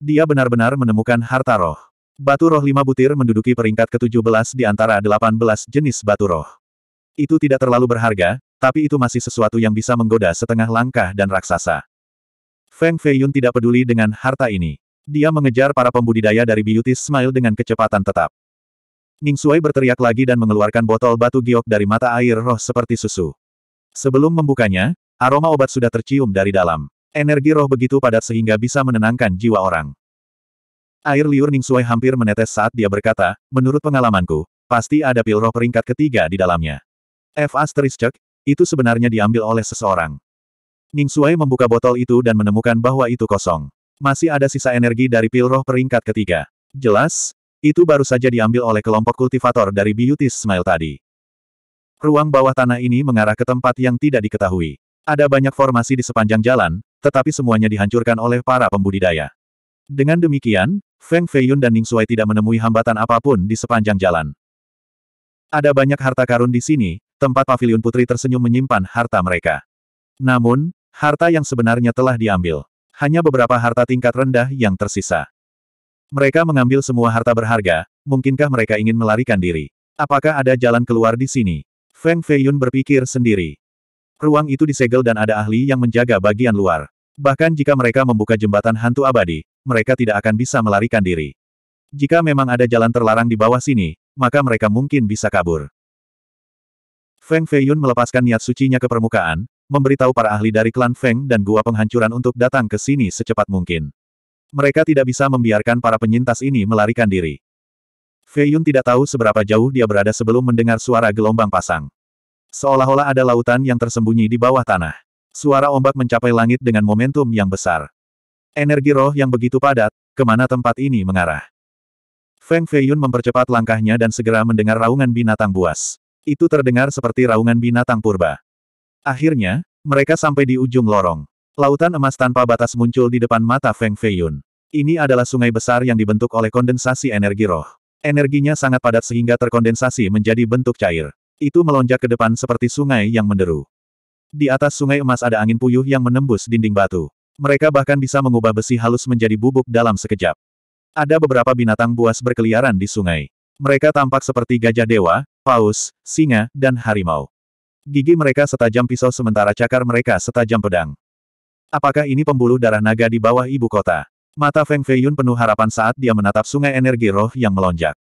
Dia benar-benar menemukan harta roh. Batu roh lima butir menduduki peringkat ke-17 di antara 18 jenis batu roh. Itu tidak terlalu berharga, tapi itu masih sesuatu yang bisa menggoda setengah langkah dan raksasa. Feng Feiyun tidak peduli dengan harta ini. Dia mengejar para pembudidaya dari Beauty Smile dengan kecepatan tetap. Ning Suai berteriak lagi dan mengeluarkan botol batu giok dari mata air roh seperti susu. Sebelum membukanya, aroma obat sudah tercium dari dalam. Energi roh begitu padat sehingga bisa menenangkan jiwa orang. Air liur Ning Suai hampir menetes saat dia berkata, menurut pengalamanku, pasti ada pil roh peringkat ketiga di dalamnya. F asterisk, itu sebenarnya diambil oleh seseorang. Ning Suai membuka botol itu dan menemukan bahwa itu kosong. Masih ada sisa energi dari pil roh peringkat ketiga. Jelas, itu baru saja diambil oleh kelompok kultivator dari Beauty Smile tadi. Ruang bawah tanah ini mengarah ke tempat yang tidak diketahui. Ada banyak formasi di sepanjang jalan, tetapi semuanya dihancurkan oleh para pembudidaya. Dengan demikian, Feng Feiyun dan Ning Suai tidak menemui hambatan apapun di sepanjang jalan. Ada banyak harta karun di sini, tempat pavilion putri tersenyum menyimpan harta mereka. Namun, harta yang sebenarnya telah diambil. Hanya beberapa harta tingkat rendah yang tersisa. Mereka mengambil semua harta berharga, mungkinkah mereka ingin melarikan diri? Apakah ada jalan keluar di sini? Feng Feiyun berpikir sendiri. Ruang itu disegel dan ada ahli yang menjaga bagian luar. Bahkan jika mereka membuka jembatan hantu abadi, mereka tidak akan bisa melarikan diri. Jika memang ada jalan terlarang di bawah sini, maka mereka mungkin bisa kabur. Feng Feiyun melepaskan niat sucinya ke permukaan, memberitahu para ahli dari klan Feng dan gua penghancuran untuk datang ke sini secepat mungkin. Mereka tidak bisa membiarkan para penyintas ini melarikan diri. Fei Yun tidak tahu seberapa jauh dia berada sebelum mendengar suara gelombang pasang. Seolah-olah ada lautan yang tersembunyi di bawah tanah. Suara ombak mencapai langit dengan momentum yang besar. Energi roh yang begitu padat, kemana tempat ini mengarah. Feng Fei Yun mempercepat langkahnya dan segera mendengar raungan binatang buas. Itu terdengar seperti raungan binatang purba. Akhirnya, mereka sampai di ujung lorong. Lautan emas tanpa batas muncul di depan mata Feng Feiyun. Ini adalah sungai besar yang dibentuk oleh kondensasi energi roh. Energinya sangat padat sehingga terkondensasi menjadi bentuk cair. Itu melonjak ke depan seperti sungai yang menderu. Di atas sungai emas ada angin puyuh yang menembus dinding batu. Mereka bahkan bisa mengubah besi halus menjadi bubuk dalam sekejap. Ada beberapa binatang buas berkeliaran di sungai. Mereka tampak seperti gajah dewa, paus, singa, dan harimau. Gigi mereka setajam pisau sementara cakar mereka setajam pedang. Apakah ini pembuluh darah naga di bawah ibu kota? Mata Feng Feiyun penuh harapan saat dia menatap sungai energi roh yang melonjak.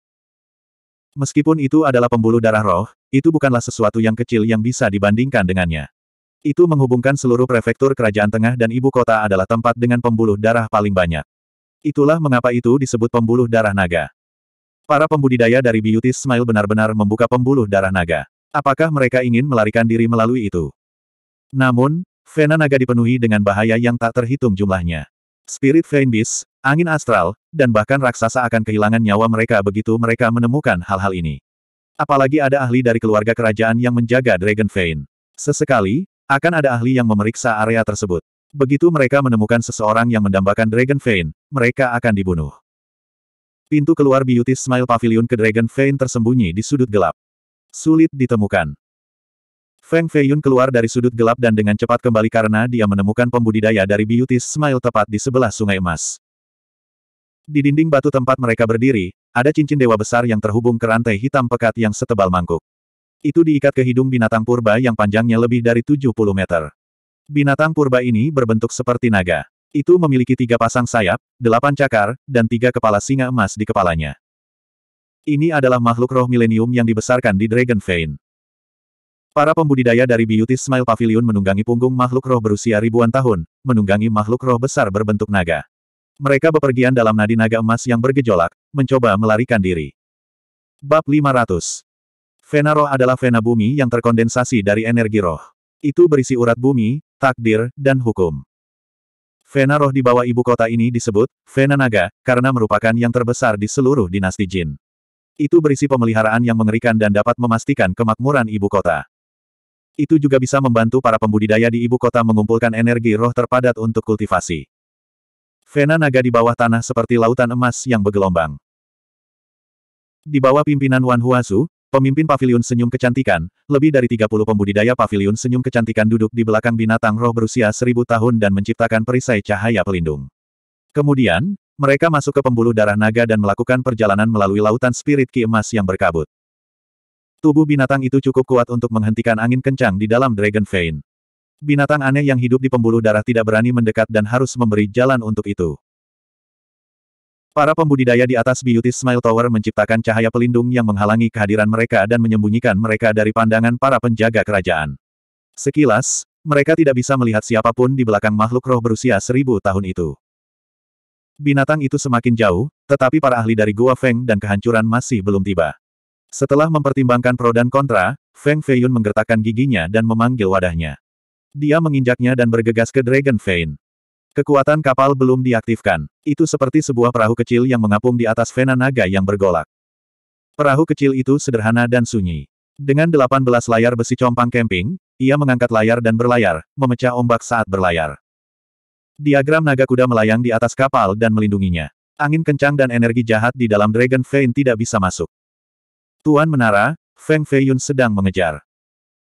Meskipun itu adalah pembuluh darah roh, itu bukanlah sesuatu yang kecil yang bisa dibandingkan dengannya. Itu menghubungkan seluruh prefektur kerajaan tengah dan ibu kota adalah tempat dengan pembuluh darah paling banyak. Itulah mengapa itu disebut pembuluh darah naga. Para pembudidaya dari Beauty Smile benar-benar membuka pembuluh darah naga. Apakah mereka ingin melarikan diri melalui itu? Namun, Vena naga dipenuhi dengan bahaya yang tak terhitung jumlahnya. Spirit Vein Beast, angin astral, dan bahkan raksasa akan kehilangan nyawa mereka begitu mereka menemukan hal-hal ini. Apalagi ada ahli dari keluarga kerajaan yang menjaga Dragon Vein. Sesekali, akan ada ahli yang memeriksa area tersebut. Begitu mereka menemukan seseorang yang mendambakan Dragon Vein, mereka akan dibunuh. Pintu keluar Beauty Smile Pavilion ke Dragon Vein tersembunyi di sudut gelap. Sulit ditemukan. Feng Feiyun keluar dari sudut gelap dan dengan cepat kembali karena dia menemukan pembudidaya dari Beauty Smile tepat di sebelah sungai emas. Di dinding batu tempat mereka berdiri, ada cincin dewa besar yang terhubung ke rantai hitam pekat yang setebal mangkuk. Itu diikat ke hidung binatang purba yang panjangnya lebih dari 70 meter. Binatang purba ini berbentuk seperti naga. Itu memiliki tiga pasang sayap, delapan cakar, dan tiga kepala singa emas di kepalanya. Ini adalah makhluk roh milenium yang dibesarkan di Dragon Vein. Para pembudidaya dari Beauty Smile Pavilion menunggangi punggung makhluk roh berusia ribuan tahun, menunggangi makhluk roh besar berbentuk naga. Mereka bepergian dalam nadi naga emas yang bergejolak, mencoba melarikan diri. Bab 500 Vena roh adalah vena bumi yang terkondensasi dari energi roh. Itu berisi urat bumi, takdir, dan hukum. Vena roh di bawah ibu kota ini disebut Vena Naga, karena merupakan yang terbesar di seluruh dinasti Jin. Itu berisi pemeliharaan yang mengerikan dan dapat memastikan kemakmuran ibu kota. Itu juga bisa membantu para pembudidaya di ibu kota mengumpulkan energi roh terpadat untuk kultivasi. Vena naga di bawah tanah seperti lautan emas yang bergelombang. Di bawah pimpinan Wan Huazu, Pemimpin pavilion senyum kecantikan, lebih dari 30 pembudidaya pavilion senyum kecantikan duduk di belakang binatang roh berusia seribu tahun dan menciptakan perisai cahaya pelindung. Kemudian, mereka masuk ke pembuluh darah naga dan melakukan perjalanan melalui lautan spirit ki emas yang berkabut. Tubuh binatang itu cukup kuat untuk menghentikan angin kencang di dalam Dragon Vein. Binatang aneh yang hidup di pembuluh darah tidak berani mendekat dan harus memberi jalan untuk itu. Para pembudidaya di atas Beauty Smile Tower menciptakan cahaya pelindung yang menghalangi kehadiran mereka dan menyembunyikan mereka dari pandangan para penjaga kerajaan. Sekilas, mereka tidak bisa melihat siapapun di belakang makhluk roh berusia seribu tahun itu. Binatang itu semakin jauh, tetapi para ahli dari Gua Feng dan kehancuran masih belum tiba. Setelah mempertimbangkan pro dan kontra, Feng Feiyun menggertakkan giginya dan memanggil wadahnya. Dia menginjaknya dan bergegas ke Dragon Vein. Kekuatan kapal belum diaktifkan. Itu seperti sebuah perahu kecil yang mengapung di atas vena naga yang bergolak. Perahu kecil itu sederhana dan sunyi. Dengan 18 layar besi compang camping, ia mengangkat layar dan berlayar, memecah ombak saat berlayar. Diagram naga kuda melayang di atas kapal dan melindunginya. Angin kencang dan energi jahat di dalam Dragon Vein tidak bisa masuk. Tuan Menara, Feng Feiyun sedang mengejar.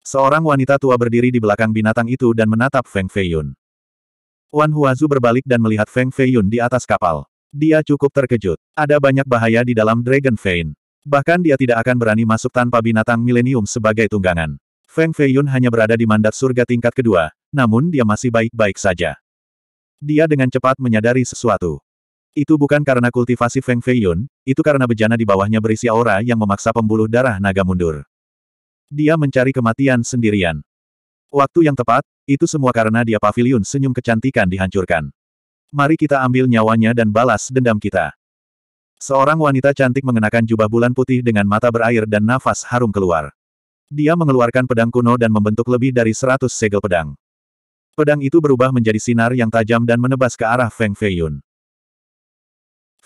Seorang wanita tua berdiri di belakang binatang itu dan menatap Feng Feiyun. Wan Huazu berbalik dan melihat Feng Feiyun di atas kapal. Dia cukup terkejut. Ada banyak bahaya di dalam Dragon Vein. Bahkan dia tidak akan berani masuk tanpa binatang milenium sebagai tunggangan. Feng Feiyun hanya berada di mandat surga tingkat kedua, namun dia masih baik-baik saja. Dia dengan cepat menyadari sesuatu. Itu bukan karena kultivasi Feng Feiyun, itu karena bejana di bawahnya berisi aura yang memaksa pembuluh darah naga mundur. Dia mencari kematian sendirian. Waktu yang tepat, itu semua karena dia pavilion senyum kecantikan dihancurkan. Mari kita ambil nyawanya dan balas dendam kita. Seorang wanita cantik mengenakan jubah bulan putih dengan mata berair dan nafas harum keluar. Dia mengeluarkan pedang kuno dan membentuk lebih dari seratus segel pedang. Pedang itu berubah menjadi sinar yang tajam dan menebas ke arah Feng Feiyun.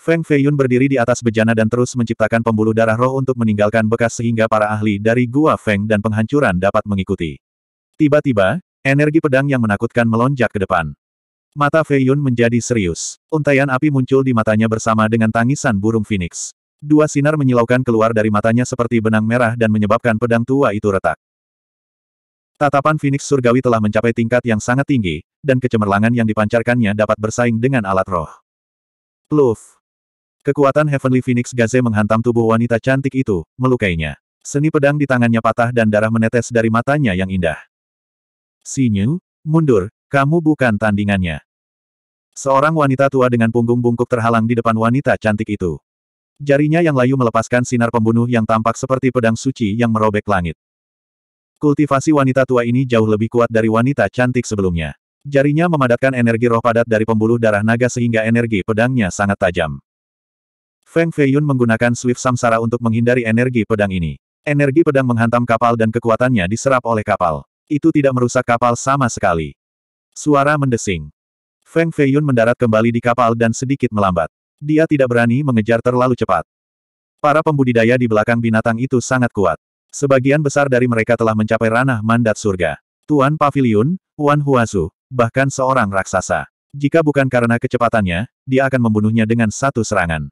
Feng Feiyun berdiri di atas bejana dan terus menciptakan pembuluh darah roh untuk meninggalkan bekas sehingga para ahli dari Gua Feng dan penghancuran dapat mengikuti. Tiba-tiba, energi pedang yang menakutkan melonjak ke depan. Mata Feiyun menjadi serius. Untaian api muncul di matanya bersama dengan tangisan burung phoenix. Dua sinar menyilaukan keluar dari matanya seperti benang merah dan menyebabkan pedang tua itu retak. Tatapan Phoenix Surgawi telah mencapai tingkat yang sangat tinggi, dan kecemerlangan yang dipancarkannya dapat bersaing dengan alat roh. Pluf. Kekuatan Heavenly Phoenix Gaze menghantam tubuh wanita cantik itu, melukainya. Seni pedang di tangannya patah dan darah menetes dari matanya yang indah. Sinyu, mundur, kamu bukan tandingannya. Seorang wanita tua dengan punggung bungkuk terhalang di depan wanita cantik itu. Jarinya yang layu melepaskan sinar pembunuh yang tampak seperti pedang suci yang merobek langit. Kultivasi wanita tua ini jauh lebih kuat dari wanita cantik sebelumnya. Jarinya memadatkan energi roh padat dari pembuluh darah naga sehingga energi pedangnya sangat tajam. Feng Feiyun menggunakan Swift Samsara untuk menghindari energi pedang ini. Energi pedang menghantam kapal dan kekuatannya diserap oleh kapal. Itu tidak merusak kapal sama sekali. Suara mendesing. Feng Feiyun mendarat kembali di kapal dan sedikit melambat. Dia tidak berani mengejar terlalu cepat. Para pembudidaya di belakang binatang itu sangat kuat. Sebagian besar dari mereka telah mencapai ranah mandat surga. Tuan Pavilion, Wan Huazu, bahkan seorang raksasa. Jika bukan karena kecepatannya, dia akan membunuhnya dengan satu serangan.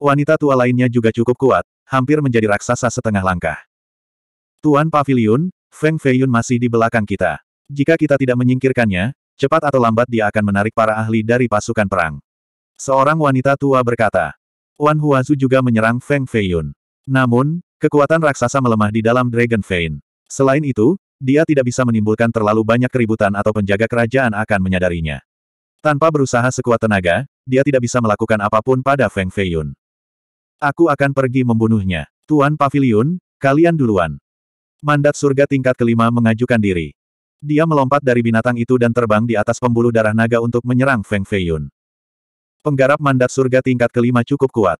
Wanita tua lainnya juga cukup kuat, hampir menjadi raksasa setengah langkah. Tuan Pavilion, Feng Feiyun masih di belakang kita. Jika kita tidak menyingkirkannya, cepat atau lambat dia akan menarik para ahli dari pasukan perang. Seorang wanita tua berkata. Wan Huazu juga menyerang Feng Feiyun. Namun, Kekuatan raksasa melemah di dalam Dragon Vein. Selain itu, dia tidak bisa menimbulkan terlalu banyak keributan atau penjaga kerajaan akan menyadarinya. Tanpa berusaha sekuat tenaga, dia tidak bisa melakukan apapun pada Feng Feiyun. Aku akan pergi membunuhnya. Tuan Pavilion. kalian duluan. Mandat surga tingkat kelima mengajukan diri. Dia melompat dari binatang itu dan terbang di atas pembuluh darah naga untuk menyerang Feng Feiyun. Penggarap mandat surga tingkat kelima cukup kuat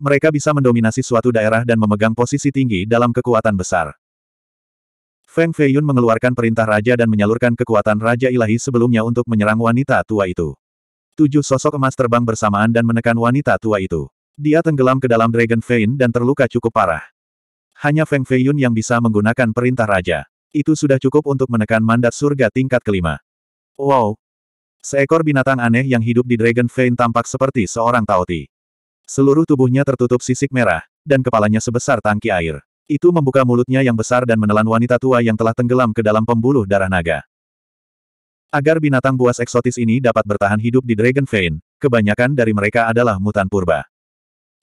mereka bisa mendominasi suatu daerah dan memegang posisi tinggi dalam kekuatan besar. Feng Feiyun mengeluarkan perintah raja dan menyalurkan kekuatan raja ilahi sebelumnya untuk menyerang wanita tua itu. Tujuh sosok emas terbang bersamaan dan menekan wanita tua itu. Dia tenggelam ke dalam Dragon Vein dan terluka cukup parah. Hanya Feng Feiyun yang bisa menggunakan perintah raja. Itu sudah cukup untuk menekan mandat surga tingkat kelima. Wow! Seekor binatang aneh yang hidup di Dragon Vein tampak seperti seorang Taoti. Seluruh tubuhnya tertutup sisik merah, dan kepalanya sebesar tangki air. Itu membuka mulutnya yang besar dan menelan wanita tua yang telah tenggelam ke dalam pembuluh darah naga. Agar binatang buas eksotis ini dapat bertahan hidup di Dragon Vein, kebanyakan dari mereka adalah mutan purba.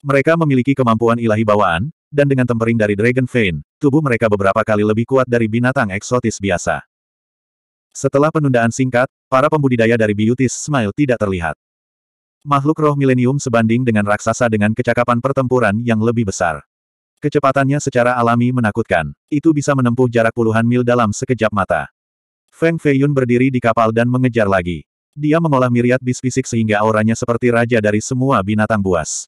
Mereka memiliki kemampuan ilahi bawaan, dan dengan tempering dari Dragon Vein, tubuh mereka beberapa kali lebih kuat dari binatang eksotis biasa. Setelah penundaan singkat, para pembudidaya dari Beauty Smile tidak terlihat. Makhluk roh milenium sebanding dengan raksasa dengan kecakapan pertempuran yang lebih besar. Kecepatannya secara alami menakutkan. Itu bisa menempuh jarak puluhan mil dalam sekejap mata. Feng Feiyun berdiri di kapal dan mengejar lagi. Dia mengolah miriat bis fisik sehingga auranya seperti raja dari semua binatang buas.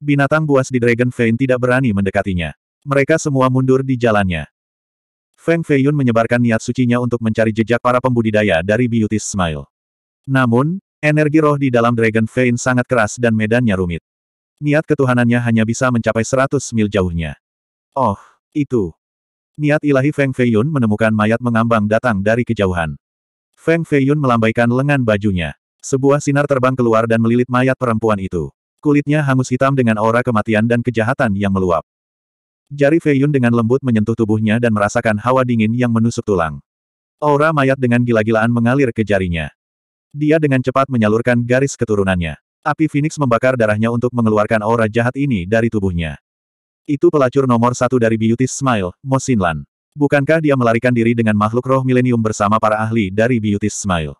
Binatang buas di Dragon Vein tidak berani mendekatinya. Mereka semua mundur di jalannya. Feng Feiyun menyebarkan niat sucinya untuk mencari jejak para pembudidaya dari Beauty Smile. Namun, Energi roh di dalam Dragon Vein sangat keras dan medannya rumit. Niat ketuhanannya hanya bisa mencapai 100 mil jauhnya. Oh, itu. Niat ilahi Feng Feiyun menemukan mayat mengambang datang dari kejauhan. Feng Feiyun melambaikan lengan bajunya. Sebuah sinar terbang keluar dan melilit mayat perempuan itu. Kulitnya hangus hitam dengan aura kematian dan kejahatan yang meluap. Jari Feiyun dengan lembut menyentuh tubuhnya dan merasakan hawa dingin yang menusuk tulang. Aura mayat dengan gila-gilaan mengalir ke jarinya. Dia dengan cepat menyalurkan garis keturunannya. Api Phoenix membakar darahnya untuk mengeluarkan aura jahat ini dari tubuhnya. Itu pelacur nomor satu dari Beauty Smile, Mosinlan. Bukankah dia melarikan diri dengan makhluk roh milenium bersama para ahli dari Beauty Smile?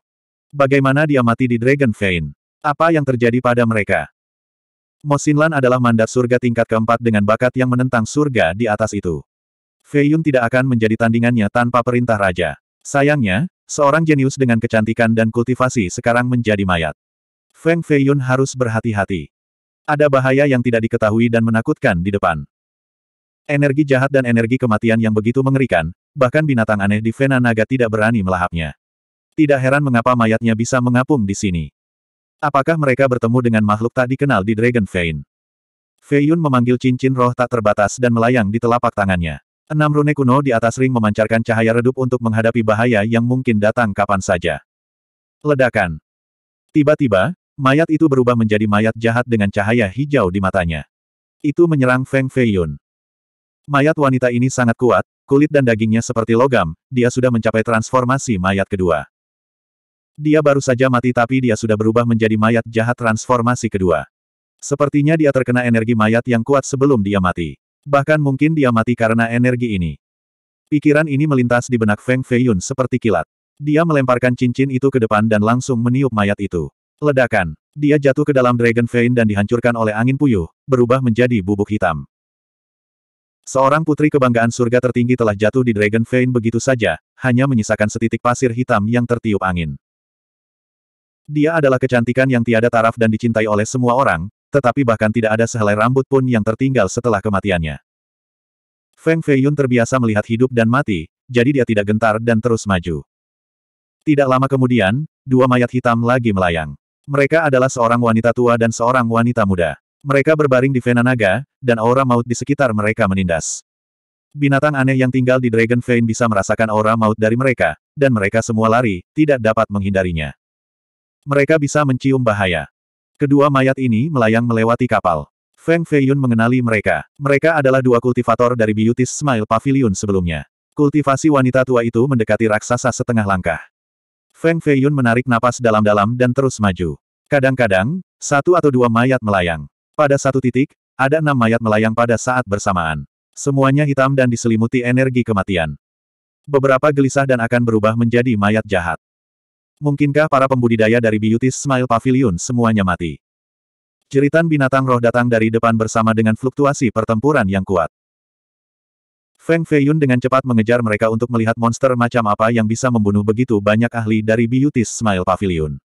Bagaimana dia mati di Dragon Vein? Apa yang terjadi pada mereka? Mosinlan adalah mandat surga tingkat keempat dengan bakat yang menentang surga di atas itu. Fei Yun tidak akan menjadi tandingannya tanpa perintah raja. Sayangnya, Seorang jenius dengan kecantikan dan kultivasi sekarang menjadi mayat. Feng Feiyun harus berhati-hati. Ada bahaya yang tidak diketahui dan menakutkan di depan. Energi jahat dan energi kematian yang begitu mengerikan, bahkan binatang aneh di Vena Naga tidak berani melahapnya. Tidak heran mengapa mayatnya bisa mengapung di sini. Apakah mereka bertemu dengan makhluk tak dikenal di Dragon Vein? Feiyun memanggil cincin roh tak terbatas dan melayang di telapak tangannya. Enam rune kuno di atas ring memancarkan cahaya redup untuk menghadapi bahaya yang mungkin datang kapan saja. Ledakan. Tiba-tiba, mayat itu berubah menjadi mayat jahat dengan cahaya hijau di matanya. Itu menyerang Feng Feiyun. Mayat wanita ini sangat kuat, kulit dan dagingnya seperti logam, dia sudah mencapai transformasi mayat kedua. Dia baru saja mati tapi dia sudah berubah menjadi mayat jahat transformasi kedua. Sepertinya dia terkena energi mayat yang kuat sebelum dia mati. Bahkan mungkin dia mati karena energi ini. Pikiran ini melintas di benak Feng Feiyun seperti kilat. Dia melemparkan cincin itu ke depan dan langsung meniup mayat itu. Ledakan. Dia jatuh ke dalam Dragon Vein dan dihancurkan oleh angin puyuh, berubah menjadi bubuk hitam. Seorang putri kebanggaan surga tertinggi telah jatuh di Dragon Vein begitu saja, hanya menyisakan setitik pasir hitam yang tertiup angin. Dia adalah kecantikan yang tiada taraf dan dicintai oleh semua orang, tetapi bahkan tidak ada sehelai rambut pun yang tertinggal setelah kematiannya. Feng Fei Yun terbiasa melihat hidup dan mati, jadi dia tidak gentar dan terus maju. Tidak lama kemudian, dua mayat hitam lagi melayang. Mereka adalah seorang wanita tua dan seorang wanita muda. Mereka berbaring di Vena Naga, dan aura maut di sekitar mereka menindas. Binatang aneh yang tinggal di Dragon Vein bisa merasakan aura maut dari mereka, dan mereka semua lari, tidak dapat menghindarinya. Mereka bisa mencium bahaya. Kedua mayat ini melayang melewati kapal. Feng Feiyun mengenali mereka. Mereka adalah dua kultivator dari Beauty Smile Pavilion sebelumnya. Kultivasi wanita tua itu mendekati raksasa setengah langkah. Feng Feiyun menarik napas dalam-dalam dan terus maju. Kadang-kadang, satu atau dua mayat melayang. Pada satu titik, ada enam mayat melayang pada saat bersamaan. Semuanya hitam dan diselimuti energi kematian. Beberapa gelisah dan akan berubah menjadi mayat jahat. Mungkinkah para pembudidaya dari Beauty Smile Pavilion semuanya mati? Jeritan binatang roh datang dari depan bersama dengan fluktuasi pertempuran yang kuat. Feng Feiyun dengan cepat mengejar mereka untuk melihat monster macam apa yang bisa membunuh begitu banyak ahli dari Beauty Smile Pavilion.